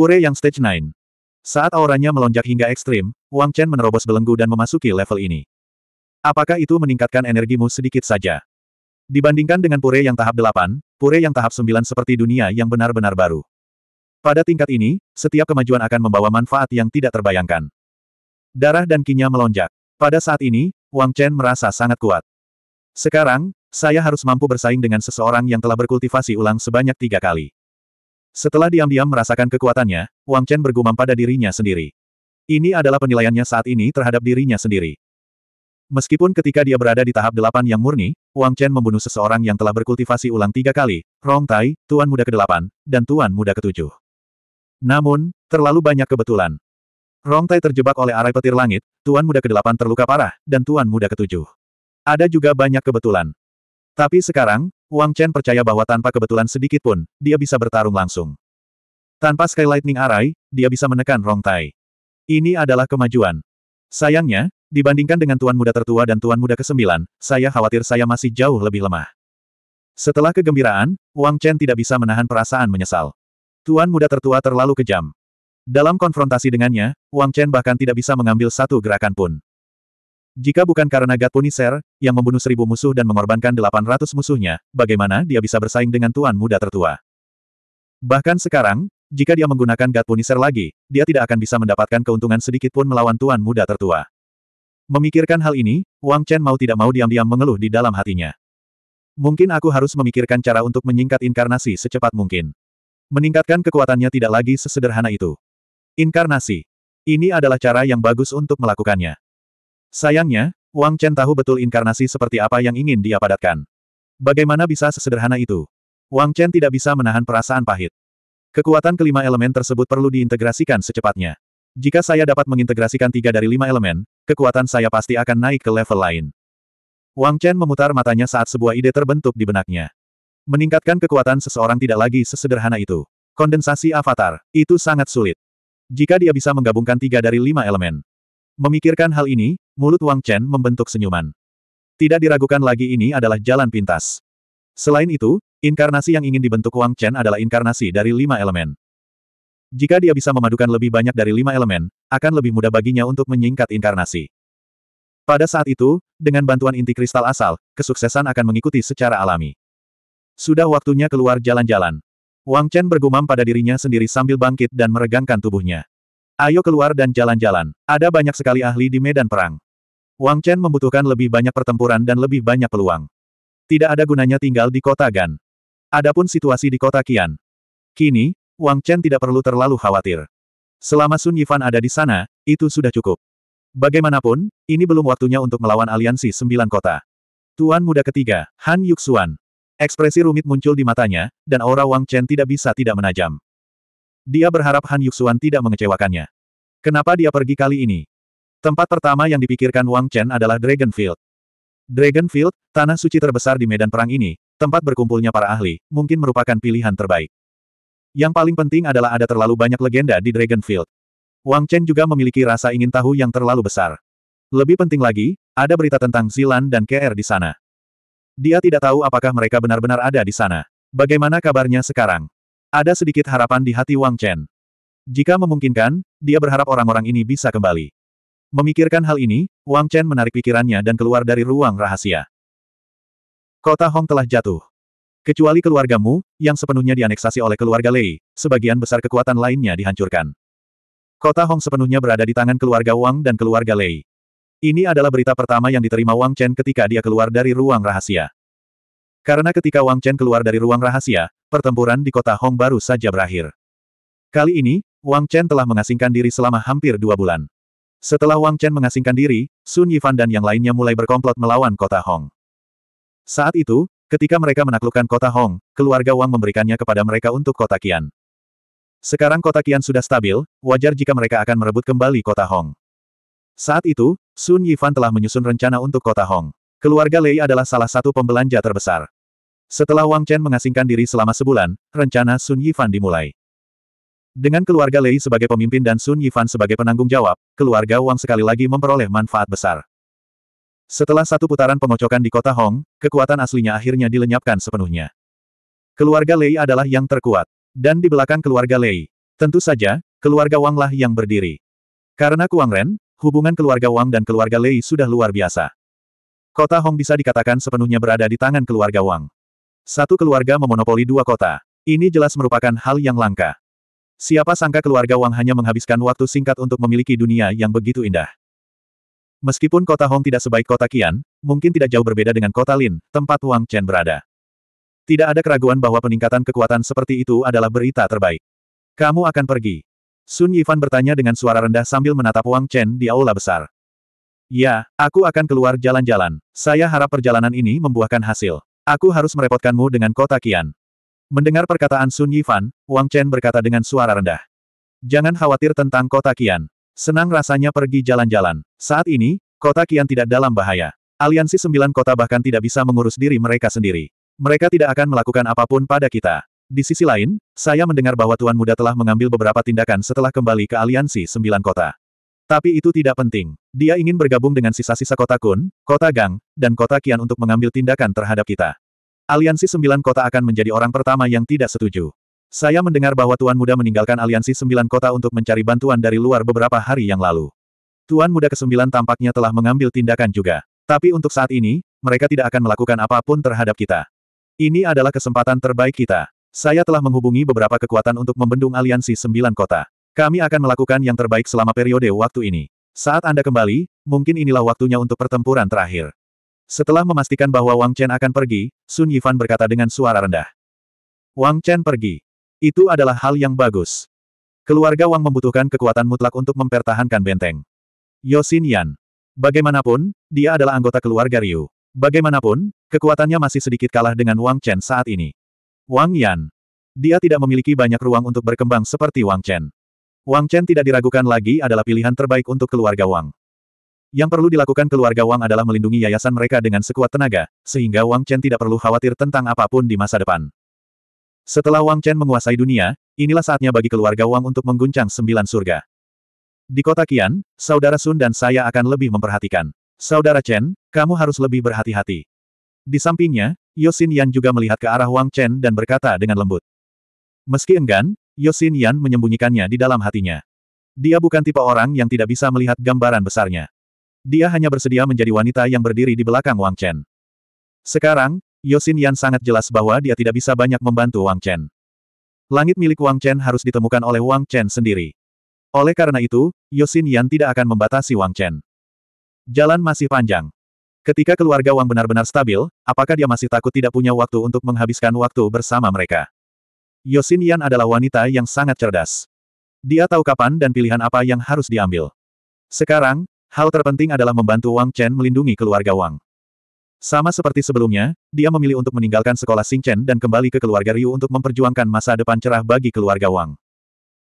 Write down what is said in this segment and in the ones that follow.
Pure yang stage 9. Saat auranya melonjak hingga ekstrim, Wang Chen menerobos belenggu dan memasuki level ini. Apakah itu meningkatkan energimu sedikit saja? Dibandingkan dengan pure yang tahap 8, pure yang tahap 9 seperti dunia yang benar-benar baru. Pada tingkat ini, setiap kemajuan akan membawa manfaat yang tidak terbayangkan. Darah dan kinya melonjak. Pada saat ini, Wang Chen merasa sangat kuat. Sekarang, saya harus mampu bersaing dengan seseorang yang telah berkultivasi ulang sebanyak tiga kali. Setelah diam-diam merasakan kekuatannya, Wang Chen bergumam pada dirinya sendiri. Ini adalah penilaiannya saat ini terhadap dirinya sendiri. Meskipun ketika dia berada di tahap delapan yang murni, Wang Chen membunuh seseorang yang telah berkultivasi ulang tiga kali, Rong Tai, Tuan Muda ke-8, dan Tuan Muda ke-7. Namun, terlalu banyak kebetulan. Rong Tai terjebak oleh arai petir langit, Tuan Muda ke-8 terluka parah, dan Tuan Muda ke-7. Ada juga banyak kebetulan. Tapi sekarang, Wang Chen percaya bahwa tanpa kebetulan sedikit pun, dia bisa bertarung langsung. Tanpa Sky Lightning Array, dia bisa menekan Rong Tai. Ini adalah kemajuan. Sayangnya, dibandingkan dengan Tuan Muda Tertua dan Tuan Muda Kesembilan, saya khawatir saya masih jauh lebih lemah. Setelah kegembiraan, Wang Chen tidak bisa menahan perasaan menyesal. Tuan Muda Tertua terlalu kejam. Dalam konfrontasi dengannya, Wang Chen bahkan tidak bisa mengambil satu gerakan pun. Jika bukan karena Punisher yang membunuh seribu musuh dan mengorbankan delapan ratus musuhnya, bagaimana dia bisa bersaing dengan tuan muda tertua? Bahkan sekarang, jika dia menggunakan Punisher lagi, dia tidak akan bisa mendapatkan keuntungan sedikit pun melawan tuan muda tertua. Memikirkan hal ini, Wang Chen mau tidak mau diam-diam mengeluh di dalam hatinya. Mungkin aku harus memikirkan cara untuk menyingkat inkarnasi secepat mungkin. Meningkatkan kekuatannya tidak lagi sesederhana itu. Inkarnasi. Ini adalah cara yang bagus untuk melakukannya. Sayangnya, Wang Chen tahu betul inkarnasi seperti apa yang ingin dia padatkan. Bagaimana bisa sesederhana itu? Wang Chen tidak bisa menahan perasaan pahit. Kekuatan kelima elemen tersebut perlu diintegrasikan secepatnya. Jika saya dapat mengintegrasikan tiga dari lima elemen, kekuatan saya pasti akan naik ke level lain. Wang Chen memutar matanya saat sebuah ide terbentuk di benaknya. Meningkatkan kekuatan seseorang tidak lagi sesederhana itu. Kondensasi avatar, itu sangat sulit. Jika dia bisa menggabungkan tiga dari lima elemen. Memikirkan hal ini, Mulut Wang Chen membentuk senyuman. Tidak diragukan lagi ini adalah jalan pintas. Selain itu, inkarnasi yang ingin dibentuk Wang Chen adalah inkarnasi dari lima elemen. Jika dia bisa memadukan lebih banyak dari lima elemen, akan lebih mudah baginya untuk menyingkat inkarnasi. Pada saat itu, dengan bantuan inti kristal asal, kesuksesan akan mengikuti secara alami. Sudah waktunya keluar jalan-jalan. Wang Chen bergumam pada dirinya sendiri sambil bangkit dan meregangkan tubuhnya. Ayo keluar dan jalan-jalan. Ada banyak sekali ahli di medan perang. Wang Chen membutuhkan lebih banyak pertempuran dan lebih banyak peluang. Tidak ada gunanya tinggal di kota Gan. Adapun situasi di kota Qian. Kini, Wang Chen tidak perlu terlalu khawatir. Selama Sun Yifan ada di sana, itu sudah cukup. Bagaimanapun, ini belum waktunya untuk melawan aliansi sembilan kota. Tuan muda ketiga, Han Yuxuan. Ekspresi rumit muncul di matanya, dan aura Wang Chen tidak bisa tidak menajam. Dia berharap Han Yuxuan tidak mengecewakannya. Kenapa dia pergi kali ini? Tempat pertama yang dipikirkan Wang Chen adalah Dragonfield. Dragonfield, tanah suci terbesar di medan perang ini, tempat berkumpulnya para ahli, mungkin merupakan pilihan terbaik. Yang paling penting adalah ada terlalu banyak legenda di Dragonfield. Wang Chen juga memiliki rasa ingin tahu yang terlalu besar. Lebih penting lagi, ada berita tentang Zilan dan KR di sana. Dia tidak tahu apakah mereka benar-benar ada di sana. Bagaimana kabarnya sekarang? Ada sedikit harapan di hati Wang Chen. Jika memungkinkan, dia berharap orang-orang ini bisa kembali. Memikirkan hal ini, Wang Chen menarik pikirannya dan keluar dari ruang rahasia. Kota Hong telah jatuh. Kecuali keluargamu, yang sepenuhnya dianeksasi oleh keluarga Lei, sebagian besar kekuatan lainnya dihancurkan. Kota Hong sepenuhnya berada di tangan keluarga Wang dan keluarga Lei. Ini adalah berita pertama yang diterima Wang Chen ketika dia keluar dari ruang rahasia. Karena ketika Wang Chen keluar dari ruang rahasia, pertempuran di kota Hong baru saja berakhir. Kali ini, Wang Chen telah mengasingkan diri selama hampir dua bulan. Setelah Wang Chen mengasingkan diri, Sun Yifan dan yang lainnya mulai berkomplot melawan kota Hong. Saat itu, ketika mereka menaklukkan kota Hong, keluarga Wang memberikannya kepada mereka untuk kota Qian. Sekarang kota Qian sudah stabil, wajar jika mereka akan merebut kembali kota Hong. Saat itu, Sun Yifan telah menyusun rencana untuk kota Hong. Keluarga Lei adalah salah satu pembelanja terbesar. Setelah Wang Chen mengasingkan diri selama sebulan, rencana Sun Yifan dimulai. Dengan keluarga Lei sebagai pemimpin dan Sun Yifan sebagai penanggung jawab, keluarga Wang sekali lagi memperoleh manfaat besar. Setelah satu putaran pengocokan di kota Hong, kekuatan aslinya akhirnya dilenyapkan sepenuhnya. Keluarga Lei adalah yang terkuat. Dan di belakang keluarga Lei, tentu saja, keluarga Wang lah yang berdiri. Karena Kuang Ren, hubungan keluarga Wang dan keluarga Lei sudah luar biasa. Kota Hong bisa dikatakan sepenuhnya berada di tangan keluarga Wang. Satu keluarga memonopoli dua kota. Ini jelas merupakan hal yang langka. Siapa sangka keluarga Wang hanya menghabiskan waktu singkat untuk memiliki dunia yang begitu indah. Meskipun kota Hong tidak sebaik kota Qian, mungkin tidak jauh berbeda dengan kota Lin, tempat Wang Chen berada. Tidak ada keraguan bahwa peningkatan kekuatan seperti itu adalah berita terbaik. Kamu akan pergi. Sun Yifan bertanya dengan suara rendah sambil menatap Wang Chen di aula besar. Ya, aku akan keluar jalan-jalan. Saya harap perjalanan ini membuahkan hasil. Aku harus merepotkanmu dengan kota Qian. Mendengar perkataan Sun Yifan, Wang Chen berkata dengan suara rendah. Jangan khawatir tentang kota Qian. Senang rasanya pergi jalan-jalan. Saat ini, kota Qian tidak dalam bahaya. Aliansi sembilan kota bahkan tidak bisa mengurus diri mereka sendiri. Mereka tidak akan melakukan apapun pada kita. Di sisi lain, saya mendengar bahwa Tuan Muda telah mengambil beberapa tindakan setelah kembali ke aliansi sembilan kota. Tapi itu tidak penting. Dia ingin bergabung dengan sisa-sisa kota Kun, kota Gang, dan kota Qian untuk mengambil tindakan terhadap kita. Aliansi Sembilan Kota akan menjadi orang pertama yang tidak setuju. Saya mendengar bahwa Tuan Muda meninggalkan Aliansi Sembilan Kota untuk mencari bantuan dari luar beberapa hari yang lalu. Tuan Muda kesembilan tampaknya telah mengambil tindakan juga. Tapi untuk saat ini, mereka tidak akan melakukan apapun terhadap kita. Ini adalah kesempatan terbaik kita. Saya telah menghubungi beberapa kekuatan untuk membendung aliansi sembilan kota. Kami akan melakukan yang terbaik selama periode waktu ini. Saat Anda kembali, mungkin inilah waktunya untuk pertempuran terakhir. Setelah memastikan bahwa Wang Chen akan pergi, Sun Yifan berkata dengan suara rendah. Wang Chen pergi. Itu adalah hal yang bagus. Keluarga Wang membutuhkan kekuatan mutlak untuk mempertahankan benteng. Yosin Yan. Bagaimanapun, dia adalah anggota keluarga Ryu. Bagaimanapun, kekuatannya masih sedikit kalah dengan Wang Chen saat ini. Wang Yan. Dia tidak memiliki banyak ruang untuk berkembang seperti Wang Chen. Wang Chen tidak diragukan lagi adalah pilihan terbaik untuk keluarga Wang. Yang perlu dilakukan keluarga Wang adalah melindungi yayasan mereka dengan sekuat tenaga, sehingga Wang Chen tidak perlu khawatir tentang apapun di masa depan. Setelah Wang Chen menguasai dunia, inilah saatnya bagi keluarga Wang untuk mengguncang sembilan surga. Di kota Qian, saudara Sun dan saya akan lebih memperhatikan. Saudara Chen, kamu harus lebih berhati-hati. Di sampingnya, Yosin Yan juga melihat ke arah Wang Chen dan berkata dengan lembut. Meski enggan, Yosin Yan menyembunyikannya di dalam hatinya. Dia bukan tipe orang yang tidak bisa melihat gambaran besarnya. Dia hanya bersedia menjadi wanita yang berdiri di belakang Wang Chen. Sekarang, Yosin Yan sangat jelas bahwa dia tidak bisa banyak membantu Wang Chen. Langit milik Wang Chen harus ditemukan oleh Wang Chen sendiri. Oleh karena itu, Yosin Yan tidak akan membatasi Wang Chen. Jalan masih panjang. Ketika keluarga Wang benar-benar stabil, apakah dia masih takut tidak punya waktu untuk menghabiskan waktu bersama mereka? Yosin Yan adalah wanita yang sangat cerdas. Dia tahu kapan dan pilihan apa yang harus diambil. Sekarang, Hal terpenting adalah membantu Wang Chen melindungi keluarga Wang. Sama seperti sebelumnya, dia memilih untuk meninggalkan sekolah Xing Chen dan kembali ke keluarga Ryu untuk memperjuangkan masa depan cerah bagi keluarga Wang.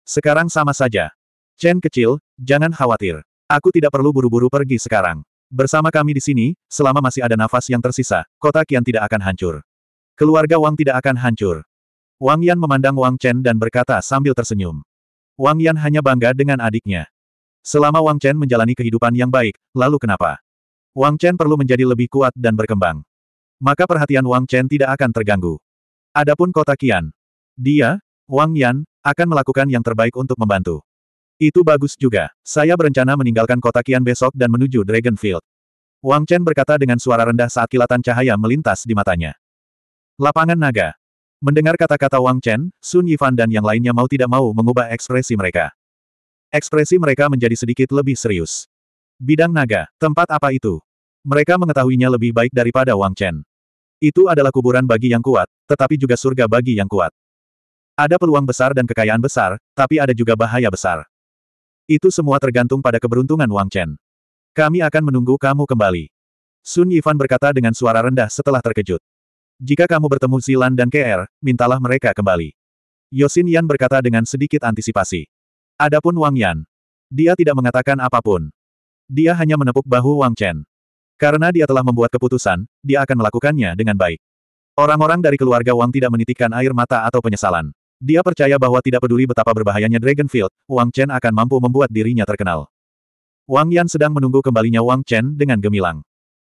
Sekarang sama saja. Chen kecil, jangan khawatir. Aku tidak perlu buru-buru pergi sekarang. Bersama kami di sini, selama masih ada nafas yang tersisa, kota Kian tidak akan hancur. Keluarga Wang tidak akan hancur. Wang Yan memandang Wang Chen dan berkata sambil tersenyum. Wang Yan hanya bangga dengan adiknya. Selama Wang Chen menjalani kehidupan yang baik, lalu kenapa? Wang Chen perlu menjadi lebih kuat dan berkembang. Maka perhatian Wang Chen tidak akan terganggu. Adapun kota Qian. Dia, Wang Yan, akan melakukan yang terbaik untuk membantu. Itu bagus juga. Saya berencana meninggalkan kota Qian besok dan menuju Dragonfield. Wang Chen berkata dengan suara rendah saat kilatan cahaya melintas di matanya. Lapangan naga. Mendengar kata-kata Wang Chen, Sun Yifan dan yang lainnya mau tidak mau mengubah ekspresi mereka. Ekspresi mereka menjadi sedikit lebih serius. Bidang naga, tempat apa itu? Mereka mengetahuinya lebih baik daripada Wang Chen. Itu adalah kuburan bagi yang kuat, tetapi juga surga bagi yang kuat. Ada peluang besar dan kekayaan besar, tapi ada juga bahaya besar. Itu semua tergantung pada keberuntungan Wang Chen. Kami akan menunggu kamu kembali. Sun Yifan berkata dengan suara rendah setelah terkejut. Jika kamu bertemu Zilan dan KR, mintalah mereka kembali. Yosin Yan berkata dengan sedikit antisipasi. Adapun Wang Yan. Dia tidak mengatakan apapun. Dia hanya menepuk bahu Wang Chen. Karena dia telah membuat keputusan, dia akan melakukannya dengan baik. Orang-orang dari keluarga Wang tidak menitikkan air mata atau penyesalan. Dia percaya bahwa tidak peduli betapa berbahayanya Dragonfield, Wang Chen akan mampu membuat dirinya terkenal. Wang Yan sedang menunggu kembalinya Wang Chen dengan gemilang.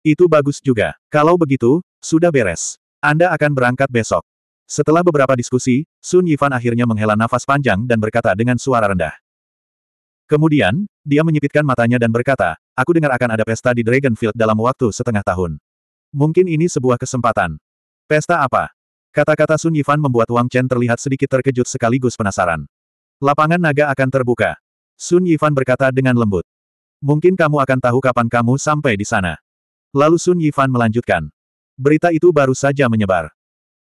Itu bagus juga. Kalau begitu, sudah beres. Anda akan berangkat besok. Setelah beberapa diskusi, Sun Yifan akhirnya menghela nafas panjang dan berkata dengan suara rendah. Kemudian, dia menyipitkan matanya dan berkata, aku dengar akan ada pesta di Dragonfield dalam waktu setengah tahun. Mungkin ini sebuah kesempatan. Pesta apa? Kata-kata Sun Yifan membuat Wang Chen terlihat sedikit terkejut sekaligus penasaran. Lapangan naga akan terbuka. Sun Yifan berkata dengan lembut. Mungkin kamu akan tahu kapan kamu sampai di sana. Lalu Sun Yifan melanjutkan. Berita itu baru saja menyebar.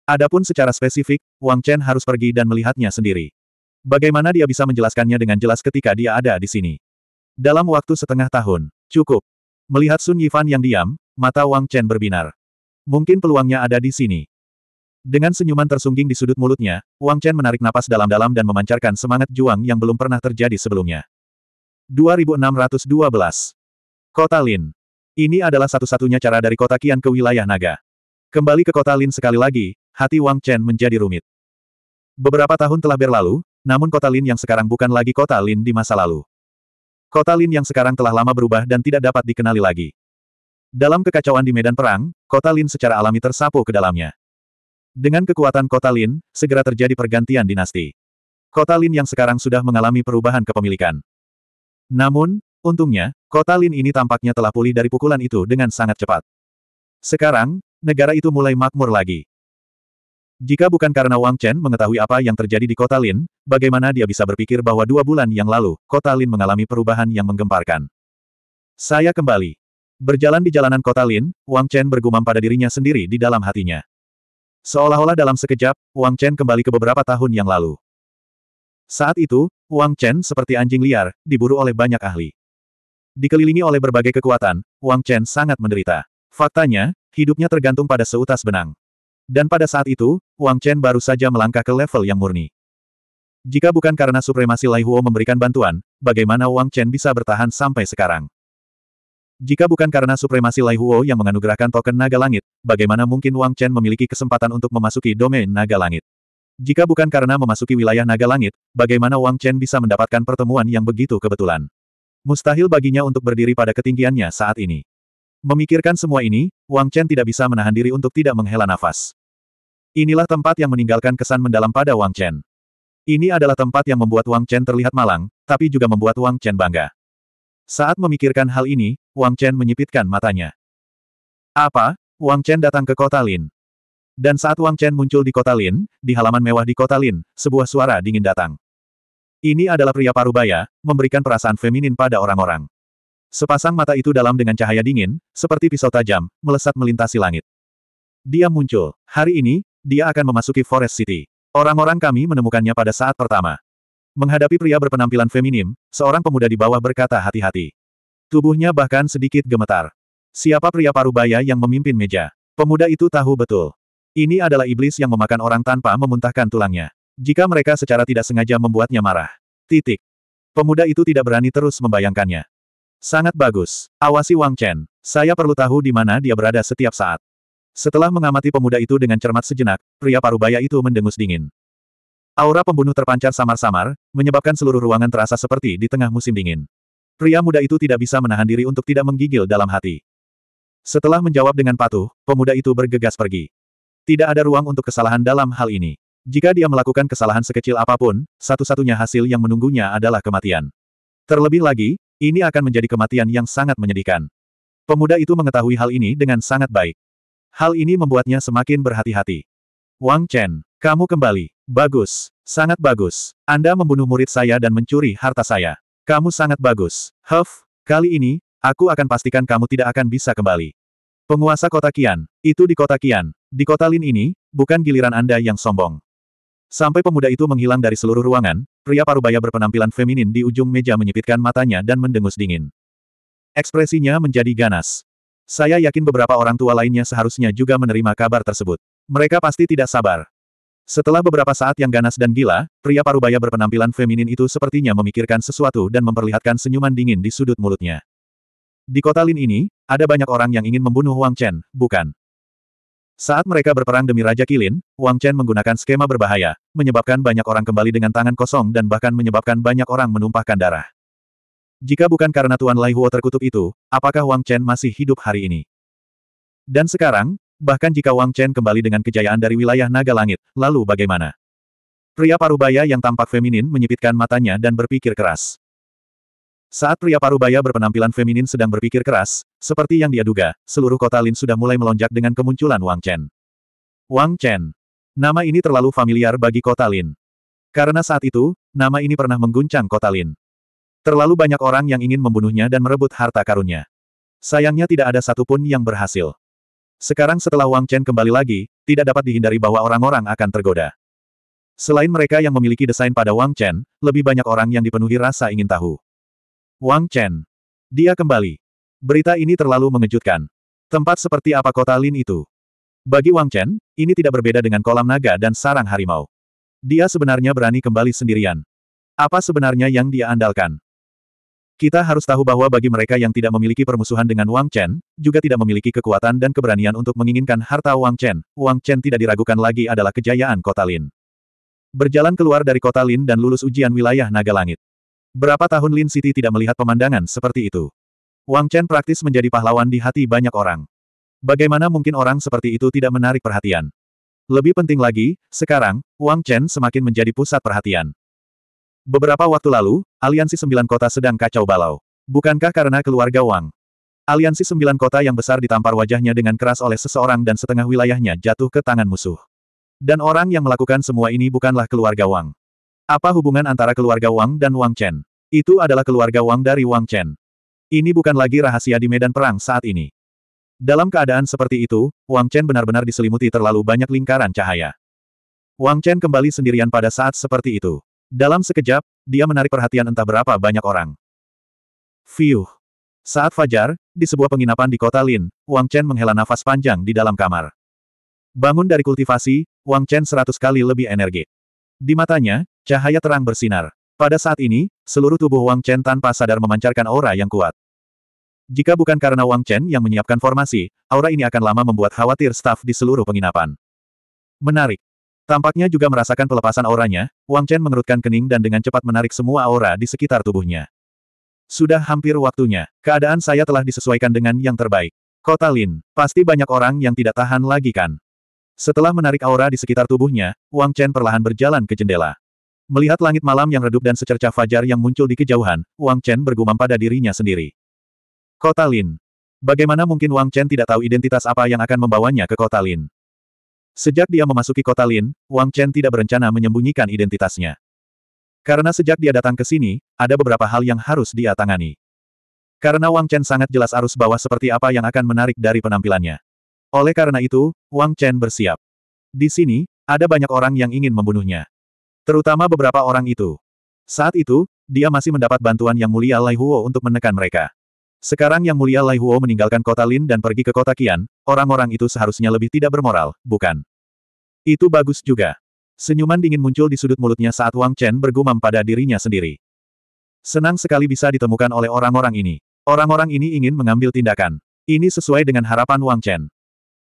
Adapun secara spesifik, Wang Chen harus pergi dan melihatnya sendiri. Bagaimana dia bisa menjelaskannya dengan jelas ketika dia ada di sini? Dalam waktu setengah tahun, cukup. Melihat Sun Yifan yang diam, mata Wang Chen berbinar. Mungkin peluangnya ada di sini. Dengan senyuman tersungging di sudut mulutnya, Wang Chen menarik napas dalam-dalam dan memancarkan semangat juang yang belum pernah terjadi sebelumnya. 2612 Kota Lin Ini adalah satu-satunya cara dari kota Kian ke wilayah naga. Kembali ke kota Lin sekali lagi, hati Wang Chen menjadi rumit. Beberapa tahun telah berlalu, namun kota Lin yang sekarang bukan lagi kota Lin di masa lalu. Kota Lin yang sekarang telah lama berubah dan tidak dapat dikenali lagi. Dalam kekacauan di medan perang, kota Lin secara alami tersapu ke dalamnya. Dengan kekuatan kota Lin, segera terjadi pergantian dinasti. Kota Lin yang sekarang sudah mengalami perubahan kepemilikan. Namun, untungnya, kota Lin ini tampaknya telah pulih dari pukulan itu dengan sangat cepat. Sekarang, negara itu mulai makmur lagi. Jika bukan karena Wang Chen mengetahui apa yang terjadi di kota Lin, bagaimana dia bisa berpikir bahwa dua bulan yang lalu, kota Lin mengalami perubahan yang menggemparkan. Saya kembali. Berjalan di jalanan kota Lin, Wang Chen bergumam pada dirinya sendiri di dalam hatinya. Seolah-olah dalam sekejap, Wang Chen kembali ke beberapa tahun yang lalu. Saat itu, Wang Chen seperti anjing liar, diburu oleh banyak ahli. Dikelilingi oleh berbagai kekuatan, Wang Chen sangat menderita. Faktanya, hidupnya tergantung pada seutas benang. Dan pada saat itu, Wang Chen baru saja melangkah ke level yang murni. Jika bukan karena supremasi Lai Huo memberikan bantuan, bagaimana Wang Chen bisa bertahan sampai sekarang? Jika bukan karena supremasi Lai Huo yang menganugerahkan token naga langit, bagaimana mungkin Wang Chen memiliki kesempatan untuk memasuki domain naga langit? Jika bukan karena memasuki wilayah naga langit, bagaimana Wang Chen bisa mendapatkan pertemuan yang begitu kebetulan? Mustahil baginya untuk berdiri pada ketinggiannya saat ini. Memikirkan semua ini, Wang Chen tidak bisa menahan diri untuk tidak menghela nafas. Inilah tempat yang meninggalkan kesan mendalam pada Wang Chen. Ini adalah tempat yang membuat Wang Chen terlihat malang, tapi juga membuat Wang Chen bangga. Saat memikirkan hal ini, Wang Chen menyipitkan matanya. Apa? Wang Chen datang ke kota Lin. Dan saat Wang Chen muncul di kota Lin, di halaman mewah di kota Lin, sebuah suara dingin datang. Ini adalah pria parubaya, memberikan perasaan feminin pada orang-orang. Sepasang mata itu dalam dengan cahaya dingin, seperti pisau tajam, melesat melintasi langit. Dia muncul. Hari ini, dia akan memasuki Forest City. Orang-orang kami menemukannya pada saat pertama. Menghadapi pria berpenampilan feminim, seorang pemuda di bawah berkata hati-hati. Tubuhnya bahkan sedikit gemetar. Siapa pria parubaya yang memimpin meja? Pemuda itu tahu betul. Ini adalah iblis yang memakan orang tanpa memuntahkan tulangnya. Jika mereka secara tidak sengaja membuatnya marah. Titik. Pemuda itu tidak berani terus membayangkannya. Sangat bagus. Awasi Wang Chen. Saya perlu tahu di mana dia berada setiap saat. Setelah mengamati pemuda itu dengan cermat sejenak, pria parubaya itu mendengus dingin. Aura pembunuh terpancar samar-samar, menyebabkan seluruh ruangan terasa seperti di tengah musim dingin. Pria muda itu tidak bisa menahan diri untuk tidak menggigil dalam hati. Setelah menjawab dengan patuh, pemuda itu bergegas pergi. Tidak ada ruang untuk kesalahan dalam hal ini. Jika dia melakukan kesalahan sekecil apapun, satu-satunya hasil yang menunggunya adalah kematian. Terlebih lagi, ini akan menjadi kematian yang sangat menyedihkan. Pemuda itu mengetahui hal ini dengan sangat baik. Hal ini membuatnya semakin berhati-hati. Wang Chen, kamu kembali. Bagus. Sangat bagus. Anda membunuh murid saya dan mencuri harta saya. Kamu sangat bagus. Huff, kali ini, aku akan pastikan kamu tidak akan bisa kembali. Penguasa kota Kian, itu di kota Kian. Di kota Lin ini, bukan giliran Anda yang sombong. Sampai pemuda itu menghilang dari seluruh ruangan, pria parubaya berpenampilan feminin di ujung meja menyipitkan matanya dan mendengus dingin. Ekspresinya menjadi ganas. Saya yakin beberapa orang tua lainnya seharusnya juga menerima kabar tersebut. Mereka pasti tidak sabar. Setelah beberapa saat yang ganas dan gila, pria parubaya berpenampilan feminin itu sepertinya memikirkan sesuatu dan memperlihatkan senyuman dingin di sudut mulutnya. Di kota Lin ini, ada banyak orang yang ingin membunuh Wang Chen, bukan? Saat mereka berperang demi Raja Kilin, Wang Chen menggunakan skema berbahaya, menyebabkan banyak orang kembali dengan tangan kosong dan bahkan menyebabkan banyak orang menumpahkan darah. Jika bukan karena Tuan Lai Huo terkutuk itu, apakah Wang Chen masih hidup hari ini? Dan sekarang, bahkan jika Wang Chen kembali dengan kejayaan dari wilayah naga langit, lalu bagaimana? Pria parubaya yang tampak feminin menyipitkan matanya dan berpikir keras. Saat pria parubaya berpenampilan feminin sedang berpikir keras, seperti yang dia duga, seluruh kota Lin sudah mulai melonjak dengan kemunculan Wang Chen. Wang Chen. Nama ini terlalu familiar bagi kota Lin. Karena saat itu, nama ini pernah mengguncang kota Lin. Terlalu banyak orang yang ingin membunuhnya dan merebut harta karunnya. Sayangnya tidak ada satupun yang berhasil. Sekarang setelah Wang Chen kembali lagi, tidak dapat dihindari bahwa orang-orang akan tergoda. Selain mereka yang memiliki desain pada Wang Chen, lebih banyak orang yang dipenuhi rasa ingin tahu. Wang Chen. Dia kembali. Berita ini terlalu mengejutkan. Tempat seperti apa kota Lin itu? Bagi Wang Chen, ini tidak berbeda dengan kolam naga dan sarang harimau. Dia sebenarnya berani kembali sendirian. Apa sebenarnya yang dia andalkan? Kita harus tahu bahwa bagi mereka yang tidak memiliki permusuhan dengan Wang Chen, juga tidak memiliki kekuatan dan keberanian untuk menginginkan harta Wang Chen, Wang Chen tidak diragukan lagi adalah kejayaan kota Lin. Berjalan keluar dari kota Lin dan lulus ujian wilayah Naga Langit. Berapa tahun Lin City tidak melihat pemandangan seperti itu. Wang Chen praktis menjadi pahlawan di hati banyak orang. Bagaimana mungkin orang seperti itu tidak menarik perhatian? Lebih penting lagi, sekarang, Wang Chen semakin menjadi pusat perhatian. Beberapa waktu lalu, aliansi sembilan kota sedang kacau balau. Bukankah karena keluarga Wang? Aliansi sembilan kota yang besar ditampar wajahnya dengan keras oleh seseorang dan setengah wilayahnya jatuh ke tangan musuh. Dan orang yang melakukan semua ini bukanlah keluarga Wang. Apa hubungan antara keluarga Wang dan Wang Chen? Itu adalah keluarga Wang dari Wang Chen. Ini bukan lagi rahasia di medan perang saat ini. Dalam keadaan seperti itu, Wang Chen benar-benar diselimuti terlalu banyak lingkaran cahaya. Wang Chen kembali sendirian pada saat seperti itu. Dalam sekejap, dia menarik perhatian entah berapa banyak orang. Fiuh. Saat fajar, di sebuah penginapan di kota Lin, Wang Chen menghela nafas panjang di dalam kamar. Bangun dari kultivasi, Wang Chen seratus kali lebih energik. Di matanya, cahaya terang bersinar. Pada saat ini, seluruh tubuh Wang Chen tanpa sadar memancarkan aura yang kuat. Jika bukan karena Wang Chen yang menyiapkan formasi, aura ini akan lama membuat khawatir staf di seluruh penginapan. Menarik. Tampaknya juga merasakan pelepasan auranya, Wang Chen mengerutkan kening dan dengan cepat menarik semua aura di sekitar tubuhnya. Sudah hampir waktunya, keadaan saya telah disesuaikan dengan yang terbaik. Kota Lin, pasti banyak orang yang tidak tahan lagi kan? Setelah menarik aura di sekitar tubuhnya, Wang Chen perlahan berjalan ke jendela. Melihat langit malam yang redup dan secercah fajar yang muncul di kejauhan, Wang Chen bergumam pada dirinya sendiri. Kota Lin. Bagaimana mungkin Wang Chen tidak tahu identitas apa yang akan membawanya ke Kota Lin? Sejak dia memasuki kota Lin, Wang Chen tidak berencana menyembunyikan identitasnya. Karena sejak dia datang ke sini, ada beberapa hal yang harus dia tangani. Karena Wang Chen sangat jelas arus bawah seperti apa yang akan menarik dari penampilannya. Oleh karena itu, Wang Chen bersiap. Di sini, ada banyak orang yang ingin membunuhnya. Terutama beberapa orang itu. Saat itu, dia masih mendapat bantuan yang mulia Lai Huo untuk menekan mereka. Sekarang Yang Mulia Lai Huo meninggalkan kota Lin dan pergi ke kota Qian, orang-orang itu seharusnya lebih tidak bermoral, bukan? Itu bagus juga. Senyuman dingin muncul di sudut mulutnya saat Wang Chen bergumam pada dirinya sendiri. Senang sekali bisa ditemukan oleh orang-orang ini. Orang-orang ini ingin mengambil tindakan. Ini sesuai dengan harapan Wang Chen.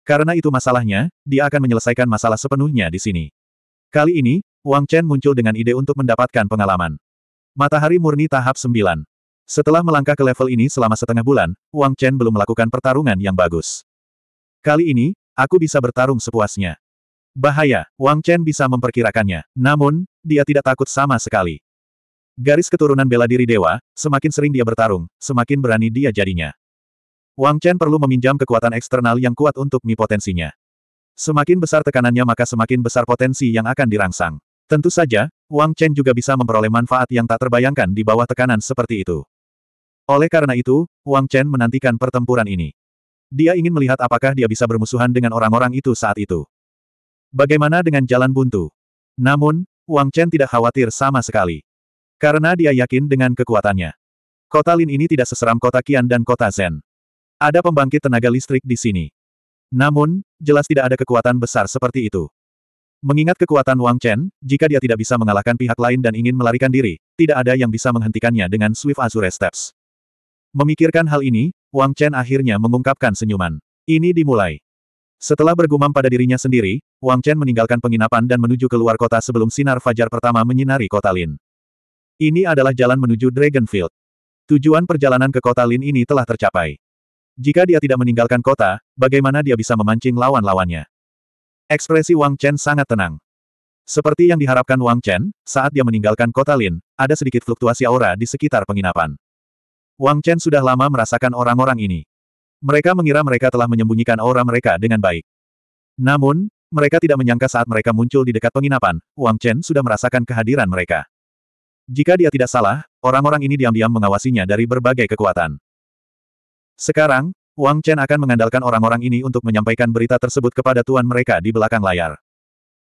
Karena itu masalahnya, dia akan menyelesaikan masalah sepenuhnya di sini. Kali ini, Wang Chen muncul dengan ide untuk mendapatkan pengalaman. Matahari murni tahap 9. Setelah melangkah ke level ini selama setengah bulan, Wang Chen belum melakukan pertarungan yang bagus. Kali ini, aku bisa bertarung sepuasnya. Bahaya, Wang Chen bisa memperkirakannya, namun, dia tidak takut sama sekali. Garis keturunan bela diri dewa, semakin sering dia bertarung, semakin berani dia jadinya. Wang Chen perlu meminjam kekuatan eksternal yang kuat untuk mi potensinya. Semakin besar tekanannya maka semakin besar potensi yang akan dirangsang. Tentu saja, Wang Chen juga bisa memperoleh manfaat yang tak terbayangkan di bawah tekanan seperti itu. Oleh karena itu, Wang Chen menantikan pertempuran ini. Dia ingin melihat apakah dia bisa bermusuhan dengan orang-orang itu saat itu. Bagaimana dengan jalan buntu? Namun, Wang Chen tidak khawatir sama sekali. Karena dia yakin dengan kekuatannya. Kota Lin ini tidak seseram kota Qian dan kota Zen. Ada pembangkit tenaga listrik di sini. Namun, jelas tidak ada kekuatan besar seperti itu. Mengingat kekuatan Wang Chen, jika dia tidak bisa mengalahkan pihak lain dan ingin melarikan diri, tidak ada yang bisa menghentikannya dengan Swift Azure Steps. Memikirkan hal ini, Wang Chen akhirnya mengungkapkan senyuman. Ini dimulai. Setelah bergumam pada dirinya sendiri, Wang Chen meninggalkan penginapan dan menuju ke luar kota sebelum sinar fajar pertama menyinari kota Lin. Ini adalah jalan menuju Dragonfield. Tujuan perjalanan ke kota Lin ini telah tercapai. Jika dia tidak meninggalkan kota, bagaimana dia bisa memancing lawan-lawannya? Ekspresi Wang Chen sangat tenang. Seperti yang diharapkan Wang Chen, saat dia meninggalkan kota Lin, ada sedikit fluktuasi aura di sekitar penginapan. Wang Chen sudah lama merasakan orang-orang ini. Mereka mengira mereka telah menyembunyikan aura mereka dengan baik. Namun, mereka tidak menyangka saat mereka muncul di dekat penginapan, Wang Chen sudah merasakan kehadiran mereka. Jika dia tidak salah, orang-orang ini diam-diam mengawasinya dari berbagai kekuatan. Sekarang, Wang Chen akan mengandalkan orang-orang ini untuk menyampaikan berita tersebut kepada tuan mereka di belakang layar.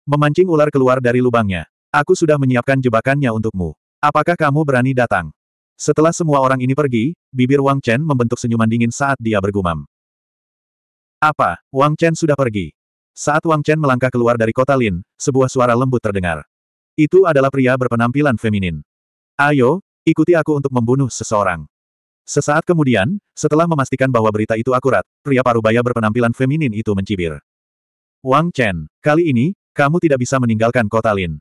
Memancing ular keluar dari lubangnya. Aku sudah menyiapkan jebakannya untukmu. Apakah kamu berani datang? Setelah semua orang ini pergi, bibir Wang Chen membentuk senyuman dingin saat dia bergumam. Apa, Wang Chen sudah pergi? Saat Wang Chen melangkah keluar dari kota Lin, sebuah suara lembut terdengar. Itu adalah pria berpenampilan feminin. Ayo, ikuti aku untuk membunuh seseorang. Sesaat kemudian, setelah memastikan bahwa berita itu akurat, pria parubaya berpenampilan feminin itu mencibir. Wang Chen, kali ini, kamu tidak bisa meninggalkan kota Lin.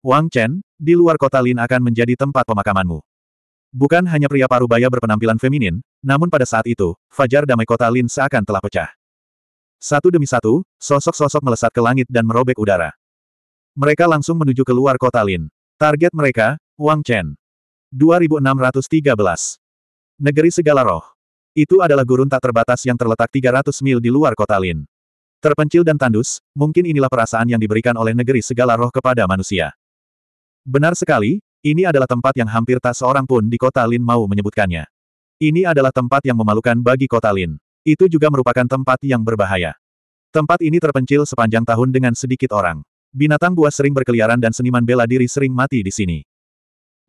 Wang Chen, di luar kota Lin akan menjadi tempat pemakamanmu. Bukan hanya pria paruh baya berpenampilan feminin, namun pada saat itu, fajar damai kota Lin seakan telah pecah. Satu demi satu, sosok-sosok melesat ke langit dan merobek udara. Mereka langsung menuju keluar kota Lin. Target mereka, Wang Chen. 2613. Negeri Segala Roh. Itu adalah gurun tak terbatas yang terletak 300 mil di luar kota Lin. Terpencil dan tandus, mungkin inilah perasaan yang diberikan oleh negeri segala roh kepada manusia. Benar sekali, ini adalah tempat yang hampir tak seorang pun di kota Lin mau menyebutkannya. Ini adalah tempat yang memalukan bagi kota Lin. Itu juga merupakan tempat yang berbahaya. Tempat ini terpencil sepanjang tahun dengan sedikit orang. Binatang buas sering berkeliaran dan seniman bela diri sering mati di sini.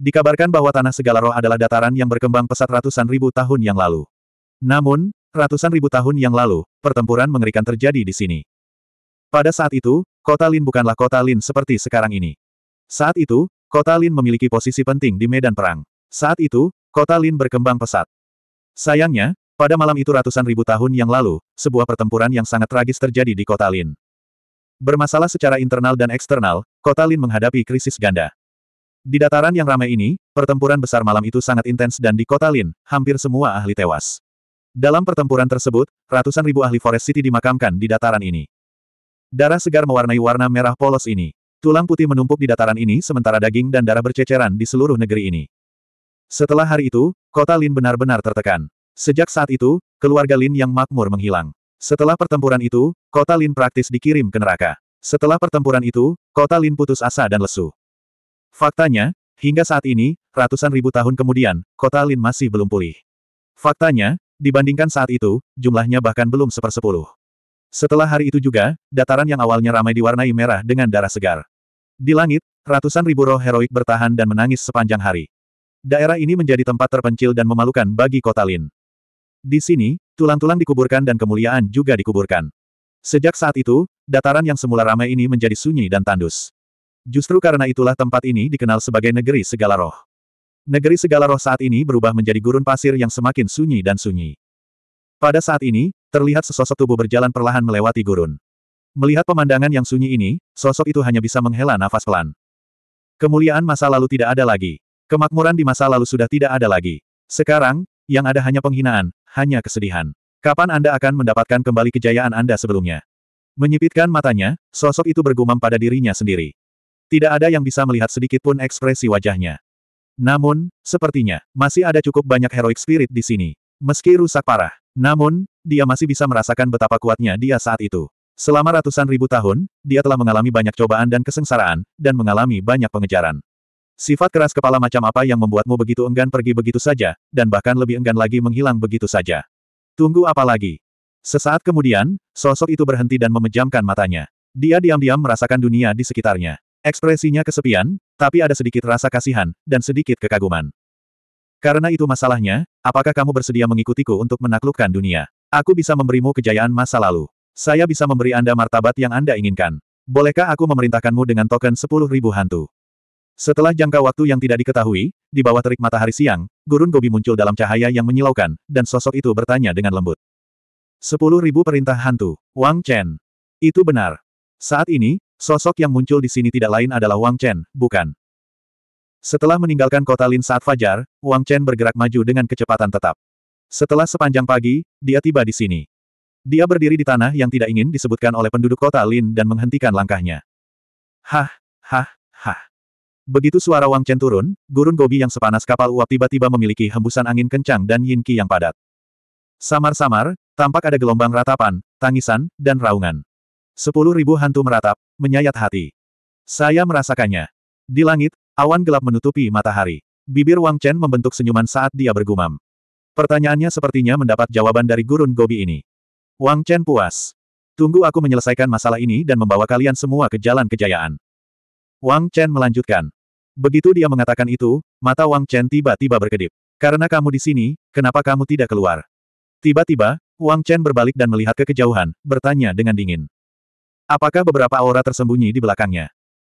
Dikabarkan bahwa Tanah Segala Roh adalah dataran yang berkembang pesat ratusan ribu tahun yang lalu. Namun, ratusan ribu tahun yang lalu, pertempuran mengerikan terjadi di sini. Pada saat itu, kota Lin bukanlah kota Lin seperti sekarang ini. Saat itu, Kota Lin memiliki posisi penting di medan perang. Saat itu, kota Lin berkembang pesat. Sayangnya, pada malam itu ratusan ribu tahun yang lalu, sebuah pertempuran yang sangat tragis terjadi di kota Lin. Bermasalah secara internal dan eksternal, kota Lin menghadapi krisis ganda. Di dataran yang ramai ini, pertempuran besar malam itu sangat intens dan di kota Lin, hampir semua ahli tewas. Dalam pertempuran tersebut, ratusan ribu ahli Forest City dimakamkan di dataran ini. Darah segar mewarnai warna merah polos ini. Tulang putih menumpuk di dataran ini sementara daging dan darah berceceran di seluruh negeri ini. Setelah hari itu, kota Lin benar-benar tertekan. Sejak saat itu, keluarga Lin yang makmur menghilang. Setelah pertempuran itu, kota Lin praktis dikirim ke neraka. Setelah pertempuran itu, kota Lin putus asa dan lesu. Faktanya, hingga saat ini, ratusan ribu tahun kemudian, kota Lin masih belum pulih. Faktanya, dibandingkan saat itu, jumlahnya bahkan belum sepersepuluh. Setelah hari itu juga, dataran yang awalnya ramai diwarnai merah dengan darah segar. Di langit, ratusan ribu roh heroik bertahan dan menangis sepanjang hari. Daerah ini menjadi tempat terpencil dan memalukan bagi kota Lin. Di sini, tulang-tulang dikuburkan dan kemuliaan juga dikuburkan. Sejak saat itu, dataran yang semula ramai ini menjadi sunyi dan tandus. Justru karena itulah tempat ini dikenal sebagai negeri segala roh. Negeri segala roh saat ini berubah menjadi gurun pasir yang semakin sunyi dan sunyi. Pada saat ini, terlihat sesosok tubuh berjalan perlahan melewati gurun. Melihat pemandangan yang sunyi ini, sosok itu hanya bisa menghela nafas pelan. Kemuliaan masa lalu tidak ada lagi. Kemakmuran di masa lalu sudah tidak ada lagi. Sekarang, yang ada hanya penghinaan, hanya kesedihan. Kapan Anda akan mendapatkan kembali kejayaan Anda sebelumnya? Menyipitkan matanya, sosok itu bergumam pada dirinya sendiri. Tidak ada yang bisa melihat sedikit pun ekspresi wajahnya. Namun, sepertinya, masih ada cukup banyak heroik spirit di sini. Meski rusak parah, namun, dia masih bisa merasakan betapa kuatnya dia saat itu. Selama ratusan ribu tahun, dia telah mengalami banyak cobaan dan kesengsaraan, dan mengalami banyak pengejaran. Sifat keras kepala macam apa yang membuatmu begitu enggan pergi begitu saja, dan bahkan lebih enggan lagi menghilang begitu saja. Tunggu apa lagi? Sesaat kemudian, sosok itu berhenti dan memejamkan matanya. Dia diam-diam merasakan dunia di sekitarnya. Ekspresinya kesepian, tapi ada sedikit rasa kasihan, dan sedikit kekaguman. Karena itu masalahnya, apakah kamu bersedia mengikutiku untuk menaklukkan dunia? Aku bisa memberimu kejayaan masa lalu. Saya bisa memberi Anda martabat yang Anda inginkan. Bolehkah aku memerintahkanmu dengan token 10.000 hantu? Setelah jangka waktu yang tidak diketahui, di bawah terik matahari siang, gurun Gobi muncul dalam cahaya yang menyilaukan, dan sosok itu bertanya dengan lembut. 10.000 perintah hantu, Wang Chen. Itu benar. Saat ini, sosok yang muncul di sini tidak lain adalah Wang Chen, bukan. Setelah meninggalkan kota Lin saat fajar, Wang Chen bergerak maju dengan kecepatan tetap. Setelah sepanjang pagi, dia tiba di sini. Dia berdiri di tanah yang tidak ingin disebutkan oleh penduduk kota Lin dan menghentikan langkahnya. Hah, hah, hah. Begitu suara Wang Chen turun, gurun gobi yang sepanas kapal uap tiba-tiba memiliki hembusan angin kencang dan yin qi yang padat. Samar-samar, tampak ada gelombang ratapan, tangisan, dan raungan. Sepuluh ribu hantu meratap, menyayat hati. Saya merasakannya. Di langit, Awan gelap menutupi matahari. Bibir Wang Chen membentuk senyuman saat dia bergumam. Pertanyaannya sepertinya mendapat jawaban dari gurun Gobi ini. Wang Chen puas. Tunggu aku menyelesaikan masalah ini dan membawa kalian semua ke jalan kejayaan. Wang Chen melanjutkan. Begitu dia mengatakan itu, mata Wang Chen tiba-tiba berkedip. Karena kamu di sini, kenapa kamu tidak keluar? Tiba-tiba, Wang Chen berbalik dan melihat ke kejauhan, bertanya dengan dingin. Apakah beberapa aura tersembunyi di belakangnya?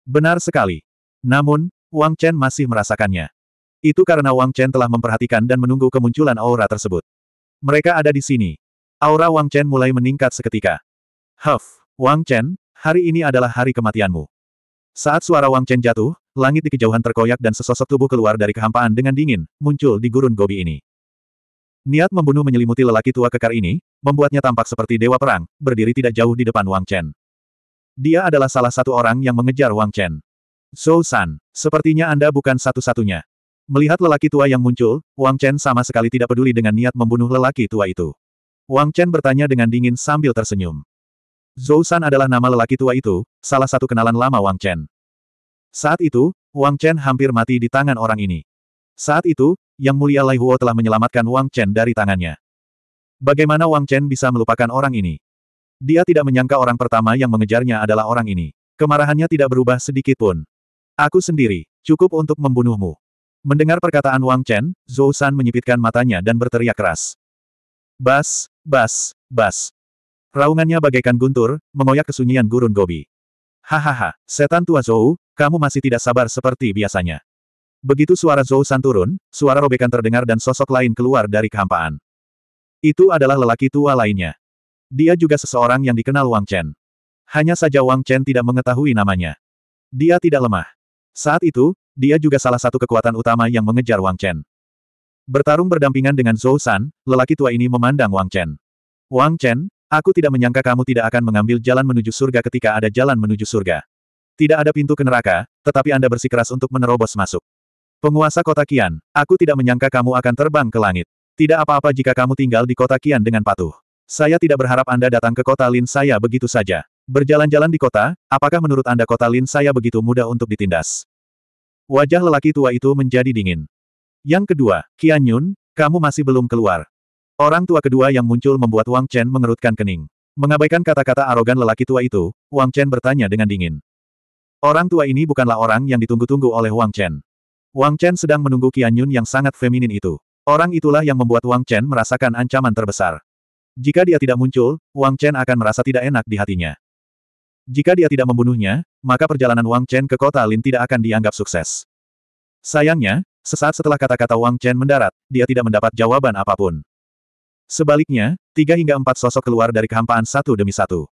Benar sekali. Namun, Wang Chen masih merasakannya. Itu karena Wang Chen telah memperhatikan dan menunggu kemunculan aura tersebut. Mereka ada di sini. Aura Wang Chen mulai meningkat seketika. Huff, Wang Chen, hari ini adalah hari kematianmu. Saat suara Wang Chen jatuh, langit di kejauhan terkoyak dan sesosok tubuh keluar dari kehampaan dengan dingin, muncul di gurun gobi ini. Niat membunuh menyelimuti lelaki tua kekar ini, membuatnya tampak seperti dewa perang, berdiri tidak jauh di depan Wang Chen. Dia adalah salah satu orang yang mengejar Wang Chen. Zhou San, sepertinya Anda bukan satu-satunya. Melihat lelaki tua yang muncul, Wang Chen sama sekali tidak peduli dengan niat membunuh lelaki tua itu. Wang Chen bertanya dengan dingin sambil tersenyum. Zhou San adalah nama lelaki tua itu, salah satu kenalan lama Wang Chen. Saat itu, Wang Chen hampir mati di tangan orang ini. Saat itu, Yang Mulia Lai Huo telah menyelamatkan Wang Chen dari tangannya. Bagaimana Wang Chen bisa melupakan orang ini? Dia tidak menyangka orang pertama yang mengejarnya adalah orang ini. Kemarahannya tidak berubah sedikit pun. Aku sendiri, cukup untuk membunuhmu. Mendengar perkataan Wang Chen, Zhou San menyipitkan matanya dan berteriak keras. Bas, bas, bas. Raungannya bagaikan guntur, mengoyak kesunyian gurun Gobi. Hahaha, setan tua Zhou, kamu masih tidak sabar seperti biasanya. Begitu suara Zhou San turun, suara robekan terdengar dan sosok lain keluar dari kehampaan. Itu adalah lelaki tua lainnya. Dia juga seseorang yang dikenal Wang Chen. Hanya saja Wang Chen tidak mengetahui namanya. Dia tidak lemah. Saat itu, dia juga salah satu kekuatan utama yang mengejar Wang Chen. Bertarung berdampingan dengan Zhou San, lelaki tua ini memandang Wang Chen. Wang Chen, aku tidak menyangka kamu tidak akan mengambil jalan menuju surga ketika ada jalan menuju surga. Tidak ada pintu ke neraka, tetapi Anda bersikeras untuk menerobos masuk. Penguasa kota Kian, aku tidak menyangka kamu akan terbang ke langit. Tidak apa-apa jika kamu tinggal di kota Kian dengan patuh. Saya tidak berharap Anda datang ke kota Lin saya begitu saja. Berjalan-jalan di kota, apakah menurut Anda kota Lin saya begitu mudah untuk ditindas? Wajah lelaki tua itu menjadi dingin. Yang kedua, Kian Yun, kamu masih belum keluar. Orang tua kedua yang muncul membuat Wang Chen mengerutkan kening. Mengabaikan kata-kata arogan lelaki tua itu, Wang Chen bertanya dengan dingin. Orang tua ini bukanlah orang yang ditunggu-tunggu oleh Wang Chen. Wang Chen sedang menunggu Kian Yun yang sangat feminin itu. Orang itulah yang membuat Wang Chen merasakan ancaman terbesar. Jika dia tidak muncul, Wang Chen akan merasa tidak enak di hatinya. Jika dia tidak membunuhnya, maka perjalanan Wang Chen ke kota Lin tidak akan dianggap sukses. Sayangnya, sesaat setelah kata-kata Wang Chen mendarat, dia tidak mendapat jawaban apapun. Sebaliknya, tiga hingga empat sosok keluar dari kehampaan satu demi satu.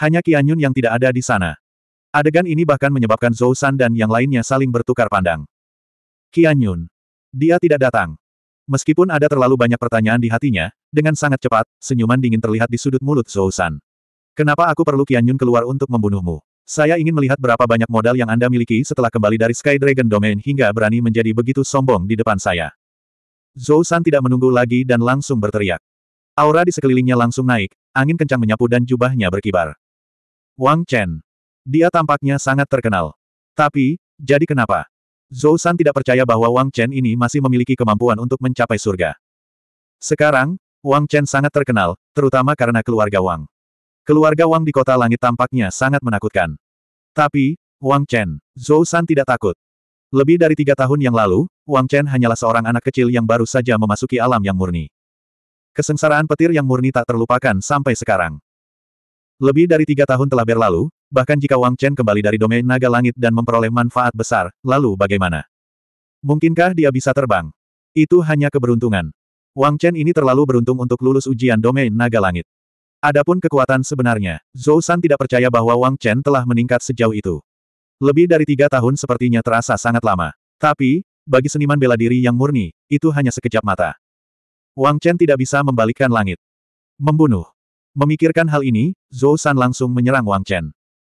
Hanya Qianyun yang tidak ada di sana. Adegan ini bahkan menyebabkan Zhou San dan yang lainnya saling bertukar pandang. Qianyun. Dia tidak datang. Meskipun ada terlalu banyak pertanyaan di hatinya, dengan sangat cepat, senyuman dingin terlihat di sudut mulut Zhou San. Kenapa aku perlu Yun keluar untuk membunuhmu? Saya ingin melihat berapa banyak modal yang Anda miliki setelah kembali dari Sky Dragon Domain hingga berani menjadi begitu sombong di depan saya. Zhou San tidak menunggu lagi dan langsung berteriak. Aura di sekelilingnya langsung naik, angin kencang menyapu dan jubahnya berkibar. Wang Chen. Dia tampaknya sangat terkenal. Tapi, jadi kenapa? Zhou San tidak percaya bahwa Wang Chen ini masih memiliki kemampuan untuk mencapai surga. Sekarang, Wang Chen sangat terkenal, terutama karena keluarga Wang. Keluarga Wang di kota langit tampaknya sangat menakutkan. Tapi, Wang Chen, Zhou San tidak takut. Lebih dari tiga tahun yang lalu, Wang Chen hanyalah seorang anak kecil yang baru saja memasuki alam yang murni. Kesengsaraan petir yang murni tak terlupakan sampai sekarang. Lebih dari tiga tahun telah berlalu, bahkan jika Wang Chen kembali dari domain naga langit dan memperoleh manfaat besar, lalu bagaimana? Mungkinkah dia bisa terbang? Itu hanya keberuntungan. Wang Chen ini terlalu beruntung untuk lulus ujian domain naga langit. Adapun kekuatan sebenarnya, Zhou San tidak percaya bahwa Wang Chen telah meningkat sejauh itu. Lebih dari tiga tahun sepertinya terasa sangat lama. Tapi, bagi seniman bela diri yang murni, itu hanya sekejap mata. Wang Chen tidak bisa membalikkan langit. Membunuh. Memikirkan hal ini, Zhou San langsung menyerang Wang Chen.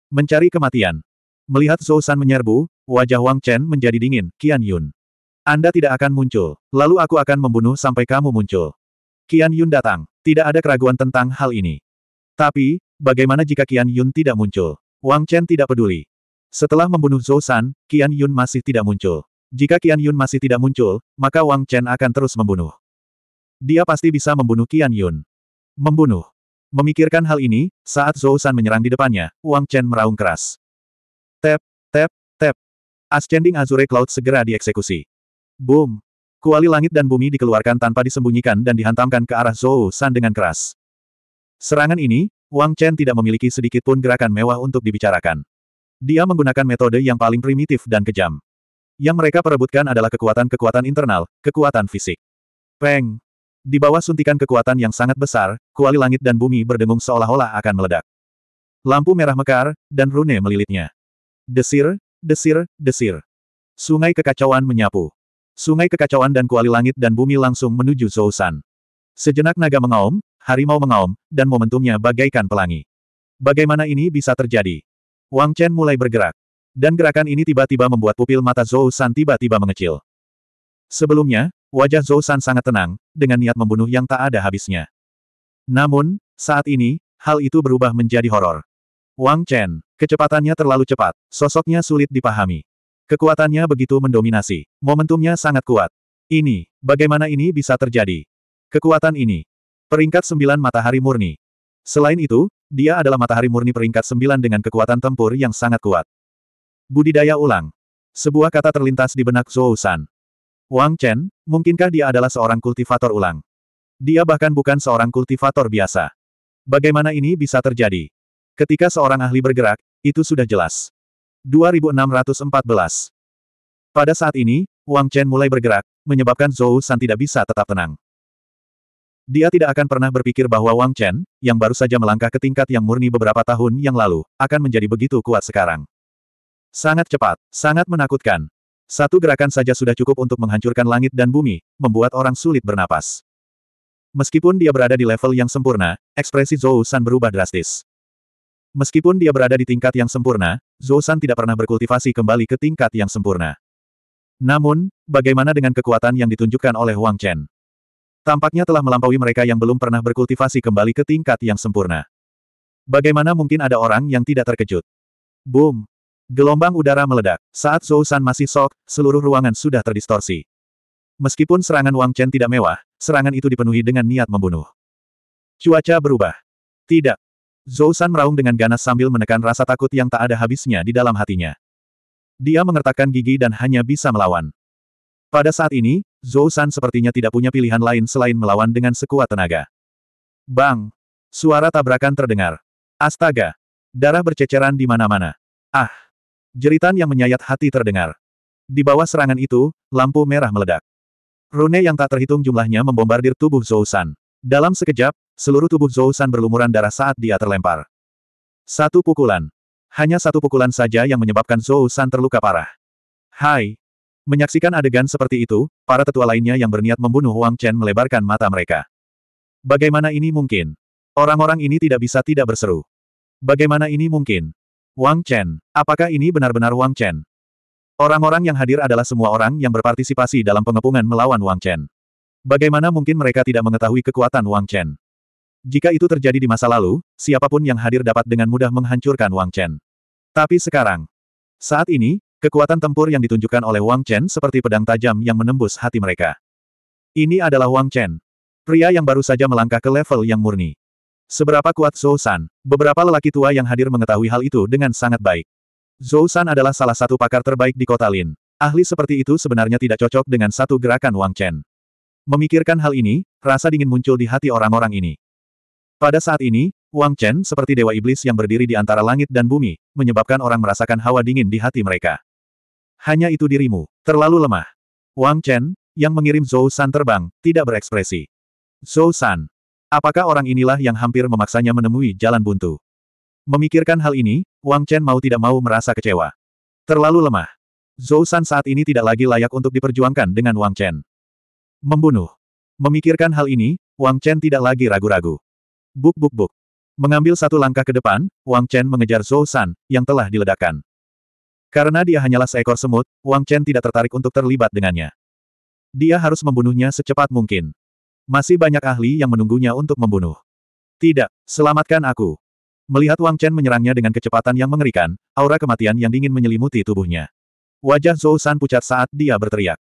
Mencari kematian. Melihat Zhou San menyerbu, wajah Wang Chen menjadi dingin, Qian Yun. Anda tidak akan muncul, lalu aku akan membunuh sampai kamu muncul. Qian Yun datang. Tidak ada keraguan tentang hal ini. Tapi, bagaimana jika Qian Yun tidak muncul? Wang Chen tidak peduli. Setelah membunuh Zhou San, Qian Yun masih tidak muncul. Jika Qian Yun masih tidak muncul, maka Wang Chen akan terus membunuh. Dia pasti bisa membunuh Qian Yun. Membunuh. Memikirkan hal ini, saat Zhou San menyerang di depannya, Wang Chen meraung keras. Tap, tap, tap. Ascending Azure Cloud segera dieksekusi. Boom. Kuali langit dan bumi dikeluarkan tanpa disembunyikan dan dihantamkan ke arah Zhou San dengan keras. Serangan ini, Wang Chen tidak memiliki sedikit pun gerakan mewah untuk dibicarakan. Dia menggunakan metode yang paling primitif dan kejam. Yang mereka perebutkan adalah kekuatan-kekuatan internal, kekuatan fisik. Peng! Di bawah suntikan kekuatan yang sangat besar, kuali langit dan bumi berdengung seolah-olah akan meledak. Lampu merah mekar, dan rune melilitnya. Desir, desir, desir. Sungai kekacauan menyapu. Sungai kekacauan dan kuali langit dan bumi langsung menuju Zousan. Sejenak naga mengaum, harimau mengaum, dan momentumnya bagaikan pelangi. Bagaimana ini bisa terjadi? Wang Chen mulai bergerak. Dan gerakan ini tiba-tiba membuat pupil mata Zhou San tiba-tiba mengecil. Sebelumnya, wajah Zhou San sangat tenang, dengan niat membunuh yang tak ada habisnya. Namun, saat ini, hal itu berubah menjadi horor. Wang Chen, kecepatannya terlalu cepat, sosoknya sulit dipahami. Kekuatannya begitu mendominasi. Momentumnya sangat kuat. Ini, bagaimana ini bisa terjadi? Kekuatan ini. Peringkat sembilan matahari murni. Selain itu, dia adalah matahari murni peringkat sembilan dengan kekuatan tempur yang sangat kuat. Budidaya ulang. Sebuah kata terlintas di benak Zhou San. Wang Chen, mungkinkah dia adalah seorang kultivator ulang? Dia bahkan bukan seorang kultivator biasa. Bagaimana ini bisa terjadi? Ketika seorang ahli bergerak, itu sudah jelas. 2614. Pada saat ini, Wang Chen mulai bergerak, menyebabkan Zhou San tidak bisa tetap tenang. Dia tidak akan pernah berpikir bahwa Wang Chen, yang baru saja melangkah ke tingkat yang murni beberapa tahun yang lalu, akan menjadi begitu kuat sekarang. Sangat cepat, sangat menakutkan. Satu gerakan saja sudah cukup untuk menghancurkan langit dan bumi, membuat orang sulit bernapas. Meskipun dia berada di level yang sempurna, ekspresi Zhou San berubah drastis. Meskipun dia berada di tingkat yang sempurna, Zhou tidak pernah berkultivasi kembali ke tingkat yang sempurna. Namun, bagaimana dengan kekuatan yang ditunjukkan oleh Wang Chen? Tampaknya telah melampaui mereka yang belum pernah berkultivasi kembali ke tingkat yang sempurna. Bagaimana mungkin ada orang yang tidak terkejut? Boom! Gelombang udara meledak. Saat Zhou San masih sok, seluruh ruangan sudah terdistorsi. Meskipun serangan Wang Chen tidak mewah, serangan itu dipenuhi dengan niat membunuh. Cuaca berubah. Tidak, Zhou San meraung dengan ganas sambil menekan rasa takut yang tak ada habisnya di dalam hatinya. Dia mengertakkan gigi dan hanya bisa melawan. Pada saat ini, Zhou San sepertinya tidak punya pilihan lain selain melawan dengan sekuat tenaga. Bang! Suara tabrakan terdengar. Astaga! Darah berceceran di mana-mana. Ah! Jeritan yang menyayat hati terdengar. Di bawah serangan itu, lampu merah meledak. Rune yang tak terhitung jumlahnya membombardir tubuh Zhou San. Dalam sekejap, seluruh tubuh Zhou San berlumuran darah saat dia terlempar. Satu pukulan. Hanya satu pukulan saja yang menyebabkan Zhou San terluka parah. Hai! Menyaksikan adegan seperti itu, para tetua lainnya yang berniat membunuh Wang Chen melebarkan mata mereka. Bagaimana ini mungkin? Orang-orang ini tidak bisa tidak berseru. Bagaimana ini mungkin? Wang Chen, apakah ini benar-benar Wang Chen? Orang-orang yang hadir adalah semua orang yang berpartisipasi dalam pengepungan melawan Wang Chen. Bagaimana mungkin mereka tidak mengetahui kekuatan Wang Chen? Jika itu terjadi di masa lalu, siapapun yang hadir dapat dengan mudah menghancurkan Wang Chen. Tapi sekarang, saat ini, kekuatan tempur yang ditunjukkan oleh Wang Chen seperti pedang tajam yang menembus hati mereka. Ini adalah Wang Chen, pria yang baru saja melangkah ke level yang murni. Seberapa kuat Zhou San, beberapa lelaki tua yang hadir mengetahui hal itu dengan sangat baik. Zhou San adalah salah satu pakar terbaik di kota Lin. Ahli seperti itu sebenarnya tidak cocok dengan satu gerakan Wang Chen. Memikirkan hal ini, rasa dingin muncul di hati orang-orang ini. Pada saat ini, Wang Chen seperti dewa iblis yang berdiri di antara langit dan bumi, menyebabkan orang merasakan hawa dingin di hati mereka. Hanya itu dirimu, terlalu lemah. Wang Chen, yang mengirim Zhou San terbang, tidak berekspresi. Zhou San, apakah orang inilah yang hampir memaksanya menemui jalan buntu? Memikirkan hal ini, Wang Chen mau tidak mau merasa kecewa. Terlalu lemah. Zhou San saat ini tidak lagi layak untuk diperjuangkan dengan Wang Chen. Membunuh. Memikirkan hal ini, Wang Chen tidak lagi ragu-ragu. Buk buk buk. Mengambil satu langkah ke depan, Wang Chen mengejar Zhou San, yang telah diledakkan. Karena dia hanyalah seekor semut, Wang Chen tidak tertarik untuk terlibat dengannya. Dia harus membunuhnya secepat mungkin. Masih banyak ahli yang menunggunya untuk membunuh. Tidak, selamatkan aku. Melihat Wang Chen menyerangnya dengan kecepatan yang mengerikan, aura kematian yang dingin menyelimuti tubuhnya. Wajah Zhou San pucat saat dia berteriak.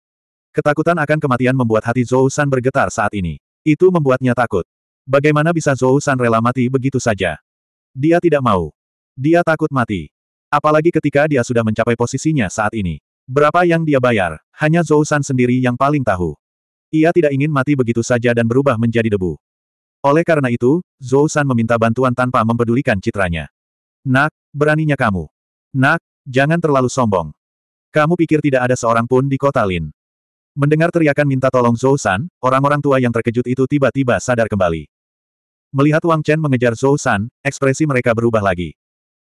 Ketakutan akan kematian membuat hati Zhou San bergetar saat ini. Itu membuatnya takut. Bagaimana bisa Zhou San rela mati begitu saja? Dia tidak mau. Dia takut mati. Apalagi ketika dia sudah mencapai posisinya saat ini. Berapa yang dia bayar, hanya Zhou San sendiri yang paling tahu. Ia tidak ingin mati begitu saja dan berubah menjadi debu. Oleh karena itu, Zhou San meminta bantuan tanpa mempedulikan citranya. Nak, beraninya kamu. Nak, jangan terlalu sombong. Kamu pikir tidak ada seorang pun di kota Lin. Mendengar teriakan minta tolong Zhou San, orang-orang tua yang terkejut itu tiba-tiba sadar kembali. Melihat Wang Chen mengejar Zhou San, ekspresi mereka berubah lagi.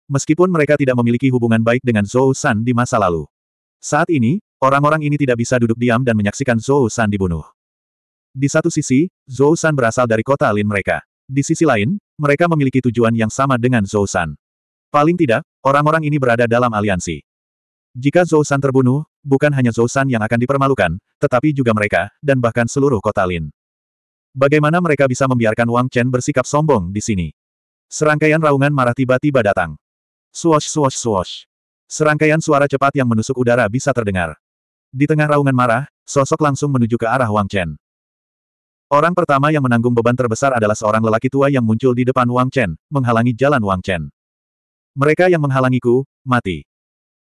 Meskipun mereka tidak memiliki hubungan baik dengan Zhou San di masa lalu. Saat ini, orang-orang ini tidak bisa duduk diam dan menyaksikan Zhou San dibunuh. Di satu sisi, Zhou San berasal dari kota Lin mereka. Di sisi lain, mereka memiliki tujuan yang sama dengan Zhou San. Paling tidak, orang-orang ini berada dalam aliansi. Jika Zhou San terbunuh, bukan hanya Zhou San yang akan dipermalukan, tetapi juga mereka, dan bahkan seluruh kota Lin. Bagaimana mereka bisa membiarkan Wang Chen bersikap sombong di sini? Serangkaian raungan marah tiba-tiba datang. Swash swash swash. Serangkaian suara cepat yang menusuk udara bisa terdengar. Di tengah raungan marah, sosok langsung menuju ke arah Wang Chen. Orang pertama yang menanggung beban terbesar adalah seorang lelaki tua yang muncul di depan Wang Chen, menghalangi jalan Wang Chen. Mereka yang menghalangiku, mati.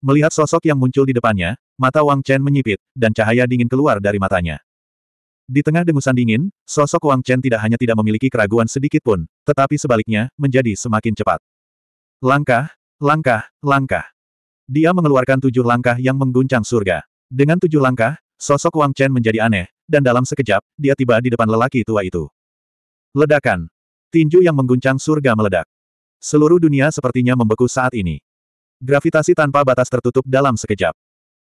Melihat sosok yang muncul di depannya, mata Wang Chen menyipit, dan cahaya dingin keluar dari matanya. Di tengah dengusan dingin, sosok Wang Chen tidak hanya tidak memiliki keraguan sedikit pun, tetapi sebaliknya, menjadi semakin cepat. Langkah, langkah, langkah. Dia mengeluarkan tujuh langkah yang mengguncang surga. Dengan tujuh langkah, sosok Wang Chen menjadi aneh, dan dalam sekejap, dia tiba di depan lelaki tua itu. Ledakan. Tinju yang mengguncang surga meledak. Seluruh dunia sepertinya membeku saat ini. Gravitasi tanpa batas tertutup dalam sekejap.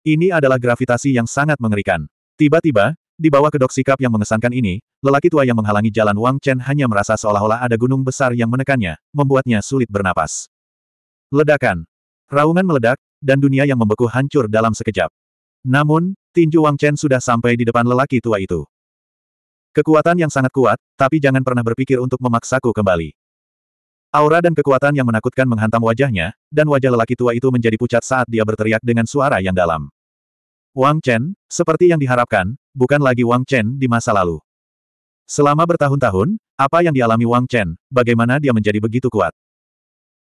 Ini adalah gravitasi yang sangat mengerikan. Tiba-tiba, di bawah kedok sikap yang mengesankan ini, lelaki tua yang menghalangi jalan Wang Chen hanya merasa seolah-olah ada gunung besar yang menekannya, membuatnya sulit bernapas. Ledakan. Raungan meledak, dan dunia yang membeku hancur dalam sekejap. Namun, tinju Wang Chen sudah sampai di depan lelaki tua itu. Kekuatan yang sangat kuat, tapi jangan pernah berpikir untuk memaksaku kembali. Aura dan kekuatan yang menakutkan menghantam wajahnya, dan wajah lelaki tua itu menjadi pucat saat dia berteriak dengan suara yang dalam. Wang Chen, seperti yang diharapkan, bukan lagi Wang Chen di masa lalu. Selama bertahun-tahun, apa yang dialami Wang Chen, bagaimana dia menjadi begitu kuat?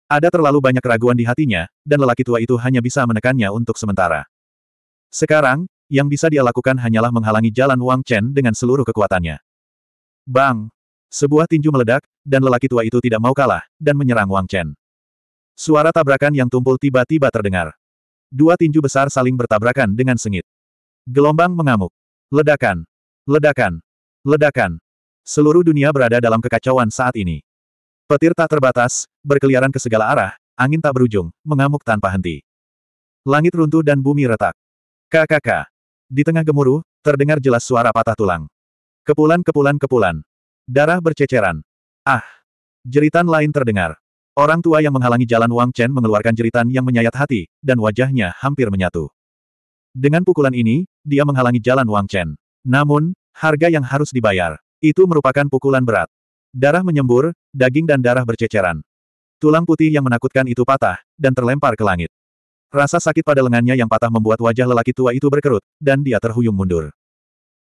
Ada terlalu banyak keraguan di hatinya, dan lelaki tua itu hanya bisa menekannya untuk sementara. Sekarang, yang bisa dia lakukan hanyalah menghalangi jalan Wang Chen dengan seluruh kekuatannya. Bang! Sebuah tinju meledak, dan lelaki tua itu tidak mau kalah, dan menyerang Wang Chen. Suara tabrakan yang tumpul tiba-tiba terdengar. Dua tinju besar saling bertabrakan dengan sengit. Gelombang mengamuk. Ledakan. Ledakan. Ledakan. Seluruh dunia berada dalam kekacauan saat ini. Petir tak terbatas, berkeliaran ke segala arah, angin tak berujung, mengamuk tanpa henti. Langit runtuh dan bumi retak. KKK. Di tengah gemuruh, terdengar jelas suara patah tulang. Kepulan-kepulan-kepulan. Darah berceceran. Ah! Jeritan lain terdengar. Orang tua yang menghalangi jalan Wang Chen mengeluarkan jeritan yang menyayat hati, dan wajahnya hampir menyatu. Dengan pukulan ini, dia menghalangi jalan Wang Chen. Namun, harga yang harus dibayar, itu merupakan pukulan berat. Darah menyembur, daging dan darah berceceran. Tulang putih yang menakutkan itu patah, dan terlempar ke langit. Rasa sakit pada lengannya yang patah membuat wajah lelaki tua itu berkerut, dan dia terhuyung mundur.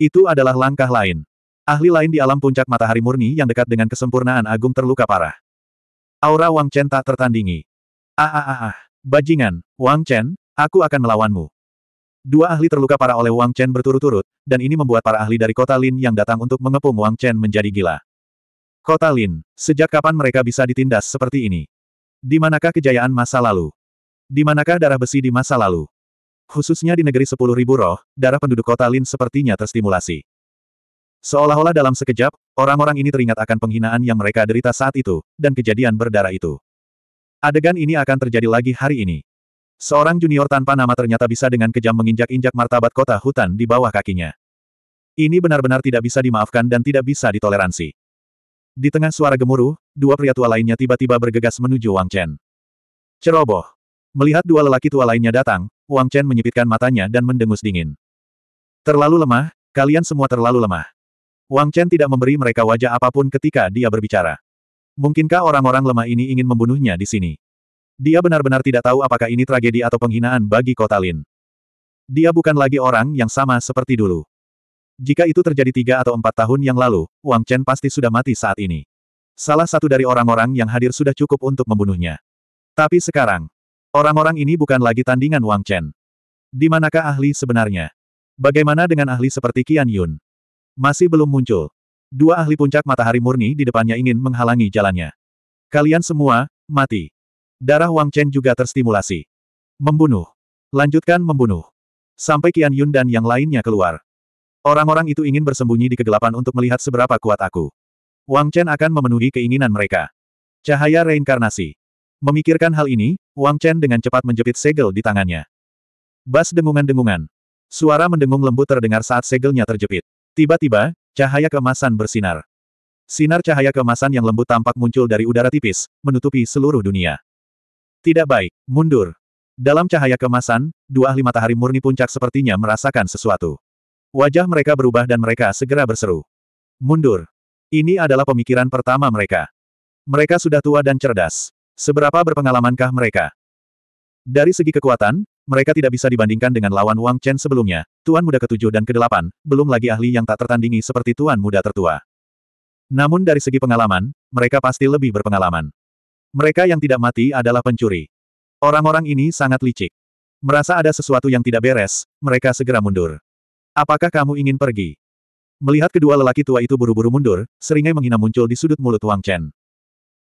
Itu adalah langkah lain. Ahli lain di alam puncak matahari murni yang dekat dengan kesempurnaan agung terluka parah. Aura Wang Chen tak tertandingi. Ah ah ah ah. Bajingan, Wang Chen, aku akan melawanmu. Dua ahli terluka parah oleh Wang Chen berturut-turut, dan ini membuat para ahli dari kota Lin yang datang untuk mengepung Wang Chen menjadi gila. Kota Lin, sejak kapan mereka bisa ditindas seperti ini? Di manakah kejayaan masa lalu? Di manakah darah besi di masa lalu? Khususnya di negeri sepuluh ribu roh, darah penduduk kota Lin sepertinya terstimulasi. Seolah-olah dalam sekejap, orang-orang ini teringat akan penghinaan yang mereka derita saat itu, dan kejadian berdarah itu. Adegan ini akan terjadi lagi hari ini. Seorang junior tanpa nama ternyata bisa dengan kejam menginjak-injak martabat kota hutan di bawah kakinya. Ini benar-benar tidak bisa dimaafkan dan tidak bisa ditoleransi. Di tengah suara gemuruh, dua pria tua lainnya tiba-tiba bergegas menuju Wang Chen. Ceroboh. Melihat dua lelaki tua lainnya datang, Wang Chen menyipitkan matanya dan mendengus dingin. Terlalu lemah, kalian semua terlalu lemah. Wang Chen tidak memberi mereka wajah apapun ketika dia berbicara. Mungkinkah orang-orang lemah ini ingin membunuhnya di sini? Dia benar-benar tidak tahu apakah ini tragedi atau penghinaan bagi kota Lin. Dia bukan lagi orang yang sama seperti dulu. Jika itu terjadi tiga atau empat tahun yang lalu, Wang Chen pasti sudah mati saat ini. Salah satu dari orang-orang yang hadir sudah cukup untuk membunuhnya. Tapi sekarang, orang-orang ini bukan lagi tandingan Wang Chen. Di manakah ahli sebenarnya? Bagaimana dengan ahli seperti Qian Yun? Masih belum muncul. Dua ahli puncak matahari murni di depannya ingin menghalangi jalannya. Kalian semua, mati. Darah Wang Chen juga terstimulasi. Membunuh. Lanjutkan membunuh. Sampai Qian Yun dan yang lainnya keluar. Orang-orang itu ingin bersembunyi di kegelapan untuk melihat seberapa kuat aku. Wang Chen akan memenuhi keinginan mereka. Cahaya reinkarnasi. Memikirkan hal ini, Wang Chen dengan cepat menjepit segel di tangannya. Bas dengungan-dengungan. Suara mendengung lembut terdengar saat segelnya terjepit. Tiba-tiba, cahaya kemasan bersinar. Sinar cahaya kemasan yang lembut tampak muncul dari udara tipis, menutupi seluruh dunia. Tidak baik, mundur. Dalam cahaya kemasan, dua ahli matahari murni puncak sepertinya merasakan sesuatu. Wajah mereka berubah dan mereka segera berseru. Mundur. Ini adalah pemikiran pertama mereka. Mereka sudah tua dan cerdas. Seberapa berpengalamankah mereka? Dari segi kekuatan, mereka tidak bisa dibandingkan dengan lawan Wang Chen sebelumnya, Tuan Muda ketujuh dan kedelapan, belum lagi ahli yang tak tertandingi seperti Tuan Muda tertua. Namun dari segi pengalaman, mereka pasti lebih berpengalaman. Mereka yang tidak mati adalah pencuri. Orang-orang ini sangat licik. Merasa ada sesuatu yang tidak beres, mereka segera mundur. Apakah kamu ingin pergi? Melihat kedua lelaki tua itu buru-buru mundur, seringai menghina muncul di sudut mulut Wang Chen.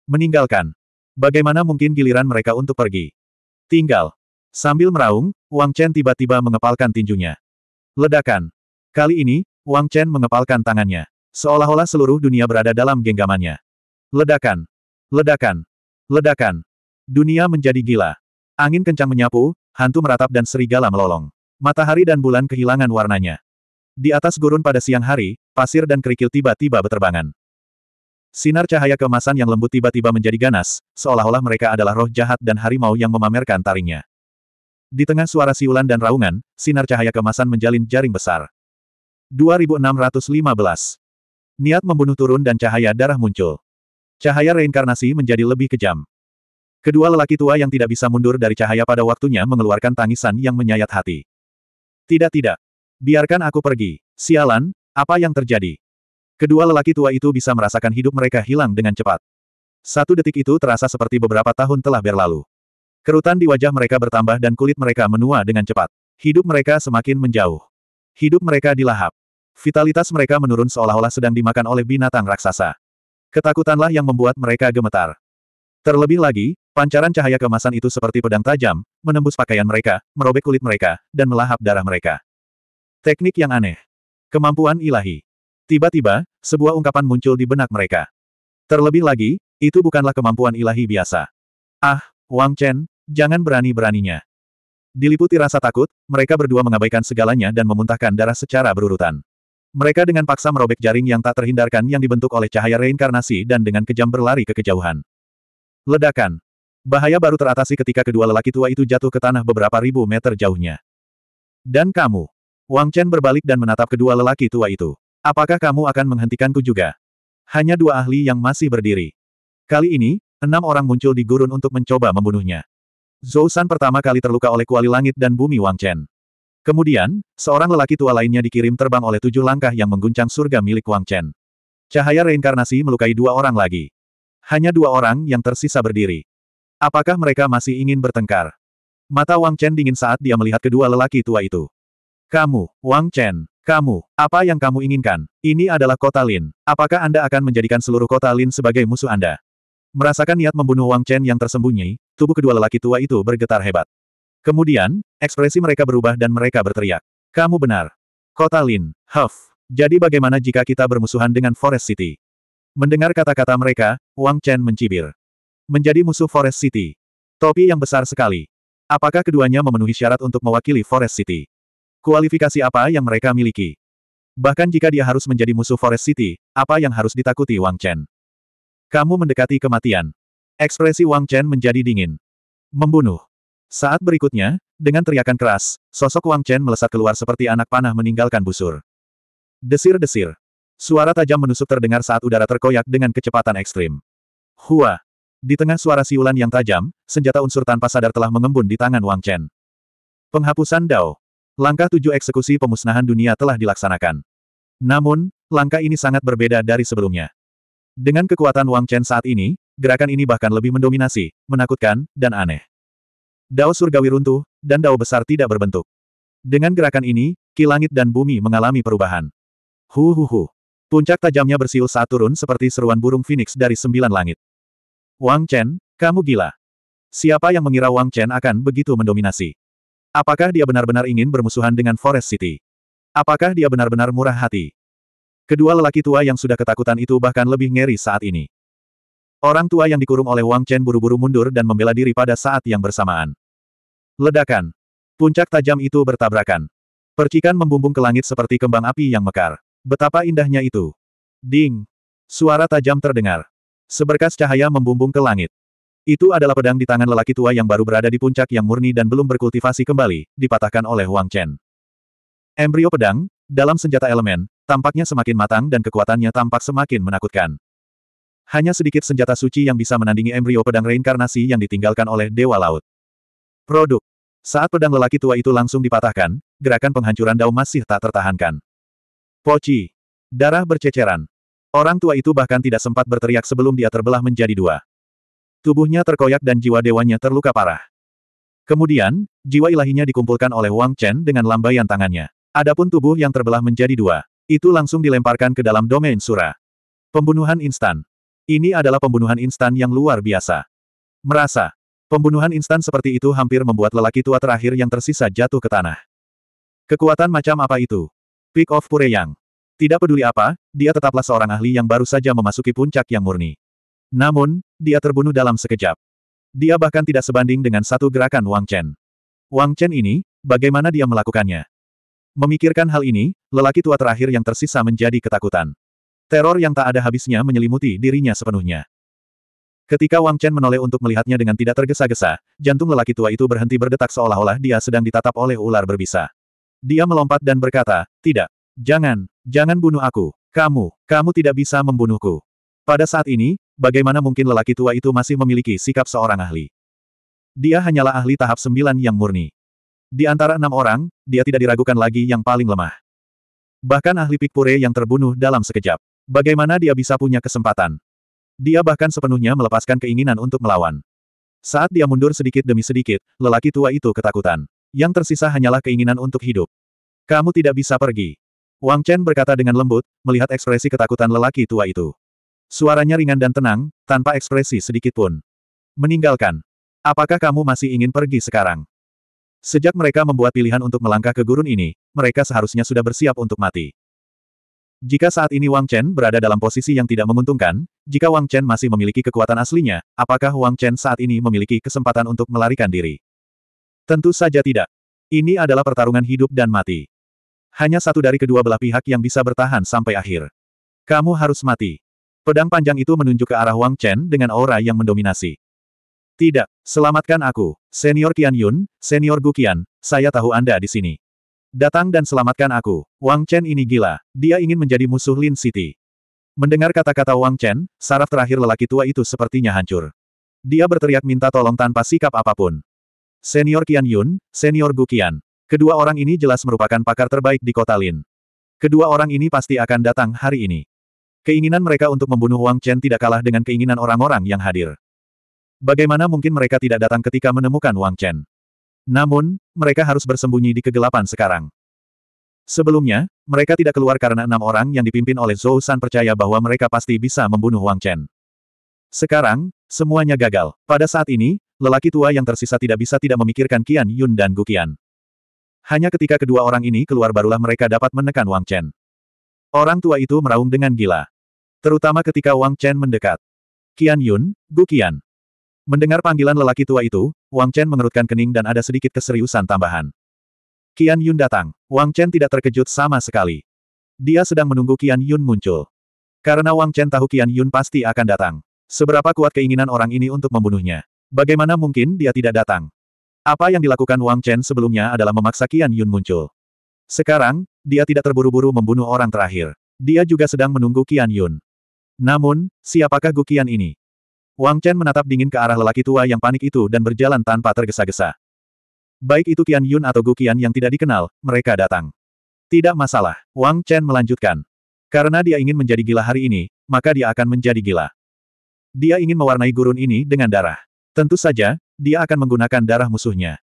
Meninggalkan. Bagaimana mungkin giliran mereka untuk pergi? Tinggal. Sambil meraung, Wang Chen tiba-tiba mengepalkan tinjunya. Ledakan. Kali ini, Wang Chen mengepalkan tangannya. Seolah-olah seluruh dunia berada dalam genggamannya. Ledakan. Ledakan. Ledakan. Dunia menjadi gila. Angin kencang menyapu, hantu meratap dan serigala melolong. Matahari dan bulan kehilangan warnanya. Di atas gurun pada siang hari, pasir dan kerikil tiba-tiba beterbangan. Sinar cahaya kemasan yang lembut tiba-tiba menjadi ganas, seolah-olah mereka adalah roh jahat dan harimau yang memamerkan taringnya. Di tengah suara siulan dan raungan, sinar cahaya kemasan menjalin jaring besar. 2615. Niat membunuh turun dan cahaya darah muncul. Cahaya reinkarnasi menjadi lebih kejam. Kedua lelaki tua yang tidak bisa mundur dari cahaya pada waktunya mengeluarkan tangisan yang menyayat hati. Tidak tidak. Biarkan aku pergi. Sialan, apa yang terjadi? Kedua lelaki tua itu bisa merasakan hidup mereka hilang dengan cepat. Satu detik itu terasa seperti beberapa tahun telah berlalu. Kerutan di wajah mereka bertambah dan kulit mereka menua dengan cepat. Hidup mereka semakin menjauh. Hidup mereka dilahap. Vitalitas mereka menurun seolah-olah sedang dimakan oleh binatang raksasa. Ketakutanlah yang membuat mereka gemetar. Terlebih lagi, pancaran cahaya kemasan itu seperti pedang tajam, menembus pakaian mereka, merobek kulit mereka, dan melahap darah mereka. Teknik yang aneh. Kemampuan ilahi. Tiba-tiba, sebuah ungkapan muncul di benak mereka. Terlebih lagi, itu bukanlah kemampuan ilahi biasa. Ah, Wang Chen, Jangan berani-beraninya. Diliputi rasa takut, mereka berdua mengabaikan segalanya dan memuntahkan darah secara berurutan. Mereka dengan paksa merobek jaring yang tak terhindarkan yang dibentuk oleh cahaya reinkarnasi dan dengan kejam berlari ke kejauhan. Ledakan. Bahaya baru teratasi ketika kedua lelaki tua itu jatuh ke tanah beberapa ribu meter jauhnya. Dan kamu. Wang Chen berbalik dan menatap kedua lelaki tua itu. Apakah kamu akan menghentikanku juga? Hanya dua ahli yang masih berdiri. Kali ini, enam orang muncul di gurun untuk mencoba membunuhnya. Zhou San pertama kali terluka oleh kuali langit dan bumi Wang Chen. Kemudian, seorang lelaki tua lainnya dikirim terbang oleh tujuh langkah yang mengguncang surga milik Wang Chen. Cahaya reinkarnasi melukai dua orang lagi. Hanya dua orang yang tersisa berdiri. Apakah mereka masih ingin bertengkar? Mata Wang Chen dingin saat dia melihat kedua lelaki tua itu. Kamu, Wang Chen, kamu, apa yang kamu inginkan? Ini adalah kota Lin. Apakah Anda akan menjadikan seluruh kota Lin sebagai musuh Anda? Merasakan niat membunuh Wang Chen yang tersembunyi, tubuh kedua lelaki tua itu bergetar hebat. Kemudian, ekspresi mereka berubah dan mereka berteriak. Kamu benar. Kota Lin, Huff. Jadi bagaimana jika kita bermusuhan dengan Forest City? Mendengar kata-kata mereka, Wang Chen mencibir. Menjadi musuh Forest City. Topi yang besar sekali. Apakah keduanya memenuhi syarat untuk mewakili Forest City? Kualifikasi apa yang mereka miliki? Bahkan jika dia harus menjadi musuh Forest City, apa yang harus ditakuti Wang Chen? Kamu mendekati kematian. Ekspresi Wang Chen menjadi dingin. Membunuh. Saat berikutnya, dengan teriakan keras, sosok Wang Chen melesat keluar seperti anak panah meninggalkan busur. Desir-desir. Suara tajam menusuk terdengar saat udara terkoyak dengan kecepatan ekstrim. Hua. Di tengah suara siulan yang tajam, senjata unsur tanpa sadar telah mengembun di tangan Wang Chen. Penghapusan Dao. Langkah tujuh eksekusi pemusnahan dunia telah dilaksanakan. Namun, langkah ini sangat berbeda dari sebelumnya. Dengan kekuatan Wang Chen saat ini, gerakan ini bahkan lebih mendominasi, menakutkan, dan aneh. Dao surgawi runtuh, dan dao besar tidak berbentuk. Dengan gerakan ini, ki langit dan bumi mengalami perubahan. Hu hu hu. Puncak tajamnya bersiul saat turun seperti seruan burung phoenix dari sembilan langit. Wang Chen, kamu gila. Siapa yang mengira Wang Chen akan begitu mendominasi? Apakah dia benar-benar ingin bermusuhan dengan Forest City? Apakah dia benar-benar murah hati? Kedua lelaki tua yang sudah ketakutan itu bahkan lebih ngeri saat ini. Orang tua yang dikurung oleh Wang Chen buru-buru mundur dan membela diri pada saat yang bersamaan. Ledakan. Puncak tajam itu bertabrakan. Percikan membumbung ke langit seperti kembang api yang mekar. Betapa indahnya itu. Ding. Suara tajam terdengar. Seberkas cahaya membumbung ke langit. Itu adalah pedang di tangan lelaki tua yang baru berada di puncak yang murni dan belum berkultivasi kembali, dipatahkan oleh Wang Chen. Embrio pedang, dalam senjata elemen, tampaknya semakin matang dan kekuatannya tampak semakin menakutkan. Hanya sedikit senjata suci yang bisa menandingi embrio pedang reinkarnasi yang ditinggalkan oleh Dewa Laut. Produk. Saat pedang lelaki tua itu langsung dipatahkan, gerakan penghancuran dao masih tak tertahankan. Poci. Darah berceceran. Orang tua itu bahkan tidak sempat berteriak sebelum dia terbelah menjadi dua. Tubuhnya terkoyak dan jiwa dewanya terluka parah. Kemudian, jiwa ilahinya dikumpulkan oleh Wang Chen dengan lambaian tangannya. Adapun tubuh yang terbelah menjadi dua, itu langsung dilemparkan ke dalam domain sura. Pembunuhan instan. Ini adalah pembunuhan instan yang luar biasa. Merasa. Pembunuhan instan seperti itu hampir membuat lelaki tua terakhir yang tersisa jatuh ke tanah. Kekuatan macam apa itu? Pick of Yang Tidak peduli apa, dia tetaplah seorang ahli yang baru saja memasuki puncak yang murni. Namun, dia terbunuh dalam sekejap. Dia bahkan tidak sebanding dengan satu gerakan Wang Chen. Wang Chen ini, bagaimana dia melakukannya? Memikirkan hal ini, lelaki tua terakhir yang tersisa menjadi ketakutan. Teror yang tak ada habisnya menyelimuti dirinya sepenuhnya. Ketika Wang Chen menoleh untuk melihatnya dengan tidak tergesa-gesa, jantung lelaki tua itu berhenti berdetak seolah-olah dia sedang ditatap oleh ular berbisa. Dia melompat dan berkata, tidak, jangan, jangan bunuh aku, kamu, kamu tidak bisa membunuhku. Pada saat ini, bagaimana mungkin lelaki tua itu masih memiliki sikap seorang ahli? Dia hanyalah ahli tahap sembilan yang murni. Di antara enam orang, dia tidak diragukan lagi yang paling lemah. Bahkan ahli pikpure yang terbunuh dalam sekejap. Bagaimana dia bisa punya kesempatan? Dia bahkan sepenuhnya melepaskan keinginan untuk melawan. Saat dia mundur sedikit demi sedikit, lelaki tua itu ketakutan. Yang tersisa hanyalah keinginan untuk hidup. Kamu tidak bisa pergi. Wang Chen berkata dengan lembut, melihat ekspresi ketakutan lelaki tua itu. Suaranya ringan dan tenang, tanpa ekspresi sedikit pun. Meninggalkan. Apakah kamu masih ingin pergi sekarang? Sejak mereka membuat pilihan untuk melangkah ke gurun ini, mereka seharusnya sudah bersiap untuk mati. Jika saat ini Wang Chen berada dalam posisi yang tidak menguntungkan, jika Wang Chen masih memiliki kekuatan aslinya, apakah Wang Chen saat ini memiliki kesempatan untuk melarikan diri? Tentu saja tidak. Ini adalah pertarungan hidup dan mati. Hanya satu dari kedua belah pihak yang bisa bertahan sampai akhir. Kamu harus mati. Pedang panjang itu menunjuk ke arah Wang Chen dengan aura yang mendominasi. Tidak, selamatkan aku, Senior Qian Yun, Senior Gu Qian. saya tahu Anda di sini. Datang dan selamatkan aku. Wang Chen ini gila. Dia ingin menjadi musuh Lin City. Mendengar kata-kata Wang Chen, saraf terakhir lelaki tua itu sepertinya hancur. Dia berteriak minta tolong tanpa sikap apapun. Senior Qian Yun, Senior Gu Qian. Kedua orang ini jelas merupakan pakar terbaik di kota Lin. Kedua orang ini pasti akan datang hari ini. Keinginan mereka untuk membunuh Wang Chen tidak kalah dengan keinginan orang-orang yang hadir. Bagaimana mungkin mereka tidak datang ketika menemukan Wang Chen? Namun, mereka harus bersembunyi di kegelapan sekarang. Sebelumnya, mereka tidak keluar karena enam orang yang dipimpin oleh Zhou San percaya bahwa mereka pasti bisa membunuh Wang Chen. Sekarang, semuanya gagal. Pada saat ini, lelaki tua yang tersisa tidak bisa tidak memikirkan Qian Yun dan Gu Qian. Hanya ketika kedua orang ini keluar barulah mereka dapat menekan Wang Chen. Orang tua itu meraung dengan gila. Terutama ketika Wang Chen mendekat. Qian Yun, Gu Qian. Mendengar panggilan lelaki tua itu, Wang Chen mengerutkan kening dan ada sedikit keseriusan tambahan. Kian Yun datang. Wang Chen tidak terkejut sama sekali. Dia sedang menunggu Kian Yun muncul. Karena Wang Chen tahu Kian Yun pasti akan datang. Seberapa kuat keinginan orang ini untuk membunuhnya. Bagaimana mungkin dia tidak datang? Apa yang dilakukan Wang Chen sebelumnya adalah memaksa Kian Yun muncul. Sekarang, dia tidak terburu-buru membunuh orang terakhir. Dia juga sedang menunggu Kian Yun. Namun, siapakah Gu Kian ini? Wang Chen menatap dingin ke arah lelaki tua yang panik itu dan berjalan tanpa tergesa-gesa. Baik itu Qian Yun atau Gu Qian yang tidak dikenal, mereka datang. Tidak masalah, Wang Chen melanjutkan. Karena dia ingin menjadi gila hari ini, maka dia akan menjadi gila. Dia ingin mewarnai gurun ini dengan darah. Tentu saja, dia akan menggunakan darah musuhnya.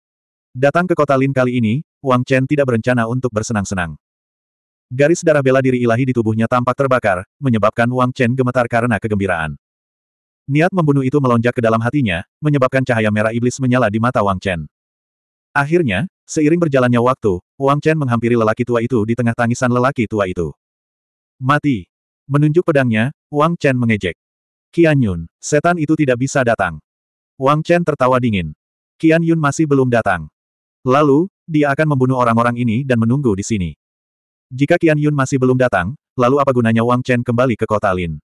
Datang ke kota Lin kali ini, Wang Chen tidak berencana untuk bersenang-senang. Garis darah bela diri ilahi di tubuhnya tampak terbakar, menyebabkan Wang Chen gemetar karena kegembiraan. Niat membunuh itu melonjak ke dalam hatinya, menyebabkan cahaya merah iblis menyala di mata Wang Chen. Akhirnya, seiring berjalannya waktu, Wang Chen menghampiri lelaki tua itu di tengah tangisan lelaki tua itu. Mati. Menunjuk pedangnya, Wang Chen mengejek. Qian Yun, setan itu tidak bisa datang. Wang Chen tertawa dingin. Qian Yun masih belum datang. Lalu, dia akan membunuh orang-orang ini dan menunggu di sini. Jika Qian Yun masih belum datang, lalu apa gunanya Wang Chen kembali ke kota Lin?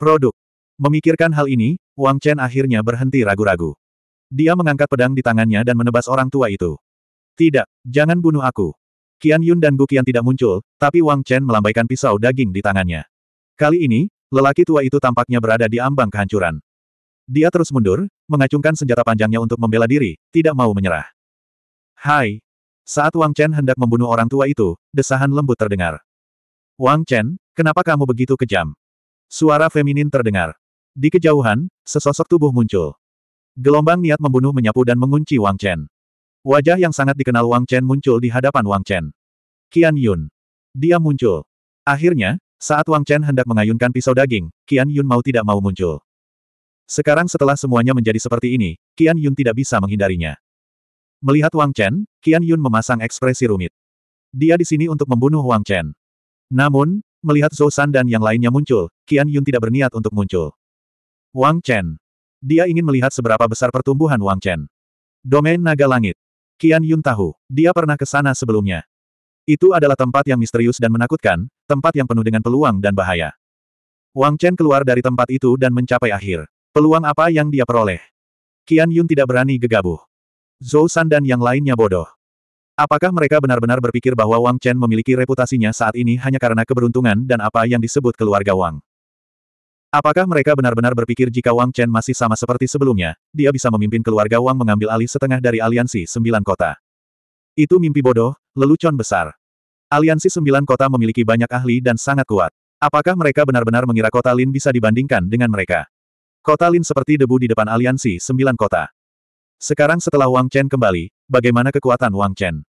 Produk. Memikirkan hal ini, Wang Chen akhirnya berhenti ragu-ragu. Dia mengangkat pedang di tangannya dan menebas orang tua itu. Tidak, jangan bunuh aku. Qian Yun dan Gu Qian tidak muncul, tapi Wang Chen melambaikan pisau daging di tangannya. Kali ini, lelaki tua itu tampaknya berada di ambang kehancuran. Dia terus mundur, mengacungkan senjata panjangnya untuk membela diri, tidak mau menyerah. Hai! Saat Wang Chen hendak membunuh orang tua itu, desahan lembut terdengar. Wang Chen, kenapa kamu begitu kejam? Suara feminin terdengar. Di kejauhan, sesosok tubuh muncul. Gelombang niat membunuh menyapu dan mengunci Wang Chen. Wajah yang sangat dikenal Wang Chen muncul di hadapan Wang Chen. Qian Yun. Dia muncul. Akhirnya, saat Wang Chen hendak mengayunkan pisau daging, Qian Yun mau tidak mau muncul. Sekarang setelah semuanya menjadi seperti ini, Qian Yun tidak bisa menghindarinya. Melihat Wang Chen, Qian Yun memasang ekspresi rumit. Dia di sini untuk membunuh Wang Chen. Namun, melihat Zhou San dan yang lainnya muncul, Qian Yun tidak berniat untuk muncul. Wang Chen. Dia ingin melihat seberapa besar pertumbuhan Wang Chen. Domain Naga Langit. Kian Yun tahu, dia pernah ke sana sebelumnya. Itu adalah tempat yang misterius dan menakutkan, tempat yang penuh dengan peluang dan bahaya. Wang Chen keluar dari tempat itu dan mencapai akhir. Peluang apa yang dia peroleh? Kian Yun tidak berani gegabah. Zhou San dan yang lainnya bodoh. Apakah mereka benar-benar berpikir bahwa Wang Chen memiliki reputasinya saat ini hanya karena keberuntungan dan apa yang disebut keluarga Wang? Apakah mereka benar-benar berpikir jika Wang Chen masih sama seperti sebelumnya, dia bisa memimpin keluarga Wang mengambil alih setengah dari aliansi sembilan kota? Itu mimpi bodoh, lelucon besar. Aliansi sembilan kota memiliki banyak ahli dan sangat kuat. Apakah mereka benar-benar mengira kota Lin bisa dibandingkan dengan mereka? Kota Lin seperti debu di depan aliansi sembilan kota. Sekarang setelah Wang Chen kembali, bagaimana kekuatan Wang Chen?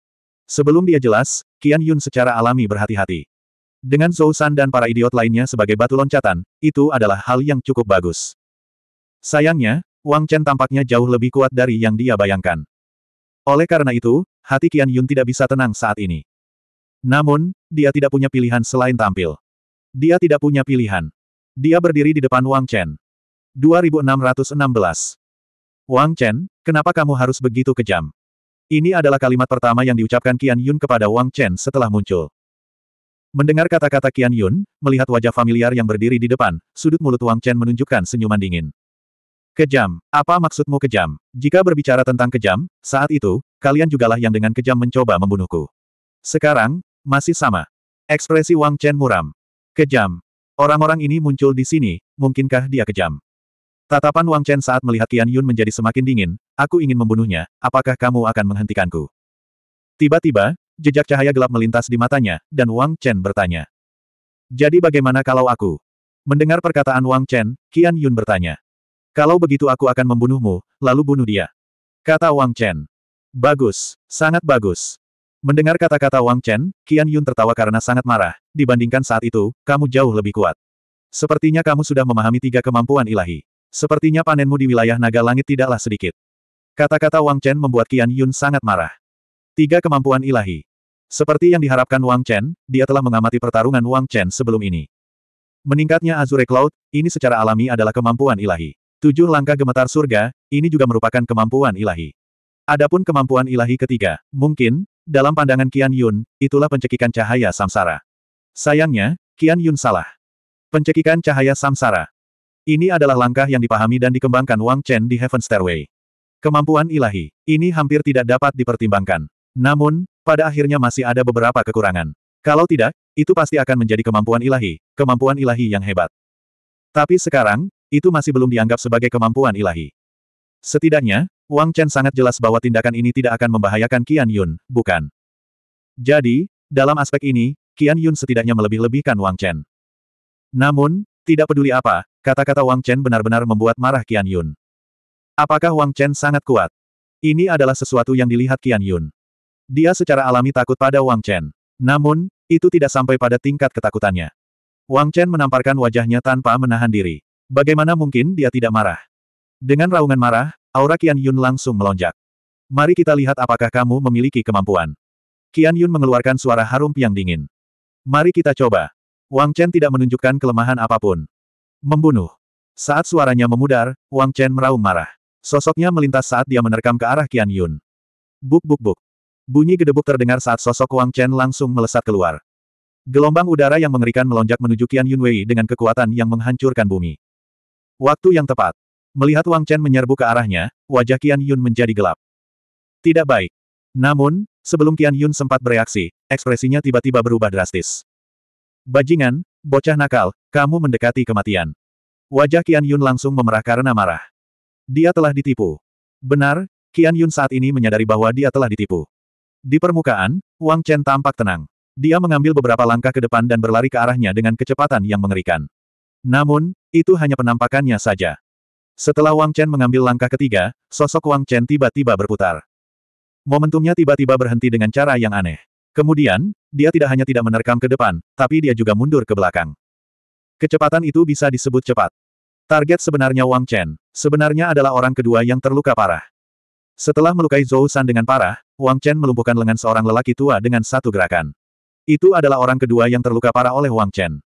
Sebelum dia jelas, Qian Yun secara alami berhati-hati. Dengan Zhou San dan para idiot lainnya sebagai batu loncatan, itu adalah hal yang cukup bagus. Sayangnya, Wang Chen tampaknya jauh lebih kuat dari yang dia bayangkan. Oleh karena itu, hati Qian Yun tidak bisa tenang saat ini. Namun, dia tidak punya pilihan selain tampil. Dia tidak punya pilihan. Dia berdiri di depan Wang Chen. 2616 Wang Chen, kenapa kamu harus begitu kejam? Ini adalah kalimat pertama yang diucapkan Qian Yun kepada Wang Chen setelah muncul. Mendengar kata-kata Qian Yun, melihat wajah familiar yang berdiri di depan, sudut mulut Wang Chen menunjukkan senyuman dingin. Kejam, apa maksudmu kejam? Jika berbicara tentang kejam, saat itu, kalian jugalah yang dengan kejam mencoba membunuhku. Sekarang, masih sama. Ekspresi Wang Chen muram. Kejam. Orang-orang ini muncul di sini, mungkinkah dia kejam? Tatapan Wang Chen saat melihat Qian Yun menjadi semakin dingin, aku ingin membunuhnya, apakah kamu akan menghentikanku? Tiba-tiba, Jejak cahaya gelap melintas di matanya, dan Wang Chen bertanya. Jadi bagaimana kalau aku? Mendengar perkataan Wang Chen, Qian Yun bertanya. Kalau begitu aku akan membunuhmu, lalu bunuh dia. Kata Wang Chen. Bagus, sangat bagus. Mendengar kata-kata Wang Chen, Qian Yun tertawa karena sangat marah. Dibandingkan saat itu, kamu jauh lebih kuat. Sepertinya kamu sudah memahami tiga kemampuan ilahi. Sepertinya panenmu di wilayah naga langit tidaklah sedikit. Kata-kata Wang Chen membuat Qian Yun sangat marah. Tiga kemampuan ilahi. Seperti yang diharapkan Wang Chen, dia telah mengamati pertarungan Wang Chen sebelum ini. Meningkatnya Azure Cloud, ini secara alami adalah kemampuan ilahi. Tujuh langkah gemetar surga, ini juga merupakan kemampuan ilahi. Adapun kemampuan ilahi ketiga, mungkin, dalam pandangan Qian Yun, itulah pencekikan cahaya samsara. Sayangnya, Qian Yun salah. Pencekikan cahaya samsara. Ini adalah langkah yang dipahami dan dikembangkan Wang Chen di Heaven Stairway. Kemampuan ilahi, ini hampir tidak dapat dipertimbangkan. Namun, pada akhirnya masih ada beberapa kekurangan. Kalau tidak, itu pasti akan menjadi kemampuan ilahi, kemampuan ilahi yang hebat. Tapi sekarang, itu masih belum dianggap sebagai kemampuan ilahi. Setidaknya, Wang Chen sangat jelas bahwa tindakan ini tidak akan membahayakan Qian Yun, bukan? Jadi, dalam aspek ini, Qian Yun setidaknya melebih-lebihkan Wang Chen. Namun, tidak peduli apa, kata-kata Wang Chen benar-benar membuat marah Qian Yun. Apakah Wang Chen sangat kuat? Ini adalah sesuatu yang dilihat Qian Yun. Dia secara alami takut pada Wang Chen. Namun, itu tidak sampai pada tingkat ketakutannya. Wang Chen menamparkan wajahnya tanpa menahan diri. Bagaimana mungkin dia tidak marah? Dengan raungan marah, aura Qian Yun langsung melonjak. Mari kita lihat apakah kamu memiliki kemampuan. Qian Yun mengeluarkan suara harum yang dingin. Mari kita coba. Wang Chen tidak menunjukkan kelemahan apapun. Membunuh. Saat suaranya memudar, Wang Chen meraung marah. Sosoknya melintas saat dia menerkam ke arah Qian Yun. Buk buk buk. Bunyi gedebuk terdengar saat sosok Wang Chen langsung melesat keluar. Gelombang udara yang mengerikan melonjak menuju Qian Yunwei dengan kekuatan yang menghancurkan bumi. Waktu yang tepat. Melihat Wang Chen menyerbu ke arahnya, wajah Qian Yun menjadi gelap. Tidak baik. Namun, sebelum Qian Yun sempat bereaksi, ekspresinya tiba-tiba berubah drastis. Bajingan, bocah nakal, kamu mendekati kematian. Wajah Qian Yun langsung memerah karena marah. Dia telah ditipu. Benar, Qian Yun saat ini menyadari bahwa dia telah ditipu. Di permukaan, Wang Chen tampak tenang. Dia mengambil beberapa langkah ke depan dan berlari ke arahnya dengan kecepatan yang mengerikan. Namun, itu hanya penampakannya saja. Setelah Wang Chen mengambil langkah ketiga, sosok Wang Chen tiba-tiba berputar. Momentumnya tiba-tiba berhenti dengan cara yang aneh. Kemudian, dia tidak hanya tidak menerkam ke depan, tapi dia juga mundur ke belakang. Kecepatan itu bisa disebut cepat. Target sebenarnya Wang Chen, sebenarnya adalah orang kedua yang terluka parah. Setelah melukai Zhou San dengan parah, Wang Chen melumpuhkan lengan seorang lelaki tua dengan satu gerakan. Itu adalah orang kedua yang terluka parah oleh Wang Chen.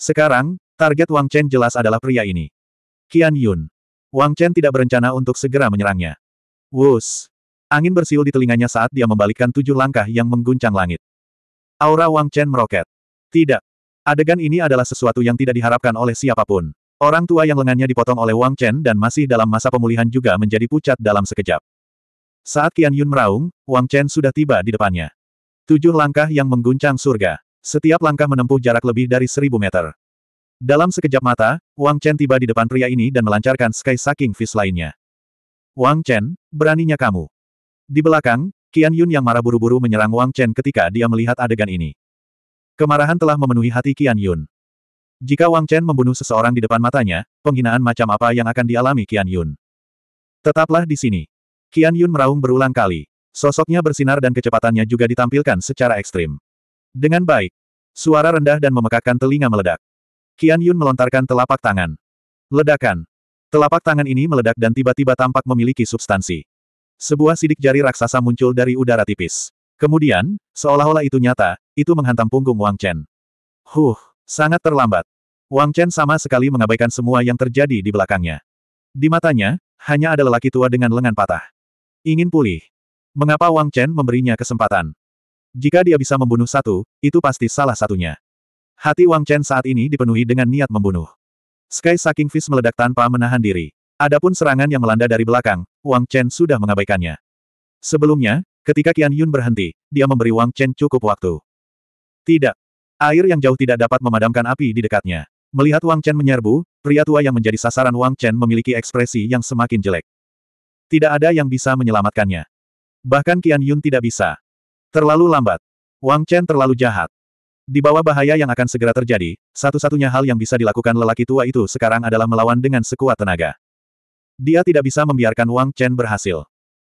Sekarang, target Wang Chen jelas adalah pria ini. Qian Yun. Wang Chen tidak berencana untuk segera menyerangnya. Wus. Angin bersiul di telinganya saat dia membalikkan tujuh langkah yang mengguncang langit. Aura Wang Chen meroket. Tidak. Adegan ini adalah sesuatu yang tidak diharapkan oleh siapapun. Orang tua yang lengannya dipotong oleh Wang Chen dan masih dalam masa pemulihan juga menjadi pucat dalam sekejap. Saat Qian Yun meraung, Wang Chen sudah tiba di depannya. Tujuh langkah yang mengguncang surga. Setiap langkah menempuh jarak lebih dari seribu meter. Dalam sekejap mata, Wang Chen tiba di depan pria ini dan melancarkan Sky Sucking Fist lainnya. Wang Chen, beraninya kamu. Di belakang, Qian Yun yang marah buru-buru menyerang Wang Chen ketika dia melihat adegan ini. Kemarahan telah memenuhi hati Qian Yun. Jika Wang Chen membunuh seseorang di depan matanya, penghinaan macam apa yang akan dialami Qian Yun? Tetaplah di sini. Kian Yun meraung berulang kali. Sosoknya bersinar dan kecepatannya juga ditampilkan secara ekstrim. Dengan baik. Suara rendah dan memekakkan telinga meledak. Kian Yun melontarkan telapak tangan. Ledakan. Telapak tangan ini meledak dan tiba-tiba tampak memiliki substansi. Sebuah sidik jari raksasa muncul dari udara tipis. Kemudian, seolah-olah itu nyata, itu menghantam punggung Wang Chen. Huh, sangat terlambat. Wang Chen sama sekali mengabaikan semua yang terjadi di belakangnya. Di matanya, hanya ada lelaki tua dengan lengan patah. Ingin pulih. Mengapa Wang Chen memberinya kesempatan? Jika dia bisa membunuh satu, itu pasti salah satunya. Hati Wang Chen saat ini dipenuhi dengan niat membunuh. Sky Sucking Fist meledak tanpa menahan diri. Adapun serangan yang melanda dari belakang, Wang Chen sudah mengabaikannya. Sebelumnya, ketika Qian Yun berhenti, dia memberi Wang Chen cukup waktu. Tidak. Air yang jauh tidak dapat memadamkan api di dekatnya. Melihat Wang Chen menyerbu, pria tua yang menjadi sasaran Wang Chen memiliki ekspresi yang semakin jelek. Tidak ada yang bisa menyelamatkannya. Bahkan Qian Yun tidak bisa. Terlalu lambat. Wang Chen terlalu jahat. Di bawah bahaya yang akan segera terjadi, satu-satunya hal yang bisa dilakukan lelaki tua itu sekarang adalah melawan dengan sekuat tenaga. Dia tidak bisa membiarkan Wang Chen berhasil.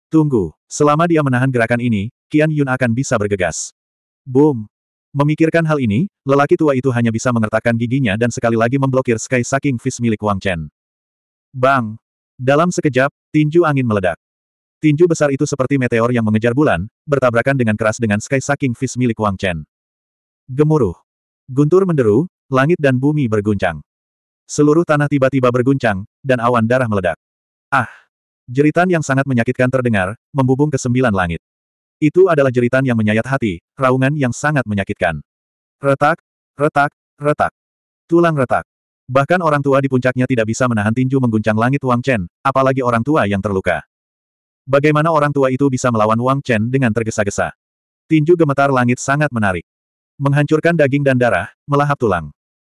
Tunggu, selama dia menahan gerakan ini, Qian Yun akan bisa bergegas. Boom! Memikirkan hal ini, lelaki tua itu hanya bisa mengertakkan giginya dan sekali lagi memblokir Sky Saking Fist milik Wang Chen. Bang! Dalam sekejap, tinju angin meledak. Tinju besar itu seperti meteor yang mengejar bulan, bertabrakan dengan keras dengan Sky Sucking Fist milik Wang Chen. Gemuruh. Guntur menderu, langit dan bumi berguncang. Seluruh tanah tiba-tiba berguncang, dan awan darah meledak. Ah! Jeritan yang sangat menyakitkan terdengar, membubung ke sembilan langit. Itu adalah jeritan yang menyayat hati, raungan yang sangat menyakitkan. Retak, retak, retak. Tulang retak. Bahkan orang tua di puncaknya tidak bisa menahan tinju mengguncang langit Wang Chen, apalagi orang tua yang terluka. Bagaimana orang tua itu bisa melawan Wang Chen dengan tergesa-gesa? Tinju gemetar langit sangat menarik. Menghancurkan daging dan darah, melahap tulang.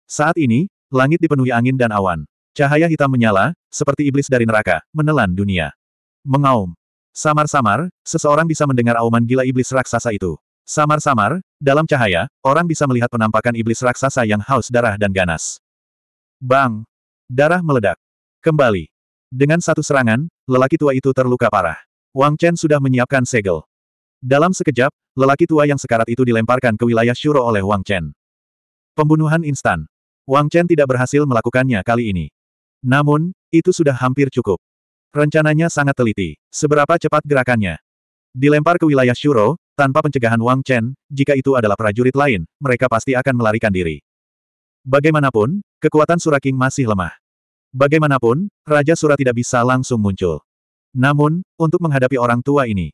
Saat ini, langit dipenuhi angin dan awan. Cahaya hitam menyala, seperti iblis dari neraka, menelan dunia. Mengaum. Samar-samar, seseorang bisa mendengar auman gila iblis raksasa itu. Samar-samar, dalam cahaya, orang bisa melihat penampakan iblis raksasa yang haus darah dan ganas. Bang! Darah meledak. Kembali. Dengan satu serangan, lelaki tua itu terluka parah. Wang Chen sudah menyiapkan segel. Dalam sekejap, lelaki tua yang sekarat itu dilemparkan ke wilayah Shuro oleh Wang Chen. Pembunuhan instan. Wang Chen tidak berhasil melakukannya kali ini. Namun, itu sudah hampir cukup. Rencananya sangat teliti. Seberapa cepat gerakannya. Dilempar ke wilayah Shuro, tanpa pencegahan Wang Chen, jika itu adalah prajurit lain, mereka pasti akan melarikan diri. Bagaimanapun, kekuatan Suraking masih lemah. Bagaimanapun, Raja Sura tidak bisa langsung muncul. Namun, untuk menghadapi orang tua ini,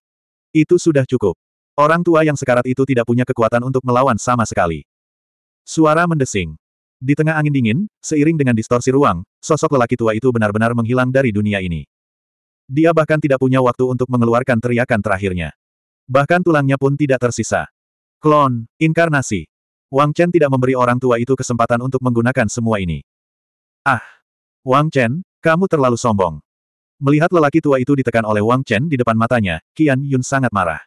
itu sudah cukup. Orang tua yang sekarat itu tidak punya kekuatan untuk melawan sama sekali. Suara mendesing. Di tengah angin dingin, seiring dengan distorsi ruang, sosok lelaki tua itu benar-benar menghilang dari dunia ini. Dia bahkan tidak punya waktu untuk mengeluarkan teriakan terakhirnya. Bahkan tulangnya pun tidak tersisa. Klon, inkarnasi. Wang Chen tidak memberi orang tua itu kesempatan untuk menggunakan semua ini. Ah! Wang Chen, kamu terlalu sombong. Melihat lelaki tua itu ditekan oleh Wang Chen di depan matanya, Qian Yun sangat marah.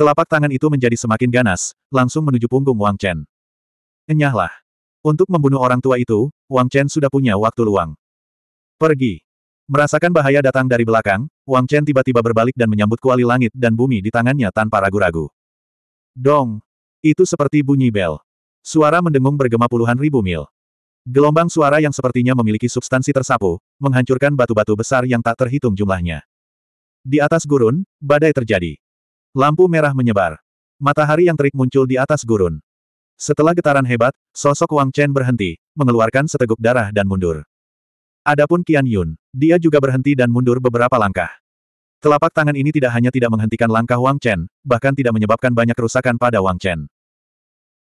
Telapak tangan itu menjadi semakin ganas, langsung menuju punggung Wang Chen. Enyahlah. Untuk membunuh orang tua itu, Wang Chen sudah punya waktu luang. Pergi. Merasakan bahaya datang dari belakang, Wang Chen tiba-tiba berbalik dan menyambut kuali langit dan bumi di tangannya tanpa ragu-ragu. Dong! Itu seperti bunyi bel. Suara mendengung bergema puluhan ribu mil. Gelombang suara yang sepertinya memiliki substansi tersapu, menghancurkan batu-batu besar yang tak terhitung jumlahnya. Di atas gurun, badai terjadi. Lampu merah menyebar. Matahari yang terik muncul di atas gurun. Setelah getaran hebat, sosok Wang Chen berhenti, mengeluarkan seteguk darah dan mundur. Adapun Qian Yun, dia juga berhenti dan mundur beberapa langkah. Telapak tangan ini tidak hanya tidak menghentikan langkah Wang Chen, bahkan tidak menyebabkan banyak kerusakan pada Wang Chen.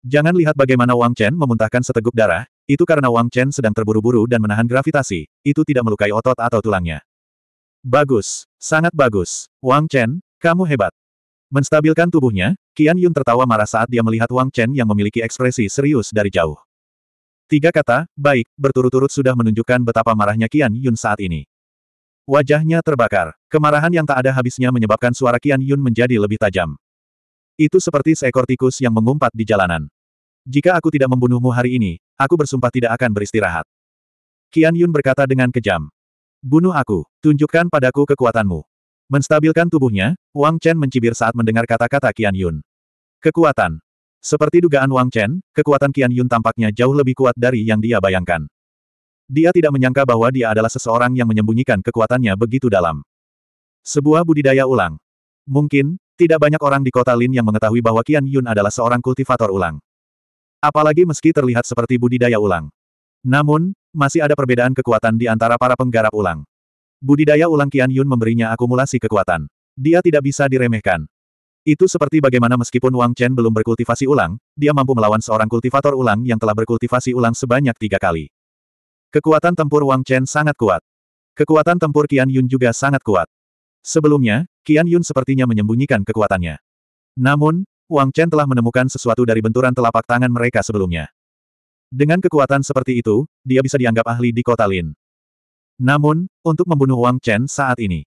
Jangan lihat bagaimana Wang Chen memuntahkan seteguk darah, itu karena Wang Chen sedang terburu-buru dan menahan gravitasi, itu tidak melukai otot atau tulangnya. Bagus, sangat bagus. Wang Chen, kamu hebat. Menstabilkan tubuhnya, Qian Yun tertawa marah saat dia melihat Wang Chen yang memiliki ekspresi serius dari jauh. Tiga kata, baik, berturut-turut sudah menunjukkan betapa marahnya Qian Yun saat ini. Wajahnya terbakar. Kemarahan yang tak ada habisnya menyebabkan suara Qian Yun menjadi lebih tajam. Itu seperti seekor tikus yang mengumpat di jalanan. Jika aku tidak membunuhmu hari ini, aku bersumpah tidak akan beristirahat. Kian Yun berkata dengan kejam. Bunuh aku, tunjukkan padaku kekuatanmu. Menstabilkan tubuhnya, Wang Chen mencibir saat mendengar kata-kata Kian Yun. Kekuatan. Seperti dugaan Wang Chen, kekuatan Kian Yun tampaknya jauh lebih kuat dari yang dia bayangkan. Dia tidak menyangka bahwa dia adalah seseorang yang menyembunyikan kekuatannya begitu dalam. Sebuah budidaya ulang. Mungkin, tidak banyak orang di kota Lin yang mengetahui bahwa Qian Yun adalah seorang kultivator ulang. Apalagi meski terlihat seperti budidaya ulang. Namun, masih ada perbedaan kekuatan di antara para penggarap ulang. Budidaya ulang Qian Yun memberinya akumulasi kekuatan. Dia tidak bisa diremehkan. Itu seperti bagaimana meskipun Wang Chen belum berkultivasi ulang, dia mampu melawan seorang kultivator ulang yang telah berkultivasi ulang sebanyak tiga kali. Kekuatan tempur Wang Chen sangat kuat. Kekuatan tempur Qian Yun juga sangat kuat. Sebelumnya, Qian Yun sepertinya menyembunyikan kekuatannya. Namun, Wang Chen telah menemukan sesuatu dari benturan telapak tangan mereka sebelumnya. Dengan kekuatan seperti itu, dia bisa dianggap ahli di kota Lin. Namun, untuk membunuh Wang Chen saat ini,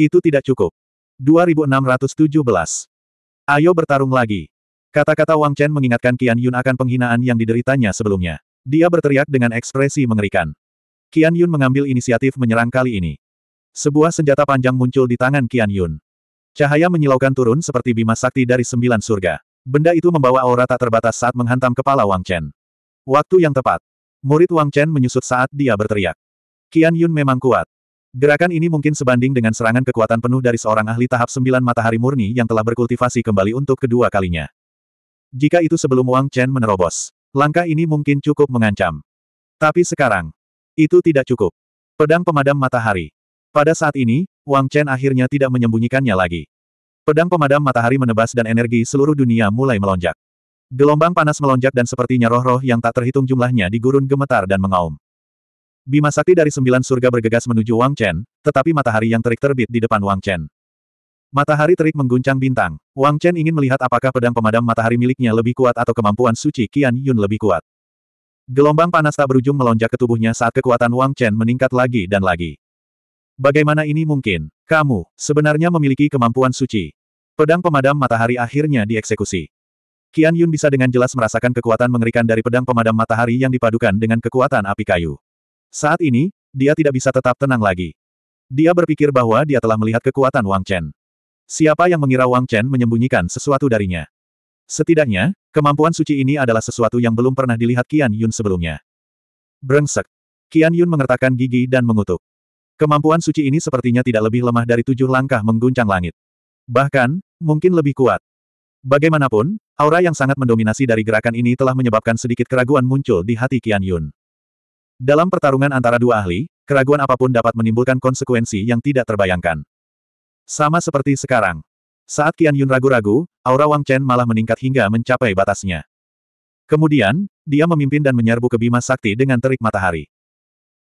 itu tidak cukup. 2617. Ayo bertarung lagi. Kata-kata Wang Chen mengingatkan Qian Yun akan penghinaan yang dideritanya sebelumnya. Dia berteriak dengan ekspresi mengerikan. Qian Yun mengambil inisiatif menyerang kali ini. Sebuah senjata panjang muncul di tangan Qian Yun. Cahaya menyilaukan turun seperti bima sakti dari sembilan surga. Benda itu membawa aura tak terbatas saat menghantam kepala Wang Chen. Waktu yang tepat. Murid Wang Chen menyusut saat dia berteriak. Qian Yun memang kuat. Gerakan ini mungkin sebanding dengan serangan kekuatan penuh dari seorang ahli tahap sembilan matahari murni yang telah berkultivasi kembali untuk kedua kalinya. Jika itu sebelum Wang Chen menerobos, langkah ini mungkin cukup mengancam. Tapi sekarang, itu tidak cukup. Pedang pemadam matahari. Pada saat ini, Wang Chen akhirnya tidak menyembunyikannya lagi. Pedang pemadam matahari menebas dan energi seluruh dunia mulai melonjak. Gelombang panas melonjak dan sepertinya roh-roh yang tak terhitung jumlahnya di gurun gemetar dan mengaum. Bima sakti dari sembilan surga bergegas menuju Wang Chen, tetapi matahari yang terik terbit di depan Wang Chen. Matahari terik mengguncang bintang. Wang Chen ingin melihat apakah pedang pemadam matahari miliknya lebih kuat atau kemampuan suci Qian Yun lebih kuat. Gelombang panas tak berujung melonjak ke tubuhnya saat kekuatan Wang Chen meningkat lagi dan lagi. Bagaimana ini mungkin? Kamu, sebenarnya memiliki kemampuan suci. Pedang pemadam matahari akhirnya dieksekusi. Kian Yun bisa dengan jelas merasakan kekuatan mengerikan dari pedang pemadam matahari yang dipadukan dengan kekuatan api kayu. Saat ini, dia tidak bisa tetap tenang lagi. Dia berpikir bahwa dia telah melihat kekuatan Wang Chen. Siapa yang mengira Wang Chen menyembunyikan sesuatu darinya? Setidaknya, kemampuan suci ini adalah sesuatu yang belum pernah dilihat Kian Yun sebelumnya. Brengsek. Kian Yun mengertakkan gigi dan mengutuk. Kemampuan suci ini sepertinya tidak lebih lemah dari tujuh langkah mengguncang langit. Bahkan, mungkin lebih kuat. Bagaimanapun, aura yang sangat mendominasi dari gerakan ini telah menyebabkan sedikit keraguan muncul di hati Qian Yun. Dalam pertarungan antara dua ahli, keraguan apapun dapat menimbulkan konsekuensi yang tidak terbayangkan. Sama seperti sekarang. Saat Qian Yun ragu-ragu, aura Wang Chen malah meningkat hingga mencapai batasnya. Kemudian, dia memimpin dan menyerbu ke Bima Sakti dengan terik matahari.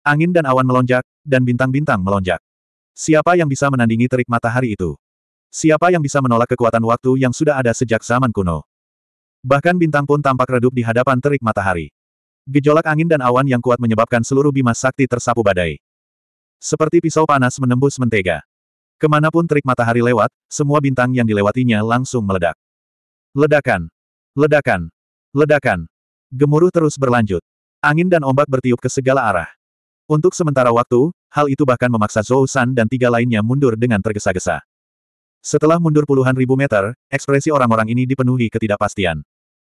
Angin dan awan melonjak, dan bintang-bintang melonjak. Siapa yang bisa menandingi terik matahari itu? Siapa yang bisa menolak kekuatan waktu yang sudah ada sejak zaman kuno? Bahkan bintang pun tampak redup di hadapan terik matahari. Gejolak angin dan awan yang kuat menyebabkan seluruh bima sakti tersapu badai. Seperti pisau panas menembus mentega. Kemanapun terik matahari lewat, semua bintang yang dilewatinya langsung meledak. Ledakan! Ledakan! Ledakan! Gemuruh terus berlanjut. Angin dan ombak bertiup ke segala arah. Untuk sementara waktu, hal itu bahkan memaksa Zhou San dan tiga lainnya mundur dengan tergesa-gesa. Setelah mundur puluhan ribu meter, ekspresi orang-orang ini dipenuhi ketidakpastian.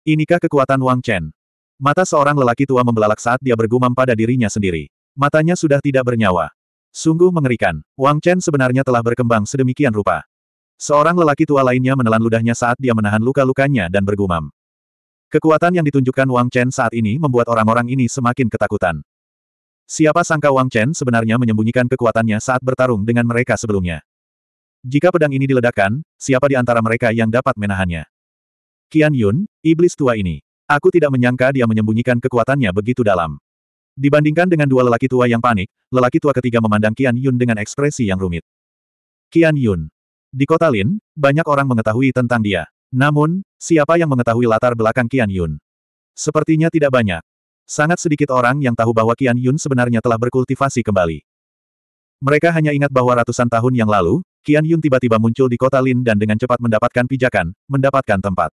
Inikah kekuatan Wang Chen? Mata seorang lelaki tua membelalak saat dia bergumam pada dirinya sendiri. Matanya sudah tidak bernyawa. Sungguh mengerikan, Wang Chen sebenarnya telah berkembang sedemikian rupa. Seorang lelaki tua lainnya menelan ludahnya saat dia menahan luka-lukanya dan bergumam. Kekuatan yang ditunjukkan Wang Chen saat ini membuat orang-orang ini semakin ketakutan. Siapa sangka Wang Chen sebenarnya menyembunyikan kekuatannya saat bertarung dengan mereka sebelumnya. Jika pedang ini diledakkan, siapa di antara mereka yang dapat menahannya? Kian Yun, iblis tua ini. Aku tidak menyangka dia menyembunyikan kekuatannya begitu dalam. Dibandingkan dengan dua lelaki tua yang panik, lelaki tua ketiga memandang Kian Yun dengan ekspresi yang rumit. Kian Yun. Di kota Lin, banyak orang mengetahui tentang dia. Namun, siapa yang mengetahui latar belakang Kian Yun? Sepertinya tidak banyak. Sangat sedikit orang yang tahu bahwa Qian Yun sebenarnya telah berkultivasi kembali. Mereka hanya ingat bahwa ratusan tahun yang lalu, Qian Yun tiba-tiba muncul di kota Lin dan dengan cepat mendapatkan pijakan, mendapatkan tempat.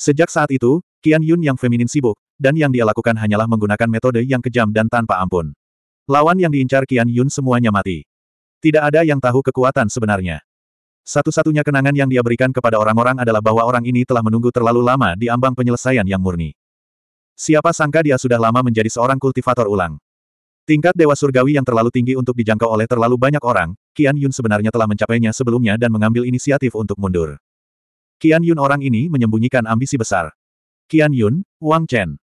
Sejak saat itu, Qian Yun yang feminin sibuk, dan yang dia lakukan hanyalah menggunakan metode yang kejam dan tanpa ampun. Lawan yang diincar Qian Yun semuanya mati. Tidak ada yang tahu kekuatan sebenarnya. Satu-satunya kenangan yang dia berikan kepada orang-orang adalah bahwa orang ini telah menunggu terlalu lama di ambang penyelesaian yang murni. Siapa sangka dia sudah lama menjadi seorang kultivator ulang. Tingkat Dewa Surgawi yang terlalu tinggi untuk dijangkau oleh terlalu banyak orang, Kian Yun sebenarnya telah mencapainya sebelumnya dan mengambil inisiatif untuk mundur. Kian Yun orang ini menyembunyikan ambisi besar. Kian Yun, Wang Chen.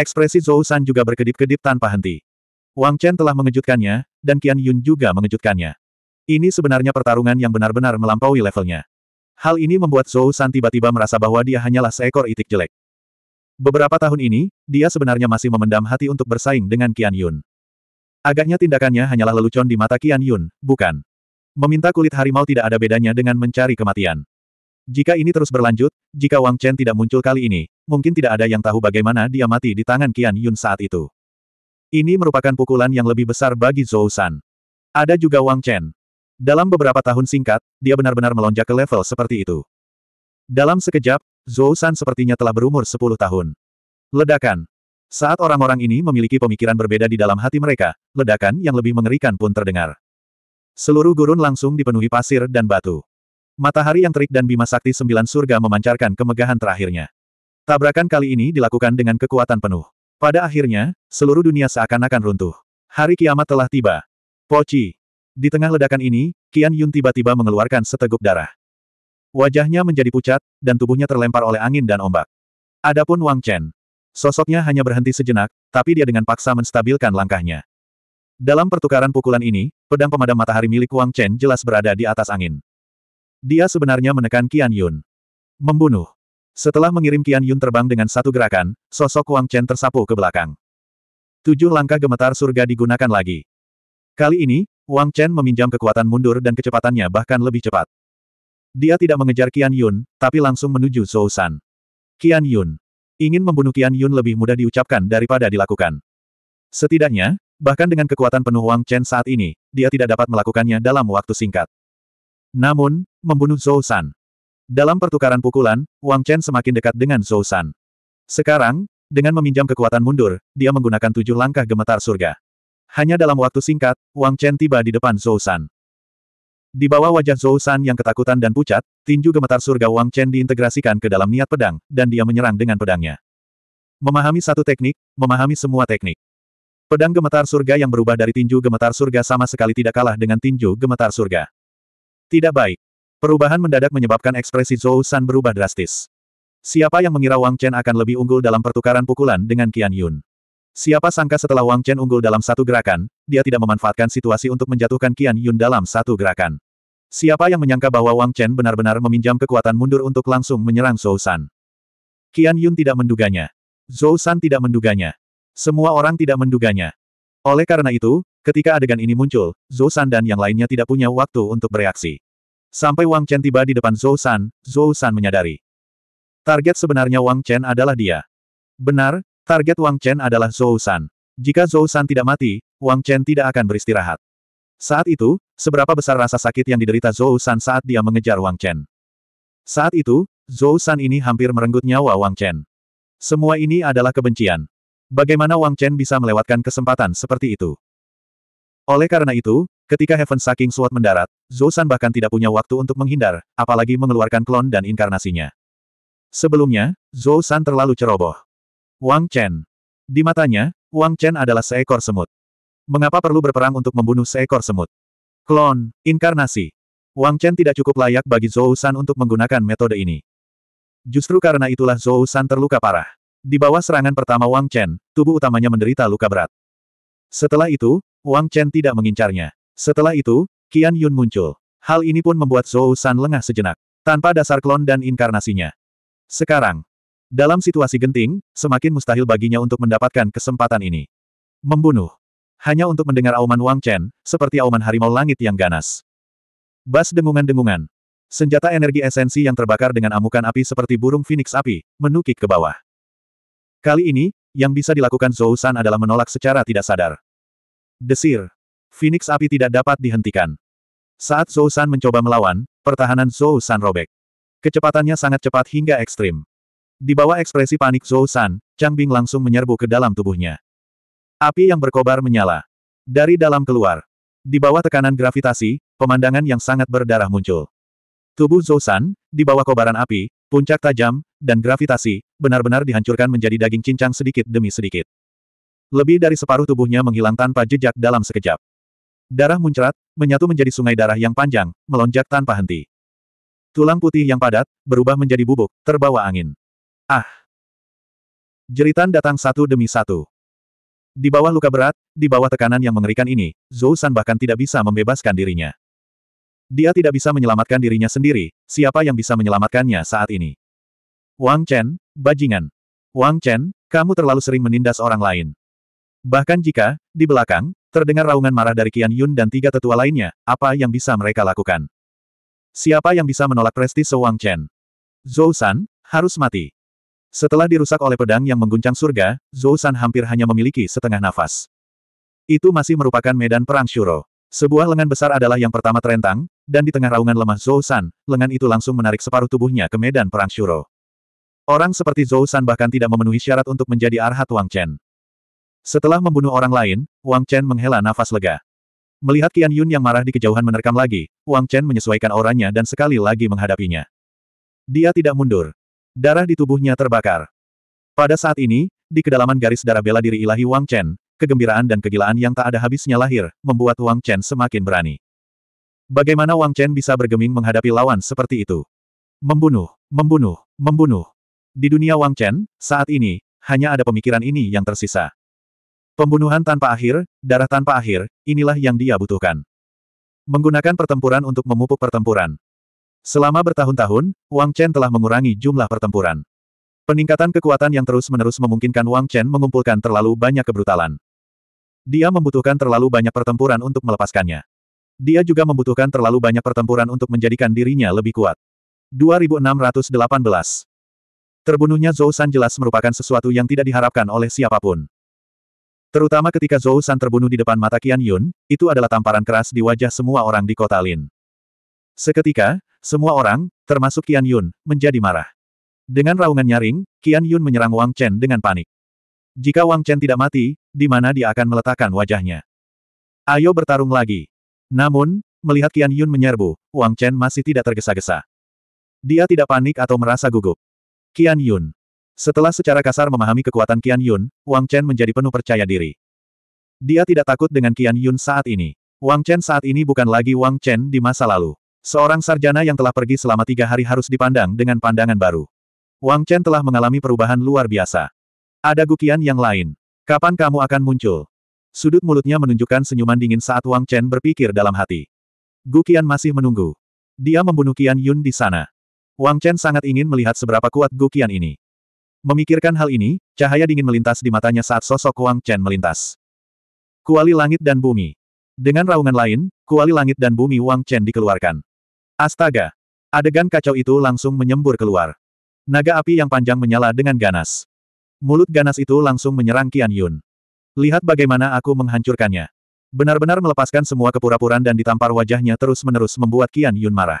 Ekspresi Zhou San juga berkedip-kedip tanpa henti. Wang Chen telah mengejutkannya, dan Kian Yun juga mengejutkannya. Ini sebenarnya pertarungan yang benar-benar melampaui levelnya. Hal ini membuat Zhou San tiba-tiba merasa bahwa dia hanyalah seekor itik jelek. Beberapa tahun ini, dia sebenarnya masih memendam hati untuk bersaing dengan Qian Yun. Agaknya tindakannya hanyalah lelucon di mata Qian Yun, bukan. Meminta kulit harimau tidak ada bedanya dengan mencari kematian. Jika ini terus berlanjut, jika Wang Chen tidak muncul kali ini, mungkin tidak ada yang tahu bagaimana dia mati di tangan Qian Yun saat itu. Ini merupakan pukulan yang lebih besar bagi Zhou San. Ada juga Wang Chen. Dalam beberapa tahun singkat, dia benar-benar melonjak ke level seperti itu. Dalam sekejap, Zhou San sepertinya telah berumur 10 tahun. Ledakan. Saat orang-orang ini memiliki pemikiran berbeda di dalam hati mereka, ledakan yang lebih mengerikan pun terdengar. Seluruh gurun langsung dipenuhi pasir dan batu. Matahari yang terik dan bima sakti sembilan surga memancarkan kemegahan terakhirnya. Tabrakan kali ini dilakukan dengan kekuatan penuh. Pada akhirnya, seluruh dunia seakan-akan runtuh. Hari kiamat telah tiba. Poci. Di tengah ledakan ini, Qian Yun tiba-tiba mengeluarkan seteguk darah. Wajahnya menjadi pucat, dan tubuhnya terlempar oleh angin dan ombak. Adapun Wang Chen. Sosoknya hanya berhenti sejenak, tapi dia dengan paksa menstabilkan langkahnya. Dalam pertukaran pukulan ini, pedang pemadam matahari milik Wang Chen jelas berada di atas angin. Dia sebenarnya menekan Qian Yun. Membunuh. Setelah mengirim Qian Yun terbang dengan satu gerakan, sosok Wang Chen tersapu ke belakang. Tujuh langkah gemetar surga digunakan lagi. Kali ini, Wang Chen meminjam kekuatan mundur dan kecepatannya bahkan lebih cepat. Dia tidak mengejar Qian Yun, tapi langsung menuju Zhou San. Qian Yun. Ingin membunuh Qian Yun lebih mudah diucapkan daripada dilakukan. Setidaknya, bahkan dengan kekuatan penuh Wang Chen saat ini, dia tidak dapat melakukannya dalam waktu singkat. Namun, membunuh Zhou San. Dalam pertukaran pukulan, Wang Chen semakin dekat dengan Zhou San. Sekarang, dengan meminjam kekuatan mundur, dia menggunakan tujuh langkah gemetar surga. Hanya dalam waktu singkat, Wang Chen tiba di depan Zhou San. Di bawah wajah Zhou San yang ketakutan dan pucat, tinju gemetar surga Wang Chen diintegrasikan ke dalam niat pedang, dan dia menyerang dengan pedangnya. Memahami satu teknik, memahami semua teknik. Pedang gemetar surga yang berubah dari tinju gemetar surga sama sekali tidak kalah dengan tinju gemetar surga. Tidak baik. Perubahan mendadak menyebabkan ekspresi Zhou San berubah drastis. Siapa yang mengira Wang Chen akan lebih unggul dalam pertukaran pukulan dengan Qian Yun? Siapa sangka setelah Wang Chen unggul dalam satu gerakan, dia tidak memanfaatkan situasi untuk menjatuhkan Qian Yun dalam satu gerakan. Siapa yang menyangka bahwa Wang Chen benar-benar meminjam kekuatan mundur untuk langsung menyerang Zhou San. Qian Yun tidak menduganya. Zhou San tidak menduganya. Semua orang tidak menduganya. Oleh karena itu, ketika adegan ini muncul, Zhou San dan yang lainnya tidak punya waktu untuk bereaksi. Sampai Wang Chen tiba di depan Zhou San, Zhou San menyadari. Target sebenarnya Wang Chen adalah dia. Benar, Target Wang Chen adalah Zhou San. Jika Zhou San tidak mati, Wang Chen tidak akan beristirahat. Saat itu, seberapa besar rasa sakit yang diderita Zhou San saat dia mengejar Wang Chen. Saat itu, Zhou San ini hampir merenggut nyawa Wang Chen. Semua ini adalah kebencian. Bagaimana Wang Chen bisa melewatkan kesempatan seperti itu? Oleh karena itu, ketika Heaven Saking Sword mendarat, Zhou San bahkan tidak punya waktu untuk menghindar, apalagi mengeluarkan klon dan inkarnasinya. Sebelumnya, Zhou San terlalu ceroboh. Wang Chen. Di matanya, Wang Chen adalah seekor semut. Mengapa perlu berperang untuk membunuh seekor semut? Klon, inkarnasi. Wang Chen tidak cukup layak bagi Zhou San untuk menggunakan metode ini. Justru karena itulah Zhou San terluka parah. Di bawah serangan pertama Wang Chen, tubuh utamanya menderita luka berat. Setelah itu, Wang Chen tidak mengincarnya. Setelah itu, Qian Yun muncul. Hal ini pun membuat Zhou San lengah sejenak. Tanpa dasar klon dan inkarnasinya. Sekarang, dalam situasi genting, semakin mustahil baginya untuk mendapatkan kesempatan ini. Membunuh. Hanya untuk mendengar auman Wang Chen, seperti auman harimau langit yang ganas. Bas dengungan-dengungan. Senjata energi esensi yang terbakar dengan amukan api seperti burung phoenix api, menukik ke bawah. Kali ini, yang bisa dilakukan Zhou San adalah menolak secara tidak sadar. Desir. Phoenix api tidak dapat dihentikan. Saat Zhou San mencoba melawan, pertahanan Zhou San robek. Kecepatannya sangat cepat hingga ekstrim. Di bawah ekspresi panik Zhou San, Chang Bing langsung menyerbu ke dalam tubuhnya. Api yang berkobar menyala. Dari dalam keluar. Di bawah tekanan gravitasi, pemandangan yang sangat berdarah muncul. Tubuh Zhou San, di bawah kobaran api, puncak tajam, dan gravitasi, benar-benar dihancurkan menjadi daging cincang sedikit demi sedikit. Lebih dari separuh tubuhnya menghilang tanpa jejak dalam sekejap. Darah muncrat, menyatu menjadi sungai darah yang panjang, melonjak tanpa henti. Tulang putih yang padat, berubah menjadi bubuk, terbawa angin. Ah! Jeritan datang satu demi satu. Di bawah luka berat, di bawah tekanan yang mengerikan ini, Zhou San bahkan tidak bisa membebaskan dirinya. Dia tidak bisa menyelamatkan dirinya sendiri, siapa yang bisa menyelamatkannya saat ini? Wang Chen, bajingan. Wang Chen, kamu terlalu sering menindas orang lain. Bahkan jika, di belakang, terdengar raungan marah dari Qian Yun dan tiga tetua lainnya, apa yang bisa mereka lakukan? Siapa yang bisa menolak prestise Wang Chen? Zhou San, harus mati. Setelah dirusak oleh pedang yang mengguncang surga, Zhou San hampir hanya memiliki setengah nafas. Itu masih merupakan medan perang Shuro. Sebuah lengan besar adalah yang pertama terentang, dan di tengah raungan lemah Zhou San, lengan itu langsung menarik separuh tubuhnya ke medan perang Shuro. Orang seperti Zhou San bahkan tidak memenuhi syarat untuk menjadi arhat Wang Chen. Setelah membunuh orang lain, Wang Chen menghela nafas lega. Melihat Qian Yun yang marah di kejauhan menerkam lagi, Wang Chen menyesuaikan auranya dan sekali lagi menghadapinya. Dia tidak mundur, Darah di tubuhnya terbakar. Pada saat ini, di kedalaman garis darah bela diri ilahi Wang Chen, kegembiraan dan kegilaan yang tak ada habisnya lahir, membuat Wang Chen semakin berani. Bagaimana Wang Chen bisa bergeming menghadapi lawan seperti itu? Membunuh, membunuh, membunuh. Di dunia Wang Chen, saat ini, hanya ada pemikiran ini yang tersisa. Pembunuhan tanpa akhir, darah tanpa akhir, inilah yang dia butuhkan. Menggunakan pertempuran untuk memupuk pertempuran, Selama bertahun-tahun, Wang Chen telah mengurangi jumlah pertempuran. Peningkatan kekuatan yang terus-menerus memungkinkan Wang Chen mengumpulkan terlalu banyak kebrutalan. Dia membutuhkan terlalu banyak pertempuran untuk melepaskannya. Dia juga membutuhkan terlalu banyak pertempuran untuk menjadikan dirinya lebih kuat. 2618 Terbunuhnya Zhou San jelas merupakan sesuatu yang tidak diharapkan oleh siapapun. Terutama ketika Zhou San terbunuh di depan mata Qian Yun, itu adalah tamparan keras di wajah semua orang di kota Lin. Seketika, semua orang, termasuk Qian Yun, menjadi marah. Dengan raungan nyaring, Qian Yun menyerang Wang Chen dengan panik. Jika Wang Chen tidak mati, di mana dia akan meletakkan wajahnya? Ayo bertarung lagi. Namun, melihat Qian Yun menyerbu, Wang Chen masih tidak tergesa-gesa. Dia tidak panik atau merasa gugup. Qian Yun. Setelah secara kasar memahami kekuatan Qian Yun, Wang Chen menjadi penuh percaya diri. Dia tidak takut dengan Qian Yun saat ini. Wang Chen saat ini bukan lagi Wang Chen di masa lalu. Seorang sarjana yang telah pergi selama tiga hari harus dipandang dengan pandangan baru. Wang Chen telah mengalami perubahan luar biasa. Ada gukian yang lain. Kapan kamu akan muncul? Sudut mulutnya menunjukkan senyuman dingin saat Wang Chen berpikir dalam hati. Gukian masih menunggu. Dia membunuh Qian Yun di sana. Wang Chen sangat ingin melihat seberapa kuat Gukian ini. Memikirkan hal ini, cahaya dingin melintas di matanya saat sosok Wang Chen melintas. Kuali langit dan bumi. Dengan raungan lain, kuali langit dan bumi Wang Chen dikeluarkan. Astaga! Adegan kacau itu langsung menyembur keluar. Naga api yang panjang menyala dengan ganas. Mulut ganas itu langsung menyerang Qian Yun. Lihat bagaimana aku menghancurkannya. Benar-benar melepaskan semua kepura-puraan dan ditampar wajahnya terus-menerus membuat Qian Yun marah.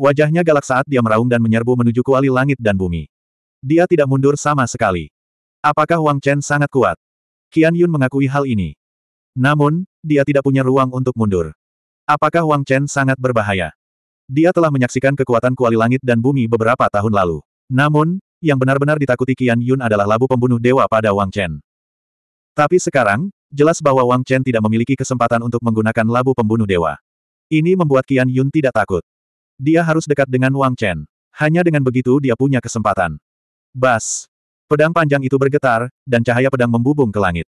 Wajahnya galak saat dia meraung dan menyerbu menuju kuali langit dan bumi. Dia tidak mundur sama sekali. Apakah Wang Chen sangat kuat? Qian Yun mengakui hal ini. Namun, dia tidak punya ruang untuk mundur. Apakah Wang Chen sangat berbahaya? Dia telah menyaksikan kekuatan kuali langit dan bumi beberapa tahun lalu. Namun, yang benar-benar ditakuti Qian Yun adalah labu pembunuh dewa pada Wang Chen. Tapi sekarang, jelas bahwa Wang Chen tidak memiliki kesempatan untuk menggunakan labu pembunuh dewa. Ini membuat Qian Yun tidak takut. Dia harus dekat dengan Wang Chen. Hanya dengan begitu dia punya kesempatan. Bas! Pedang panjang itu bergetar, dan cahaya pedang membubung ke langit.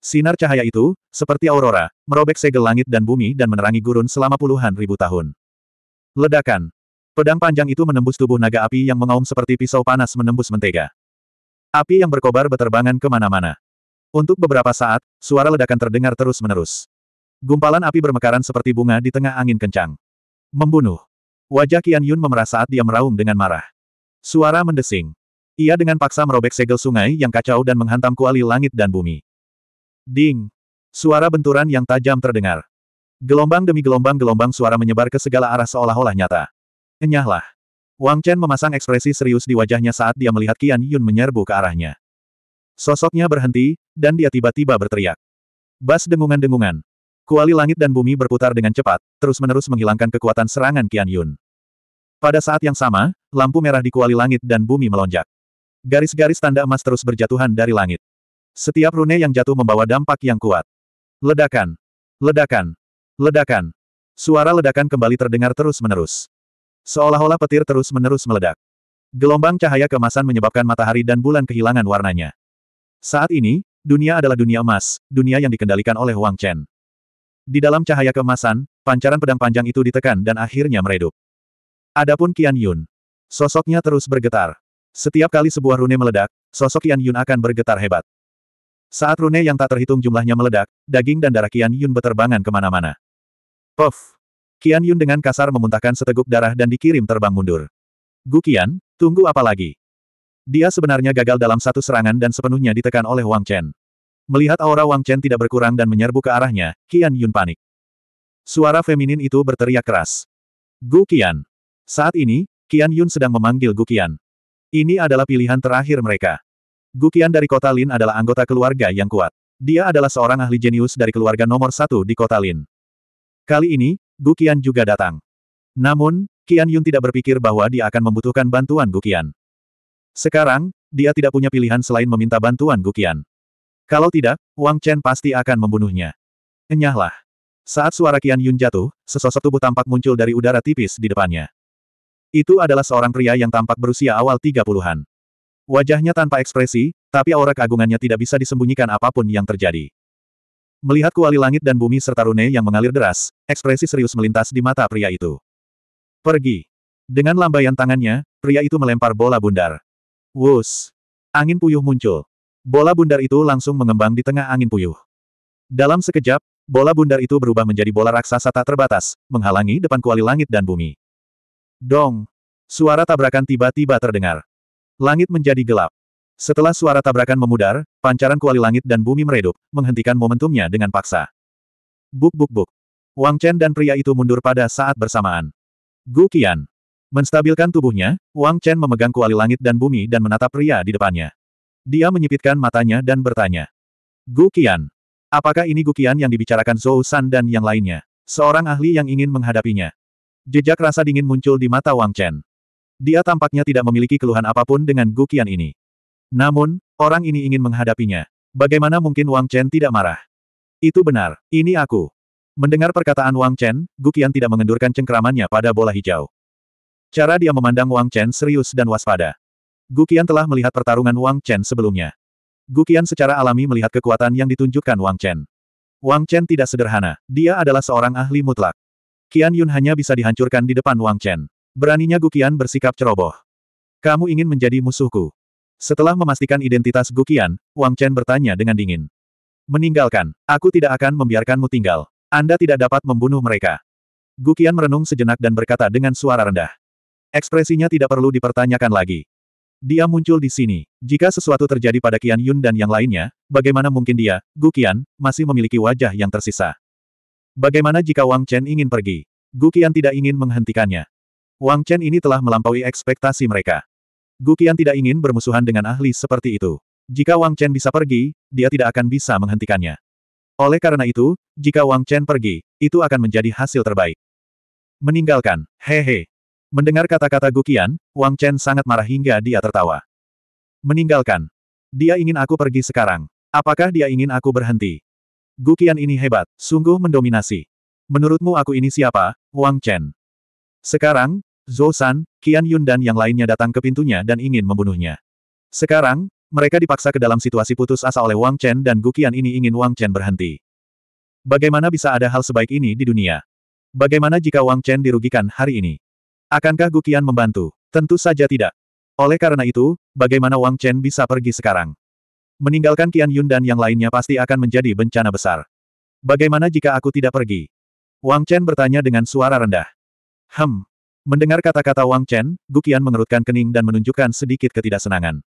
Sinar cahaya itu, seperti aurora, merobek segel langit dan bumi dan menerangi gurun selama puluhan ribu tahun. Ledakan. Pedang panjang itu menembus tubuh naga api yang mengaum seperti pisau panas menembus mentega. Api yang berkobar beterbangan kemana-mana. Untuk beberapa saat, suara ledakan terdengar terus-menerus. Gumpalan api bermekaran seperti bunga di tengah angin kencang. Membunuh. Wajah Kian Yun memerah saat dia meraung dengan marah. Suara mendesing. Ia dengan paksa merobek segel sungai yang kacau dan menghantam kuali langit dan bumi. Ding! Suara benturan yang tajam terdengar. Gelombang demi gelombang-gelombang suara menyebar ke segala arah seolah-olah nyata. Enyahlah. Wang Chen memasang ekspresi serius di wajahnya saat dia melihat Qian Yun menyerbu ke arahnya. Sosoknya berhenti, dan dia tiba-tiba berteriak. Bas dengungan-dengungan. Kuali langit dan bumi berputar dengan cepat, terus-menerus menghilangkan kekuatan serangan Qian Yun. Pada saat yang sama, lampu merah di kuali langit dan bumi melonjak. Garis-garis tanda emas terus berjatuhan dari langit. Setiap rune yang jatuh membawa dampak yang kuat. Ledakan. Ledakan. Ledakan. Suara ledakan kembali terdengar terus-menerus. Seolah-olah petir terus-menerus meledak. Gelombang cahaya kemasan menyebabkan matahari dan bulan kehilangan warnanya. Saat ini, dunia adalah dunia emas, dunia yang dikendalikan oleh Wang Chen. Di dalam cahaya kemasan, pancaran pedang panjang itu ditekan dan akhirnya meredup. Adapun Qian Yun. Sosoknya terus bergetar. Setiap kali sebuah rune meledak, sosok Qian Yun akan bergetar hebat. Saat rune yang tak terhitung jumlahnya meledak, daging dan darah Qian Yun beterbangan kemana-mana. Pof! Qian Yun dengan kasar memuntahkan seteguk darah dan dikirim terbang mundur. Gu Qian, tunggu apa lagi? Dia sebenarnya gagal dalam satu serangan dan sepenuhnya ditekan oleh Wang Chen. Melihat aura Wang Chen tidak berkurang dan menyerbu ke arahnya, Qian Yun panik. Suara feminin itu berteriak keras. Gu Qian. Saat ini, Qian Yun sedang memanggil Gu Qian. Ini adalah pilihan terakhir mereka. Gu Qian dari kota Lin adalah anggota keluarga yang kuat. Dia adalah seorang ahli jenius dari keluarga nomor satu di kota Lin. Kali ini, Gu Qian juga datang. Namun, Qian Yun tidak berpikir bahwa dia akan membutuhkan bantuan Gu Qian. Sekarang, dia tidak punya pilihan selain meminta bantuan Gu Qian. Kalau tidak, Wang Chen pasti akan membunuhnya. Enyahlah. Saat suara Qian Yun jatuh, sesosok tubuh tampak muncul dari udara tipis di depannya. Itu adalah seorang pria yang tampak berusia awal 30-an. Wajahnya tanpa ekspresi, tapi aura keagungannya tidak bisa disembunyikan apapun yang terjadi. Melihat kuali langit dan bumi serta rune yang mengalir deras, ekspresi serius melintas di mata pria itu. Pergi. Dengan lambaian tangannya, pria itu melempar bola bundar. Wus. Angin puyuh muncul. Bola bundar itu langsung mengembang di tengah angin puyuh. Dalam sekejap, bola bundar itu berubah menjadi bola raksasa tak terbatas, menghalangi depan kuali langit dan bumi. Dong! Suara tabrakan tiba-tiba terdengar. Langit menjadi gelap. Setelah suara tabrakan memudar, pancaran kuali langit dan bumi meredup, menghentikan momentumnya dengan paksa. Buk buk buk. Wang Chen dan pria itu mundur pada saat bersamaan. Gu Qian. Menstabilkan tubuhnya, Wang Chen memegang kuali langit dan bumi dan menatap pria di depannya. Dia menyipitkan matanya dan bertanya. Gu Qian. Apakah ini Gu Qian yang dibicarakan Zhou San dan yang lainnya? Seorang ahli yang ingin menghadapinya. Jejak rasa dingin muncul di mata Wang Chen. Dia tampaknya tidak memiliki keluhan apapun dengan Gu Qian ini. Namun, orang ini ingin menghadapinya. Bagaimana mungkin Wang Chen tidak marah? Itu benar, ini aku. Mendengar perkataan Wang Chen, Gu Gukian tidak mengendurkan cengkramannya pada bola hijau. Cara dia memandang Wang Chen serius dan waspada. Gu Gukian telah melihat pertarungan Wang Chen sebelumnya. Gu Gukian secara alami melihat kekuatan yang ditunjukkan Wang Chen. Wang Chen tidak sederhana, dia adalah seorang ahli mutlak. Qian Yun hanya bisa dihancurkan di depan Wang Chen. Beraninya Gu Gukian bersikap ceroboh. Kamu ingin menjadi musuhku. Setelah memastikan identitas Gukian, Wang Chen bertanya dengan dingin. Meninggalkan, aku tidak akan membiarkanmu tinggal. Anda tidak dapat membunuh mereka. Gukian merenung sejenak dan berkata dengan suara rendah. Ekspresinya tidak perlu dipertanyakan lagi. Dia muncul di sini. Jika sesuatu terjadi pada Qian Yun dan yang lainnya, bagaimana mungkin dia, Gukian, masih memiliki wajah yang tersisa? Bagaimana jika Wang Chen ingin pergi? Gukian tidak ingin menghentikannya. Wang Chen ini telah melampaui ekspektasi mereka. Gukian tidak ingin bermusuhan dengan ahli seperti itu. Jika Wang Chen bisa pergi, dia tidak akan bisa menghentikannya. Oleh karena itu, jika Wang Chen pergi, itu akan menjadi hasil terbaik. Meninggalkan, hehe. Mendengar kata-kata Gukian, Wang Chen sangat marah hingga dia tertawa. Meninggalkan. Dia ingin aku pergi sekarang. Apakah dia ingin aku berhenti? Gukian ini hebat, sungguh mendominasi. Menurutmu aku ini siapa, Wang Chen? Sekarang, Zhou San, Qian Yun dan yang lainnya datang ke pintunya dan ingin membunuhnya. Sekarang, mereka dipaksa ke dalam situasi putus asa oleh Wang Chen dan Gu Qian ini ingin Wang Chen berhenti. Bagaimana bisa ada hal sebaik ini di dunia? Bagaimana jika Wang Chen dirugikan hari ini? Akankah Gu Qian membantu? Tentu saja tidak. Oleh karena itu, bagaimana Wang Chen bisa pergi sekarang? Meninggalkan Qian Yun dan yang lainnya pasti akan menjadi bencana besar. Bagaimana jika aku tidak pergi? Wang Chen bertanya dengan suara rendah. Hem, Mendengar kata-kata Wang Chen, Gukian mengerutkan kening dan menunjukkan sedikit ketidaksenangan.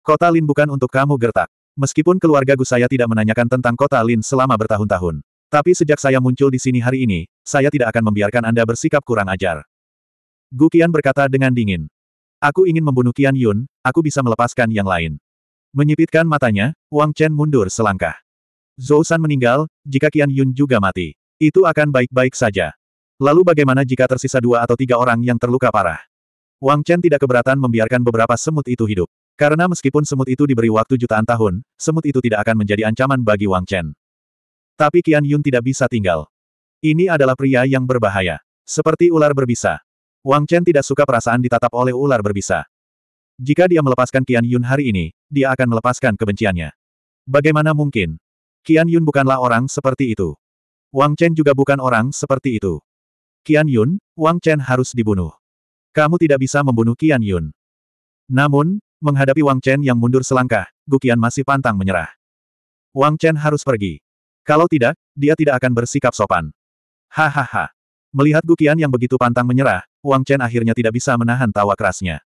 Kota Lin bukan untuk kamu gertak. Meskipun keluarga Gu saya tidak menanyakan tentang kota Lin selama bertahun-tahun. Tapi sejak saya muncul di sini hari ini, saya tidak akan membiarkan Anda bersikap kurang ajar. Gukian berkata dengan dingin. Aku ingin membunuh Qian Yun, aku bisa melepaskan yang lain. Menyipitkan matanya, Wang Chen mundur selangkah. Zhou San meninggal, jika Qian Yun juga mati. Itu akan baik-baik saja. Lalu bagaimana jika tersisa dua atau tiga orang yang terluka parah? Wang Chen tidak keberatan membiarkan beberapa semut itu hidup. Karena meskipun semut itu diberi waktu jutaan tahun, semut itu tidak akan menjadi ancaman bagi Wang Chen. Tapi Qian Yun tidak bisa tinggal. Ini adalah pria yang berbahaya. Seperti ular berbisa. Wang Chen tidak suka perasaan ditatap oleh ular berbisa. Jika dia melepaskan Qian Yun hari ini, dia akan melepaskan kebenciannya. Bagaimana mungkin? Qian Yun bukanlah orang seperti itu. Wang Chen juga bukan orang seperti itu. Qian Yun, Wang Chen harus dibunuh. Kamu tidak bisa membunuh Qian Yun. Namun, menghadapi Wang Chen yang mundur selangkah, Gu Qian masih pantang menyerah. Wang Chen harus pergi. Kalau tidak, dia tidak akan bersikap sopan. Hahaha. Melihat Gu Qian yang begitu pantang menyerah, Wang Chen akhirnya tidak bisa menahan tawa kerasnya.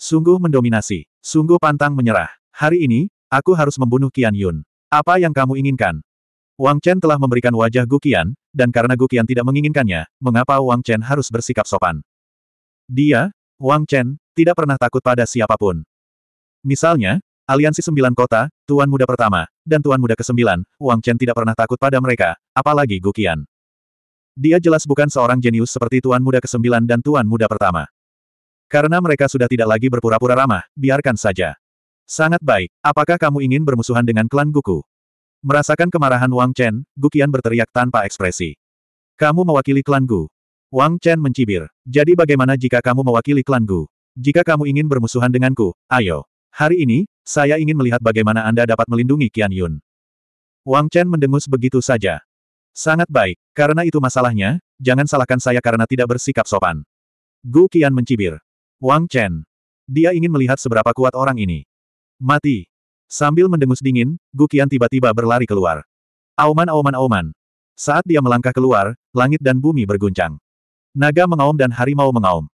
Sungguh mendominasi. Sungguh pantang menyerah. Hari ini, aku harus membunuh Qian Yun. Apa yang kamu inginkan? Wang Chen telah memberikan wajah Gu Qian, dan karena Gu Qian tidak menginginkannya, mengapa Wang Chen harus bersikap sopan? Dia, Wang Chen, tidak pernah takut pada siapapun. Misalnya, aliansi sembilan kota, Tuan Muda pertama, dan Tuan Muda Kesembilan, Wang Chen tidak pernah takut pada mereka, apalagi Gu Qian. Dia jelas bukan seorang jenius seperti Tuan Muda Kesembilan dan Tuan Muda pertama. Karena mereka sudah tidak lagi berpura-pura ramah, biarkan saja. Sangat baik, apakah kamu ingin bermusuhan dengan klan Guku? Merasakan kemarahan Wang Chen, Gu Gukian berteriak tanpa ekspresi. Kamu mewakili klan Gu. Wang Chen mencibir. Jadi bagaimana jika kamu mewakili klan Gu? Jika kamu ingin bermusuhan denganku, ayo. Hari ini, saya ingin melihat bagaimana Anda dapat melindungi Qian Yun. Wang Chen mendengus begitu saja. Sangat baik, karena itu masalahnya, jangan salahkan saya karena tidak bersikap sopan. Gu Qian mencibir. Wang Chen. Dia ingin melihat seberapa kuat orang ini. Mati. Sambil mendengus dingin, Gukian tiba-tiba berlari keluar. Auman auman auman. Saat dia melangkah keluar, langit dan bumi berguncang. Naga mengaum dan harimau mengaum.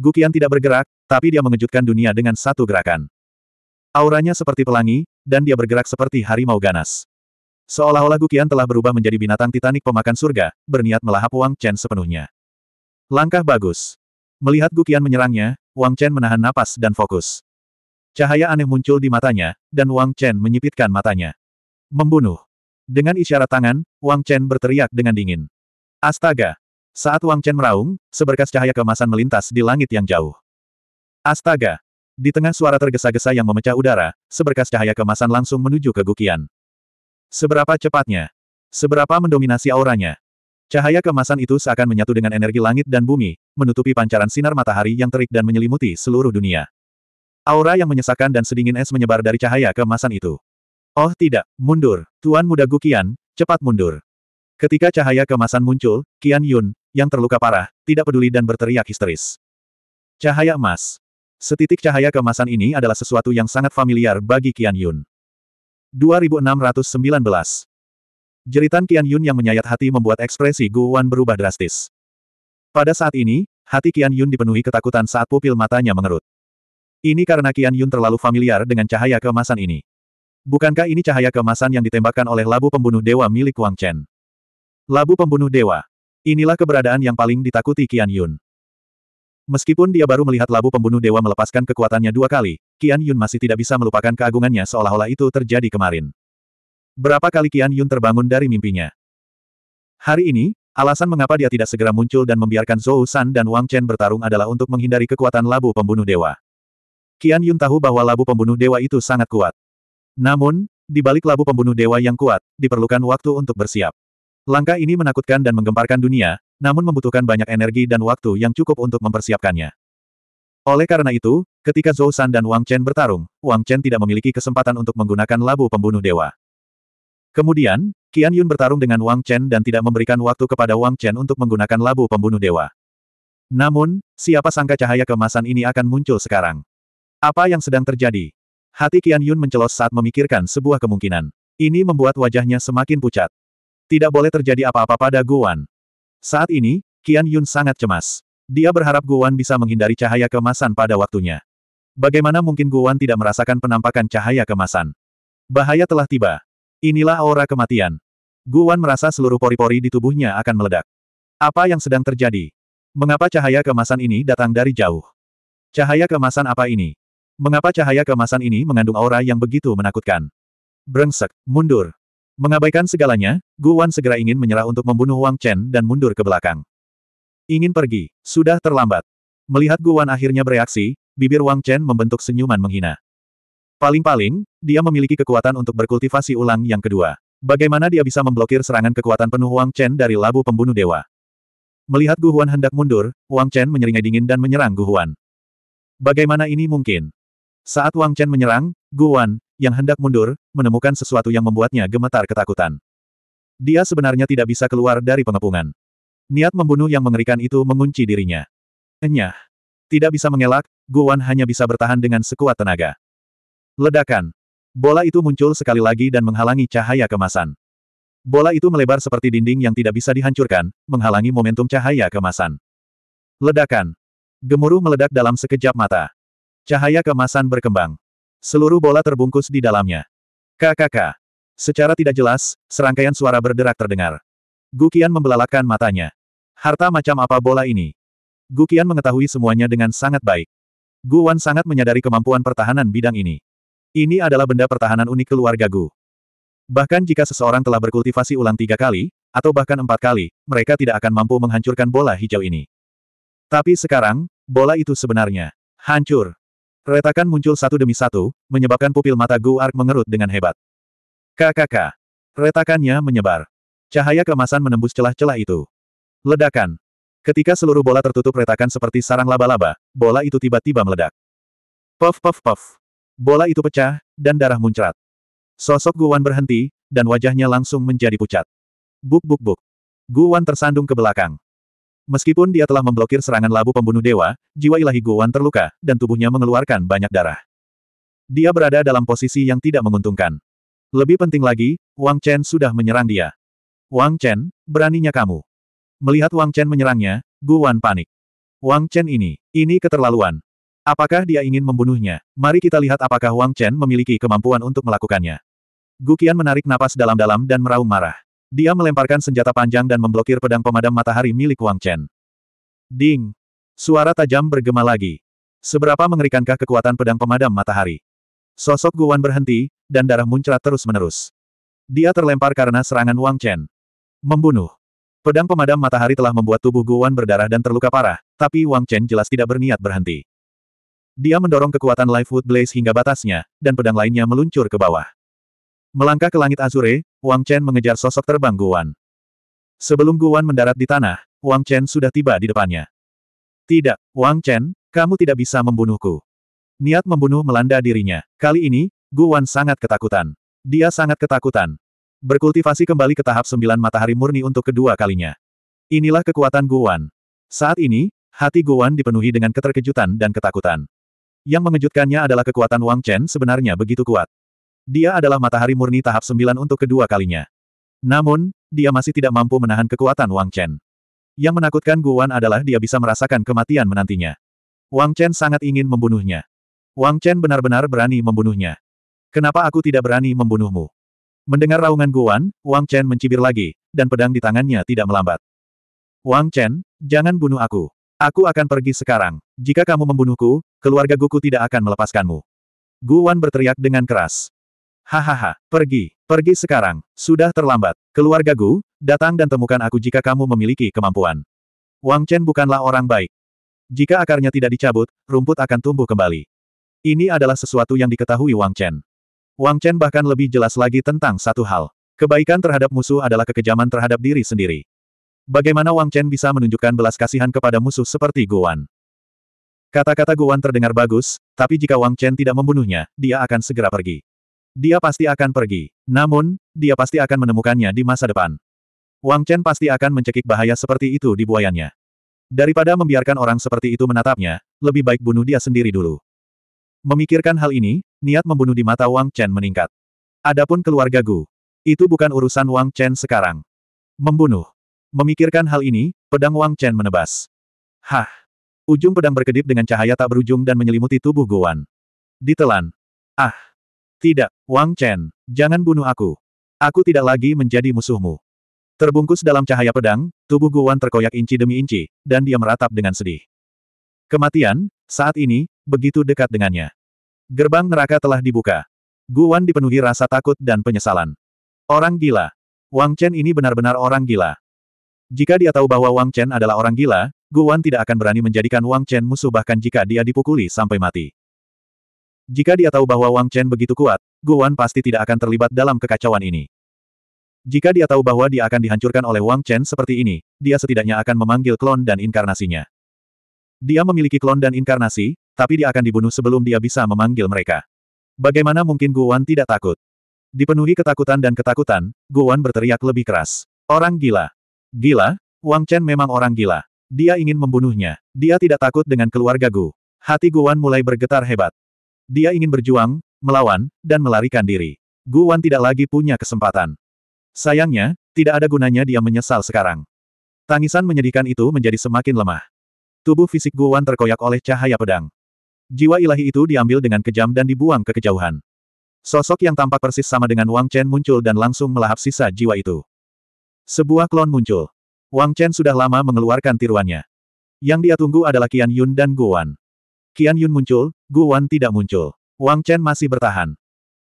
Gukian tidak bergerak, tapi dia mengejutkan dunia dengan satu gerakan. Auranya seperti pelangi, dan dia bergerak seperti harimau ganas. Seolah-olah Gukian telah berubah menjadi binatang titanik pemakan surga, berniat melahap Wang Chen sepenuhnya. Langkah bagus. Melihat Gukian menyerangnya, Wang Chen menahan napas dan fokus. Cahaya aneh muncul di matanya, dan Wang Chen menyipitkan matanya. Membunuh. Dengan isyarat tangan, Wang Chen berteriak dengan dingin. Astaga! Saat Wang Chen meraung, seberkas cahaya kemasan melintas di langit yang jauh. Astaga! Di tengah suara tergesa-gesa yang memecah udara, seberkas cahaya kemasan langsung menuju ke Gukian. Seberapa cepatnya? Seberapa mendominasi auranya? Cahaya kemasan itu seakan menyatu dengan energi langit dan bumi, menutupi pancaran sinar matahari yang terik dan menyelimuti seluruh dunia. Aura yang menyesakan dan sedingin es menyebar dari cahaya kemasan itu. Oh tidak, mundur, Tuan Muda Gukian, cepat mundur. Ketika cahaya kemasan muncul, Kian Yun, yang terluka parah, tidak peduli dan berteriak histeris. Cahaya emas. Setitik cahaya kemasan ini adalah sesuatu yang sangat familiar bagi Kian Yun. 2619. Jeritan Kian Yun yang menyayat hati membuat ekspresi Gu Wan berubah drastis. Pada saat ini, hati Kian Yun dipenuhi ketakutan saat pupil matanya mengerut. Ini karena Kian Yun terlalu familiar dengan cahaya keemasan ini. Bukankah ini cahaya keemasan yang ditembakkan oleh labu pembunuh dewa milik Wang Chen? Labu pembunuh dewa. Inilah keberadaan yang paling ditakuti Kian Yun. Meskipun dia baru melihat labu pembunuh dewa melepaskan kekuatannya dua kali, Kian Yun masih tidak bisa melupakan keagungannya seolah-olah itu terjadi kemarin. Berapa kali Kian Yun terbangun dari mimpinya? Hari ini, alasan mengapa dia tidak segera muncul dan membiarkan Zhou San dan Wang Chen bertarung adalah untuk menghindari kekuatan labu pembunuh dewa. Kian Yun tahu bahwa labu pembunuh dewa itu sangat kuat. Namun, di balik labu pembunuh dewa yang kuat, diperlukan waktu untuk bersiap. Langkah ini menakutkan dan menggemparkan dunia, namun membutuhkan banyak energi dan waktu yang cukup untuk mempersiapkannya. Oleh karena itu, ketika Zhou San dan Wang Chen bertarung, Wang Chen tidak memiliki kesempatan untuk menggunakan labu pembunuh dewa. Kemudian, Qian Yun bertarung dengan Wang Chen dan tidak memberikan waktu kepada Wang Chen untuk menggunakan labu pembunuh dewa. Namun, siapa sangka cahaya kemasan ini akan muncul sekarang. Apa yang sedang terjadi? Hati Kian Yun mencelos saat memikirkan sebuah kemungkinan. Ini membuat wajahnya semakin pucat. Tidak boleh terjadi apa-apa pada Guan. Saat ini, Kian Yun sangat cemas. Dia berharap Guan bisa menghindari cahaya kemasan pada waktunya. Bagaimana mungkin Guan tidak merasakan penampakan cahaya kemasan? Bahaya telah tiba. Inilah aura kematian. Guan merasa seluruh pori-pori di tubuhnya akan meledak. Apa yang sedang terjadi? Mengapa cahaya kemasan ini datang dari jauh? Cahaya kemasan apa ini? Mengapa cahaya kemasan ini mengandung aura yang begitu menakutkan? Brengsek, mundur. Mengabaikan segalanya, Gu Wan segera ingin menyerah untuk membunuh Wang Chen dan mundur ke belakang. Ingin pergi, sudah terlambat. Melihat Gu Wan akhirnya bereaksi, bibir Wang Chen membentuk senyuman menghina. Paling-paling, dia memiliki kekuatan untuk berkultivasi ulang yang kedua. Bagaimana dia bisa memblokir serangan kekuatan penuh Wang Chen dari labu pembunuh dewa? Melihat Gu Wan hendak mundur, Wang Chen menyeringai dingin dan menyerang Gu Wan. Bagaimana ini mungkin? Saat Wang Chen menyerang, Gu Wan, yang hendak mundur, menemukan sesuatu yang membuatnya gemetar ketakutan. Dia sebenarnya tidak bisa keluar dari pengepungan. Niat membunuh yang mengerikan itu mengunci dirinya. Enyah. Tidak bisa mengelak, Gu Wan hanya bisa bertahan dengan sekuat tenaga. Ledakan. Bola itu muncul sekali lagi dan menghalangi cahaya kemasan. Bola itu melebar seperti dinding yang tidak bisa dihancurkan, menghalangi momentum cahaya kemasan. Ledakan. Gemuruh meledak dalam sekejap mata. Cahaya kemasan berkembang. Seluruh bola terbungkus di dalamnya. KKK. Secara tidak jelas, serangkaian suara berderak terdengar. Gukian membelalakan matanya. Harta macam apa bola ini? Gukian mengetahui semuanya dengan sangat baik. Guan sangat menyadari kemampuan pertahanan bidang ini. Ini adalah benda pertahanan unik keluarga Gu. Bahkan jika seseorang telah berkultivasi ulang tiga kali, atau bahkan empat kali, mereka tidak akan mampu menghancurkan bola hijau ini. Tapi sekarang, bola itu sebenarnya hancur. Retakan muncul satu demi satu, menyebabkan pupil mata Gu Ark mengerut dengan hebat. KKK. Retakannya menyebar. Cahaya kemasan menembus celah-celah itu. Ledakan. Ketika seluruh bola tertutup retakan seperti sarang laba-laba, bola itu tiba-tiba meledak. Puff puff puff. Bola itu pecah, dan darah muncrat. Sosok Gu Wan berhenti, dan wajahnya langsung menjadi pucat. Buk buk buk. Wan tersandung ke belakang. Meskipun dia telah memblokir serangan labu pembunuh dewa, jiwa ilahi Guan terluka, dan tubuhnya mengeluarkan banyak darah. Dia berada dalam posisi yang tidak menguntungkan. Lebih penting lagi, Wang Chen sudah menyerang dia. Wang Chen, beraninya kamu. Melihat Wang Chen menyerangnya, Guan panik. Wang Chen ini, ini keterlaluan. Apakah dia ingin membunuhnya? Mari kita lihat apakah Wang Chen memiliki kemampuan untuk melakukannya. Gu Qian menarik napas dalam-dalam dan meraung marah. Dia melemparkan senjata panjang dan memblokir pedang pemadam matahari milik Wang Chen. Ding! Suara tajam bergema lagi. Seberapa mengerikankah kekuatan pedang pemadam matahari? Sosok Guan berhenti, dan darah muncrat terus-menerus. Dia terlempar karena serangan Wang Chen. Membunuh. Pedang pemadam matahari telah membuat tubuh Guan berdarah dan terluka parah, tapi Wang Chen jelas tidak berniat berhenti. Dia mendorong kekuatan Life Blaze hingga batasnya, dan pedang lainnya meluncur ke bawah. Melangkah ke langit Azure, Wang Chen mengejar sosok terbang Guan. Sebelum Guan mendarat di tanah, Wang Chen sudah tiba di depannya. Tidak, Wang Chen, kamu tidak bisa membunuhku. Niat membunuh melanda dirinya. Kali ini, Guan sangat ketakutan. Dia sangat ketakutan. Berkultivasi kembali ke tahap sembilan matahari murni untuk kedua kalinya. Inilah kekuatan Guan. Saat ini, hati Guan dipenuhi dengan keterkejutan dan ketakutan. Yang mengejutkannya adalah kekuatan Wang Chen sebenarnya begitu kuat. Dia adalah matahari murni tahap sembilan untuk kedua kalinya. Namun, dia masih tidak mampu menahan kekuatan Wang Chen. Yang menakutkan Guan adalah dia bisa merasakan kematian menantinya. Wang Chen sangat ingin membunuhnya. Wang Chen benar-benar berani membunuhnya. Kenapa aku tidak berani membunuhmu? Mendengar raungan Guan, Wang Chen mencibir lagi, dan pedang di tangannya tidak melambat. Wang Chen, jangan bunuh aku. Aku akan pergi sekarang. Jika kamu membunuhku, keluarga Guku tidak akan melepaskanmu. Guan berteriak dengan keras. Hahaha, pergi, pergi sekarang, sudah terlambat. Keluarga Gu, datang dan temukan aku jika kamu memiliki kemampuan. Wang Chen bukanlah orang baik. Jika akarnya tidak dicabut, rumput akan tumbuh kembali. Ini adalah sesuatu yang diketahui Wang Chen. Wang Chen bahkan lebih jelas lagi tentang satu hal. Kebaikan terhadap musuh adalah kekejaman terhadap diri sendiri. Bagaimana Wang Chen bisa menunjukkan belas kasihan kepada musuh seperti Guan? Kata-kata Guan terdengar bagus, tapi jika Wang Chen tidak membunuhnya, dia akan segera pergi. Dia pasti akan pergi. Namun, dia pasti akan menemukannya di masa depan. Wang Chen pasti akan mencekik bahaya seperti itu di buayanya. Daripada membiarkan orang seperti itu menatapnya, lebih baik bunuh dia sendiri dulu. Memikirkan hal ini, niat membunuh di mata Wang Chen meningkat. Adapun keluarga Gu, itu bukan urusan Wang Chen sekarang. Membunuh. Memikirkan hal ini, pedang Wang Chen menebas. Hah! Ujung pedang berkedip dengan cahaya tak berujung dan menyelimuti tubuh Guan. Ditelan. Ah! Tidak, Wang Chen, jangan bunuh aku. Aku tidak lagi menjadi musuhmu. Terbungkus dalam cahaya pedang, tubuh Guan terkoyak inci demi inci, dan dia meratap dengan sedih. Kematian, saat ini, begitu dekat dengannya. Gerbang neraka telah dibuka. Guan dipenuhi rasa takut dan penyesalan. Orang gila. Wang Chen ini benar-benar orang gila. Jika dia tahu bahwa Wang Chen adalah orang gila, Guan tidak akan berani menjadikan Wang Chen musuh bahkan jika dia dipukuli sampai mati. Jika dia tahu bahwa Wang Chen begitu kuat, Guan pasti tidak akan terlibat dalam kekacauan ini. Jika dia tahu bahwa dia akan dihancurkan oleh Wang Chen seperti ini, dia setidaknya akan memanggil klon dan inkarnasinya. Dia memiliki klon dan inkarnasi, tapi dia akan dibunuh sebelum dia bisa memanggil mereka. Bagaimana mungkin Guan tidak takut? Dipenuhi ketakutan dan ketakutan, Guan berteriak lebih keras. Orang gila. Gila? Wang Chen memang orang gila. Dia ingin membunuhnya. Dia tidak takut dengan keluarga Gu. Hati Guan mulai bergetar hebat. Dia ingin berjuang, melawan, dan melarikan diri. Guan tidak lagi punya kesempatan. Sayangnya, tidak ada gunanya dia menyesal sekarang. Tangisan menyedihkan itu menjadi semakin lemah. Tubuh fisik Guan terkoyak oleh cahaya pedang. Jiwa ilahi itu diambil dengan kejam dan dibuang ke kejauhan. Sosok yang tampak persis sama dengan Wang Chen muncul dan langsung melahap sisa jiwa itu. Sebuah klon muncul. Wang Chen sudah lama mengeluarkan tiruannya. Yang dia tunggu adalah Qian Yun dan Guan. Qian Yun muncul, Gu Wan tidak muncul. Wang Chen masih bertahan.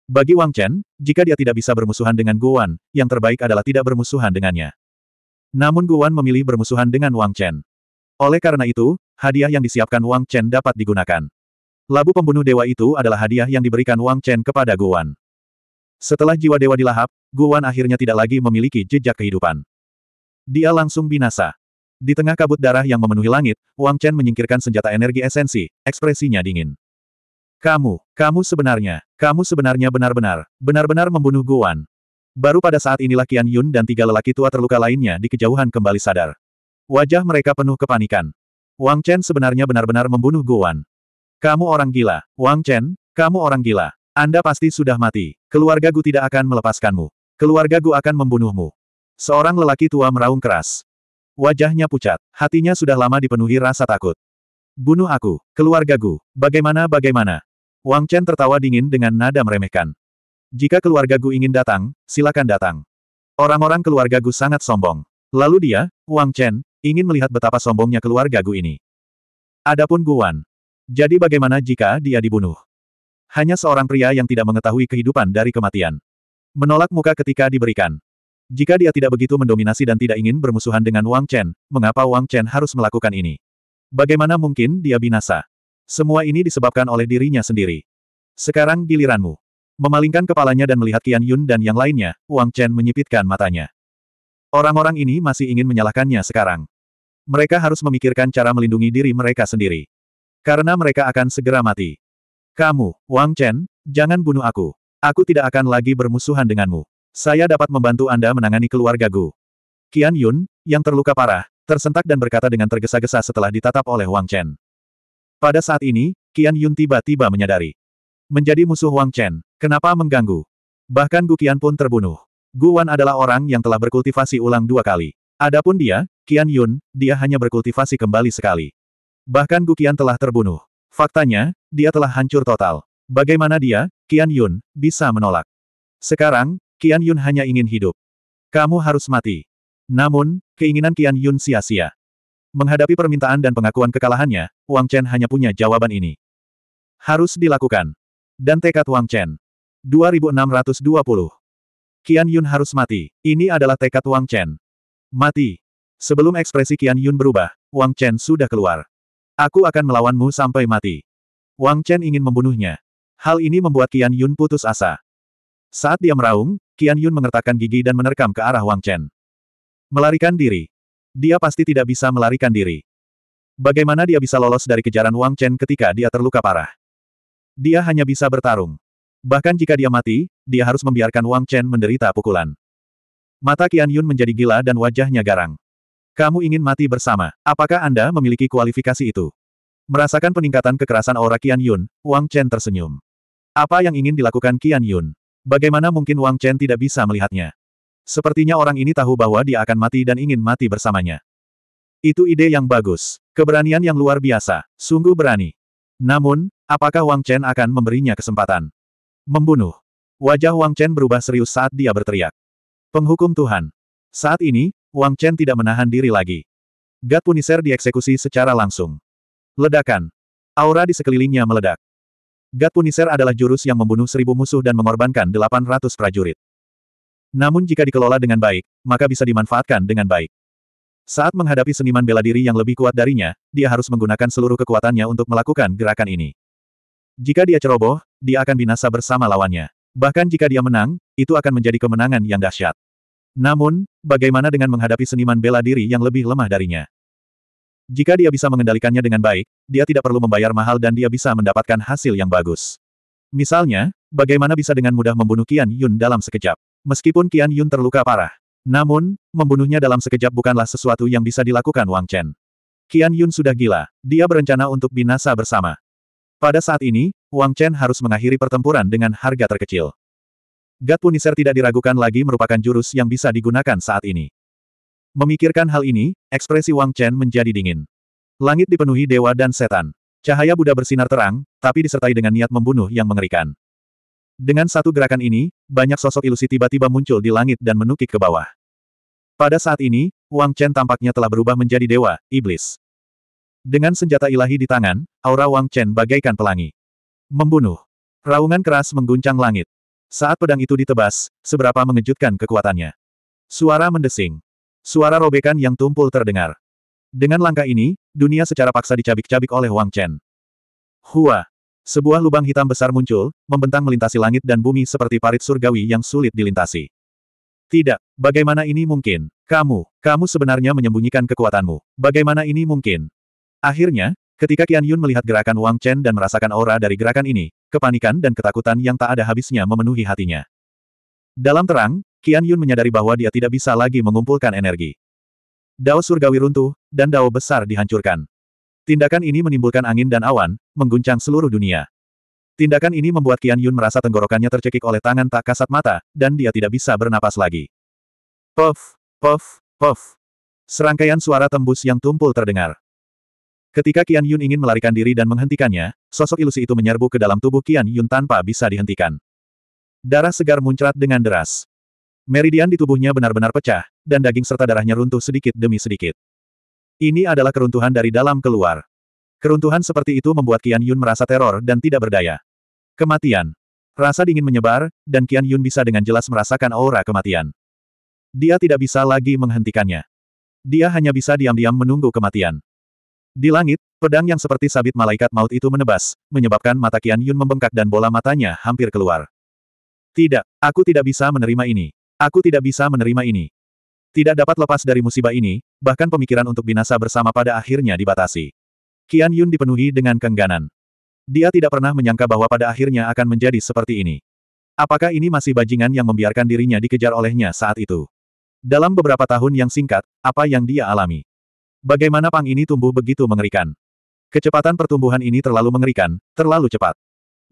Bagi Wang Chen, jika dia tidak bisa bermusuhan dengan Gu Wan, yang terbaik adalah tidak bermusuhan dengannya. Namun Gu Wan memilih bermusuhan dengan Wang Chen. Oleh karena itu, hadiah yang disiapkan Wang Chen dapat digunakan. Labu pembunuh dewa itu adalah hadiah yang diberikan Wang Chen kepada Gu Wan. Setelah jiwa dewa dilahap, Gu Wan akhirnya tidak lagi memiliki jejak kehidupan. Dia langsung binasa. Di tengah kabut darah yang memenuhi langit, Wang Chen menyingkirkan senjata energi esensi, ekspresinya dingin. Kamu, kamu sebenarnya, kamu sebenarnya benar-benar, benar-benar membunuh Guan. Baru pada saat inilah Qian Yun dan tiga lelaki tua terluka lainnya di kejauhan kembali sadar. Wajah mereka penuh kepanikan. Wang Chen sebenarnya benar-benar membunuh Guan. Kamu orang gila, Wang Chen, kamu orang gila. Anda pasti sudah mati. Keluarga Gu tidak akan melepaskanmu. Keluarga Gu akan membunuhmu. Seorang lelaki tua meraung keras. Wajahnya pucat, hatinya sudah lama dipenuhi rasa takut. Bunuh aku, keluarga gu, bagaimana bagaimana? Wang Chen tertawa dingin dengan nada meremehkan. Jika keluarga gu ingin datang, silakan datang. Orang-orang keluarga gu sangat sombong. Lalu dia, Wang Chen, ingin melihat betapa sombongnya keluarga gu ini. Adapun Guan. Jadi bagaimana jika dia dibunuh? Hanya seorang pria yang tidak mengetahui kehidupan dari kematian. Menolak muka ketika diberikan. Jika dia tidak begitu mendominasi dan tidak ingin bermusuhan dengan Wang Chen, mengapa Wang Chen harus melakukan ini? Bagaimana mungkin dia binasa? Semua ini disebabkan oleh dirinya sendiri. Sekarang giliranmu. Memalingkan kepalanya dan melihat Qian Yun dan yang lainnya, Wang Chen menyipitkan matanya. Orang-orang ini masih ingin menyalahkannya sekarang. Mereka harus memikirkan cara melindungi diri mereka sendiri. Karena mereka akan segera mati. Kamu, Wang Chen, jangan bunuh aku. Aku tidak akan lagi bermusuhan denganmu. Saya dapat membantu Anda menangani keluarga Gu. Qian Yun, yang terluka parah, tersentak dan berkata dengan tergesa-gesa setelah ditatap oleh Wang Chen. Pada saat ini, Kian Yun tiba-tiba menyadari. Menjadi musuh Wang Chen, kenapa mengganggu? Bahkan Gu Qian pun terbunuh. Gu Wan adalah orang yang telah berkultivasi ulang dua kali. Adapun dia, Kian Yun, dia hanya berkultivasi kembali sekali. Bahkan Gu Qian telah terbunuh. Faktanya, dia telah hancur total. Bagaimana dia, Kian Yun, bisa menolak? Sekarang, Kian Yun hanya ingin hidup. Kamu harus mati. Namun, keinginan Kian Yun sia-sia. Menghadapi permintaan dan pengakuan kekalahannya, Wang Chen hanya punya jawaban ini. Harus dilakukan. Dan tekad Wang Chen. 2620. Kian Yun harus mati. Ini adalah tekad Wang Chen. Mati. Sebelum ekspresi Kian Yun berubah, Wang Chen sudah keluar. Aku akan melawanmu sampai mati. Wang Chen ingin membunuhnya. Hal ini membuat Kian Yun putus asa. Saat dia meraung, Qian Yun mengertakkan gigi dan menerkam ke arah Wang Chen. Melarikan diri. Dia pasti tidak bisa melarikan diri. Bagaimana dia bisa lolos dari kejaran Wang Chen ketika dia terluka parah? Dia hanya bisa bertarung. Bahkan jika dia mati, dia harus membiarkan Wang Chen menderita pukulan. Mata Qian Yun menjadi gila dan wajahnya garang. Kamu ingin mati bersama. Apakah Anda memiliki kualifikasi itu? Merasakan peningkatan kekerasan aura Qian Yun, Wang Chen tersenyum. Apa yang ingin dilakukan Qian Yun? Bagaimana mungkin Wang Chen tidak bisa melihatnya? Sepertinya orang ini tahu bahwa dia akan mati dan ingin mati bersamanya. Itu ide yang bagus. Keberanian yang luar biasa. Sungguh berani. Namun, apakah Wang Chen akan memberinya kesempatan? Membunuh. Wajah Wang Chen berubah serius saat dia berteriak. Penghukum Tuhan. Saat ini, Wang Chen tidak menahan diri lagi. Gat Puniser dieksekusi secara langsung. Ledakan. Aura di sekelilingnya meledak. Gat Punisher adalah jurus yang membunuh seribu musuh dan mengorbankan delapan ratus prajurit. Namun jika dikelola dengan baik, maka bisa dimanfaatkan dengan baik. Saat menghadapi seniman bela diri yang lebih kuat darinya, dia harus menggunakan seluruh kekuatannya untuk melakukan gerakan ini. Jika dia ceroboh, dia akan binasa bersama lawannya. Bahkan jika dia menang, itu akan menjadi kemenangan yang dahsyat. Namun, bagaimana dengan menghadapi seniman bela diri yang lebih lemah darinya? Jika dia bisa mengendalikannya dengan baik, dia tidak perlu membayar mahal dan dia bisa mendapatkan hasil yang bagus. Misalnya, bagaimana bisa dengan mudah membunuh Qian Yun dalam sekejap. Meskipun Qian Yun terluka parah. Namun, membunuhnya dalam sekejap bukanlah sesuatu yang bisa dilakukan Wang Chen. Qian Yun sudah gila, dia berencana untuk binasa bersama. Pada saat ini, Wang Chen harus mengakhiri pertempuran dengan harga terkecil. Gat Puniser tidak diragukan lagi merupakan jurus yang bisa digunakan saat ini. Memikirkan hal ini, ekspresi Wang Chen menjadi dingin. Langit dipenuhi dewa dan setan. Cahaya Buddha bersinar terang, tapi disertai dengan niat membunuh yang mengerikan. Dengan satu gerakan ini, banyak sosok ilusi tiba-tiba muncul di langit dan menukik ke bawah. Pada saat ini, Wang Chen tampaknya telah berubah menjadi dewa, iblis. Dengan senjata ilahi di tangan, aura Wang Chen bagaikan pelangi. Membunuh. Raungan keras mengguncang langit. Saat pedang itu ditebas, seberapa mengejutkan kekuatannya. Suara mendesing. Suara robekan yang tumpul terdengar. Dengan langkah ini, dunia secara paksa dicabik-cabik oleh Wang Chen. Hua! Sebuah lubang hitam besar muncul, membentang melintasi langit dan bumi seperti parit surgawi yang sulit dilintasi. Tidak, bagaimana ini mungkin? Kamu, kamu sebenarnya menyembunyikan kekuatanmu. Bagaimana ini mungkin? Akhirnya, ketika Qian Yun melihat gerakan Wang Chen dan merasakan aura dari gerakan ini, kepanikan dan ketakutan yang tak ada habisnya memenuhi hatinya. Dalam terang, Qian Yun menyadari bahwa dia tidak bisa lagi mengumpulkan energi. Dao surgawi runtuh, dan dao besar dihancurkan. Tindakan ini menimbulkan angin dan awan, mengguncang seluruh dunia. Tindakan ini membuat Qian Yun merasa tenggorokannya tercekik oleh tangan tak kasat mata, dan dia tidak bisa bernapas lagi. Puff, puff, puff. Serangkaian suara tembus yang tumpul terdengar. Ketika Qian Yun ingin melarikan diri dan menghentikannya, sosok ilusi itu menyerbu ke dalam tubuh Qian Yun tanpa bisa dihentikan. Darah segar muncrat dengan deras. Meridian di tubuhnya benar-benar pecah, dan daging serta darahnya runtuh sedikit demi sedikit. Ini adalah keruntuhan dari dalam keluar. Keruntuhan seperti itu membuat Qian Yun merasa teror dan tidak berdaya. Kematian. Rasa dingin menyebar, dan Qian Yun bisa dengan jelas merasakan aura kematian. Dia tidak bisa lagi menghentikannya. Dia hanya bisa diam-diam menunggu kematian. Di langit, pedang yang seperti sabit malaikat maut itu menebas, menyebabkan mata Qian Yun membengkak dan bola matanya hampir keluar. Tidak, aku tidak bisa menerima ini. Aku tidak bisa menerima ini. Tidak dapat lepas dari musibah ini, bahkan pemikiran untuk binasa bersama pada akhirnya dibatasi. Kian Yun dipenuhi dengan kengganan. Dia tidak pernah menyangka bahwa pada akhirnya akan menjadi seperti ini. Apakah ini masih bajingan yang membiarkan dirinya dikejar olehnya saat itu? Dalam beberapa tahun yang singkat, apa yang dia alami? Bagaimana pang ini tumbuh begitu mengerikan? Kecepatan pertumbuhan ini terlalu mengerikan, terlalu cepat.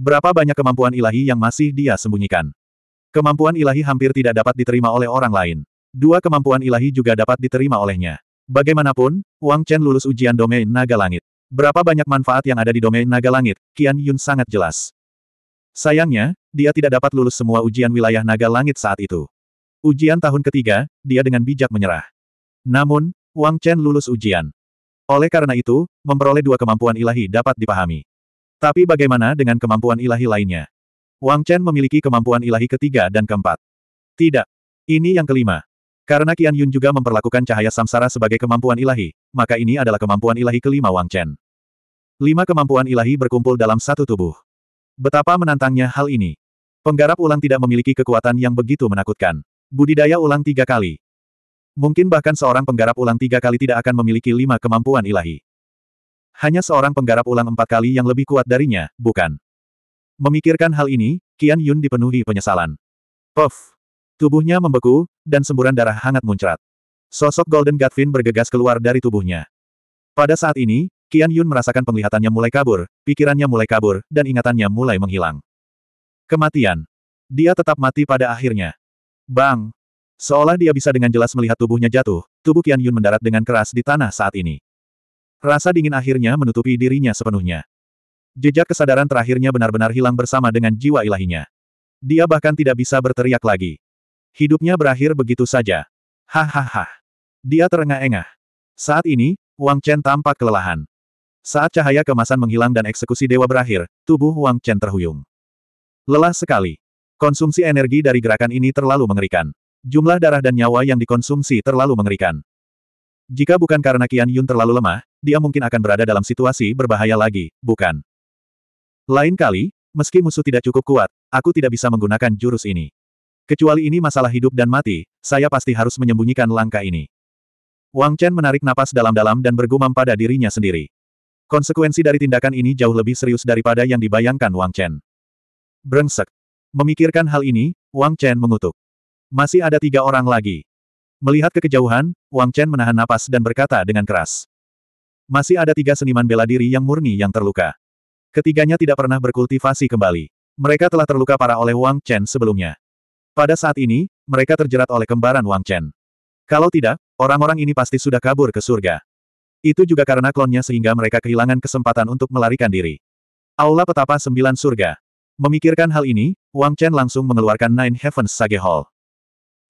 Berapa banyak kemampuan ilahi yang masih dia sembunyikan? Kemampuan ilahi hampir tidak dapat diterima oleh orang lain. Dua kemampuan ilahi juga dapat diterima olehnya. Bagaimanapun, Wang Chen lulus ujian domain naga langit. Berapa banyak manfaat yang ada di domain naga langit, Qian Yun sangat jelas. Sayangnya, dia tidak dapat lulus semua ujian wilayah naga langit saat itu. Ujian tahun ketiga, dia dengan bijak menyerah. Namun, Wang Chen lulus ujian. Oleh karena itu, memperoleh dua kemampuan ilahi dapat dipahami. Tapi bagaimana dengan kemampuan ilahi lainnya? Wang Chen memiliki kemampuan ilahi ketiga dan keempat. Tidak. Ini yang kelima. Karena Qian Yun juga memperlakukan cahaya samsara sebagai kemampuan ilahi, maka ini adalah kemampuan ilahi kelima Wang Chen. Lima kemampuan ilahi berkumpul dalam satu tubuh. Betapa menantangnya hal ini. Penggarap ulang tidak memiliki kekuatan yang begitu menakutkan. Budidaya ulang tiga kali. Mungkin bahkan seorang penggarap ulang tiga kali tidak akan memiliki lima kemampuan ilahi. Hanya seorang penggarap ulang empat kali yang lebih kuat darinya, bukan? Memikirkan hal ini, Kian Yun dipenuhi penyesalan. Puff! Tubuhnya membeku, dan semburan darah hangat muncrat. Sosok Golden Godfin bergegas keluar dari tubuhnya. Pada saat ini, Kian Yun merasakan penglihatannya mulai kabur, pikirannya mulai kabur, dan ingatannya mulai menghilang. Kematian. Dia tetap mati pada akhirnya. Bang! Seolah dia bisa dengan jelas melihat tubuhnya jatuh, tubuh Kian Yun mendarat dengan keras di tanah saat ini. Rasa dingin akhirnya menutupi dirinya sepenuhnya. Jejak kesadaran terakhirnya benar-benar hilang bersama dengan jiwa ilahinya. Dia bahkan tidak bisa berteriak lagi. Hidupnya berakhir begitu saja. Hahaha. Dia terengah-engah. Saat ini, Wang Chen tampak kelelahan. Saat cahaya kemasan menghilang dan eksekusi dewa berakhir, tubuh Wang Chen terhuyung. Lelah sekali. Konsumsi energi dari gerakan ini terlalu mengerikan. Jumlah darah dan nyawa yang dikonsumsi terlalu mengerikan. Jika bukan karena Qian Yun terlalu lemah, dia mungkin akan berada dalam situasi berbahaya lagi, bukan? Lain kali, meski musuh tidak cukup kuat, aku tidak bisa menggunakan jurus ini. Kecuali ini masalah hidup dan mati, saya pasti harus menyembunyikan langkah ini. Wang Chen menarik napas dalam-dalam dan bergumam pada dirinya sendiri. Konsekuensi dari tindakan ini jauh lebih serius daripada yang dibayangkan Wang Chen. Brengsek. Memikirkan hal ini, Wang Chen mengutuk. Masih ada tiga orang lagi. Melihat ke kejauhan, Wang Chen menahan napas dan berkata dengan keras. Masih ada tiga seniman bela diri yang murni yang terluka. Ketiganya tidak pernah berkultivasi kembali. Mereka telah terluka parah oleh Wang Chen sebelumnya. Pada saat ini, mereka terjerat oleh kembaran Wang Chen. Kalau tidak, orang-orang ini pasti sudah kabur ke surga. Itu juga karena klonnya sehingga mereka kehilangan kesempatan untuk melarikan diri. Aula Petapa Sembilan Surga. Memikirkan hal ini, Wang Chen langsung mengeluarkan Nine Heavens Sage Hall.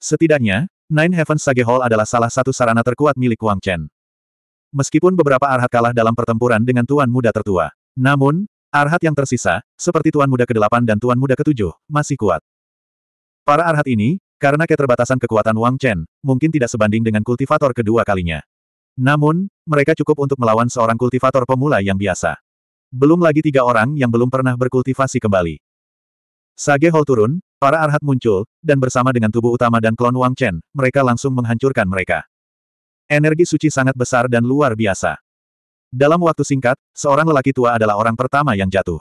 Setidaknya, Nine Heavens Sage Hall adalah salah satu sarana terkuat milik Wang Chen. Meskipun beberapa arhat kalah dalam pertempuran dengan tuan muda tertua. Namun, Arhat yang tersisa, seperti Tuan Muda ke-8 dan Tuan Muda ke-7, masih kuat. Para Arhat ini, karena keterbatasan kekuatan Wang Chen, mungkin tidak sebanding dengan kultivator kedua kalinya. Namun, mereka cukup untuk melawan seorang kultivator pemula yang biasa. Belum lagi tiga orang yang belum pernah berkultivasi kembali. Sage Hall turun, para Arhat muncul, dan bersama dengan tubuh utama dan klon Wang Chen, mereka langsung menghancurkan mereka. Energi suci sangat besar dan luar biasa. Dalam waktu singkat, seorang lelaki tua adalah orang pertama yang jatuh.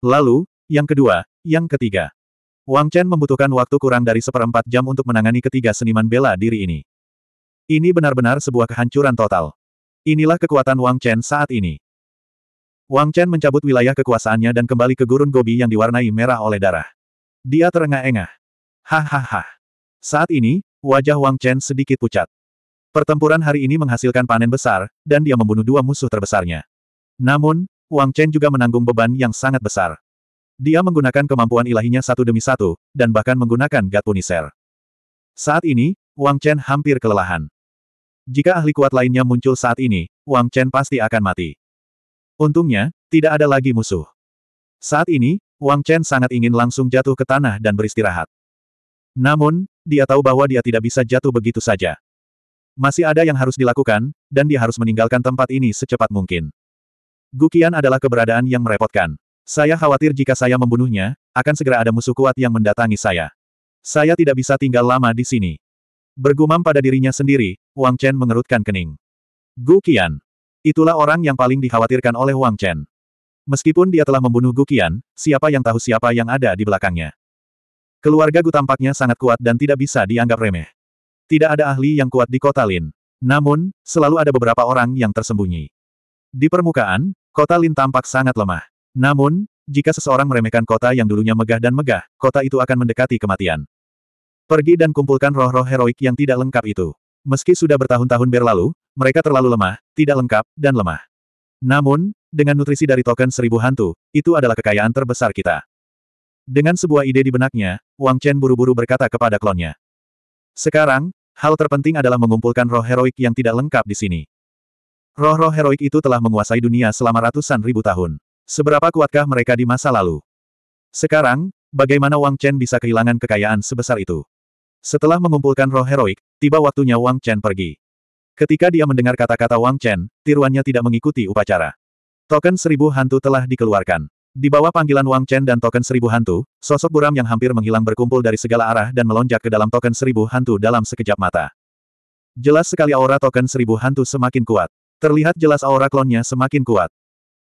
Lalu, yang kedua, yang ketiga. Wang Chen membutuhkan waktu kurang dari seperempat jam untuk menangani ketiga seniman bela diri ini. Ini benar-benar sebuah kehancuran total. Inilah kekuatan Wang Chen saat ini. Wang Chen mencabut wilayah kekuasaannya dan kembali ke gurun Gobi yang diwarnai merah oleh darah. Dia terengah-engah. Hahaha. Saat ini, wajah Wang Chen sedikit pucat. Pertempuran hari ini menghasilkan panen besar, dan dia membunuh dua musuh terbesarnya. Namun, Wang Chen juga menanggung beban yang sangat besar. Dia menggunakan kemampuan ilahinya satu demi satu, dan bahkan menggunakan Gat Punisher. Saat ini, Wang Chen hampir kelelahan. Jika ahli kuat lainnya muncul saat ini, Wang Chen pasti akan mati. Untungnya, tidak ada lagi musuh. Saat ini, Wang Chen sangat ingin langsung jatuh ke tanah dan beristirahat. Namun, dia tahu bahwa dia tidak bisa jatuh begitu saja. Masih ada yang harus dilakukan, dan dia harus meninggalkan tempat ini secepat mungkin. Gukian adalah keberadaan yang merepotkan. Saya khawatir jika saya membunuhnya, akan segera ada musuh kuat yang mendatangi saya. Saya tidak bisa tinggal lama di sini. Bergumam pada dirinya sendiri, Wang Chen mengerutkan kening. Gukian. Itulah orang yang paling dikhawatirkan oleh Wang Chen. Meskipun dia telah membunuh Gukian, siapa yang tahu siapa yang ada di belakangnya. Keluarga Gu tampaknya sangat kuat dan tidak bisa dianggap remeh. Tidak ada ahli yang kuat di kota Lin. Namun, selalu ada beberapa orang yang tersembunyi. Di permukaan, kota Lin tampak sangat lemah. Namun, jika seseorang meremehkan kota yang dulunya megah dan megah, kota itu akan mendekati kematian. Pergi dan kumpulkan roh-roh heroik yang tidak lengkap itu. Meski sudah bertahun-tahun berlalu, mereka terlalu lemah, tidak lengkap, dan lemah. Namun, dengan nutrisi dari token seribu hantu, itu adalah kekayaan terbesar kita. Dengan sebuah ide di benaknya, Wang Chen buru-buru berkata kepada klonnya. Sekarang, Hal terpenting adalah mengumpulkan roh heroik yang tidak lengkap di sini. Roh-roh heroik itu telah menguasai dunia selama ratusan ribu tahun. Seberapa kuatkah mereka di masa lalu? Sekarang, bagaimana Wang Chen bisa kehilangan kekayaan sebesar itu? Setelah mengumpulkan roh heroik, tiba waktunya Wang Chen pergi. Ketika dia mendengar kata-kata Wang Chen, tiruannya tidak mengikuti upacara. Token seribu hantu telah dikeluarkan. Di bawah panggilan Wang Chen dan token seribu hantu, sosok buram yang hampir menghilang berkumpul dari segala arah dan melonjak ke dalam token seribu hantu dalam sekejap mata. Jelas sekali aura token seribu hantu semakin kuat. Terlihat jelas aura klonnya semakin kuat.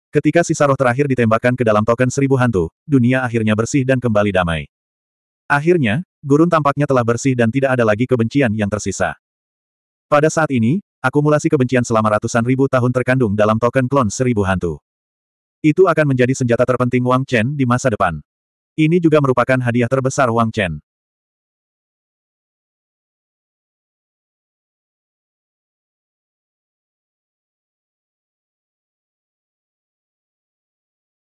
Ketika sisa roh terakhir ditembakkan ke dalam token seribu hantu, dunia akhirnya bersih dan kembali damai. Akhirnya, gurun tampaknya telah bersih dan tidak ada lagi kebencian yang tersisa. Pada saat ini, akumulasi kebencian selama ratusan ribu tahun terkandung dalam token klon seribu hantu. Itu akan menjadi senjata terpenting Wang Chen di masa depan. Ini juga merupakan hadiah terbesar Wang Chen.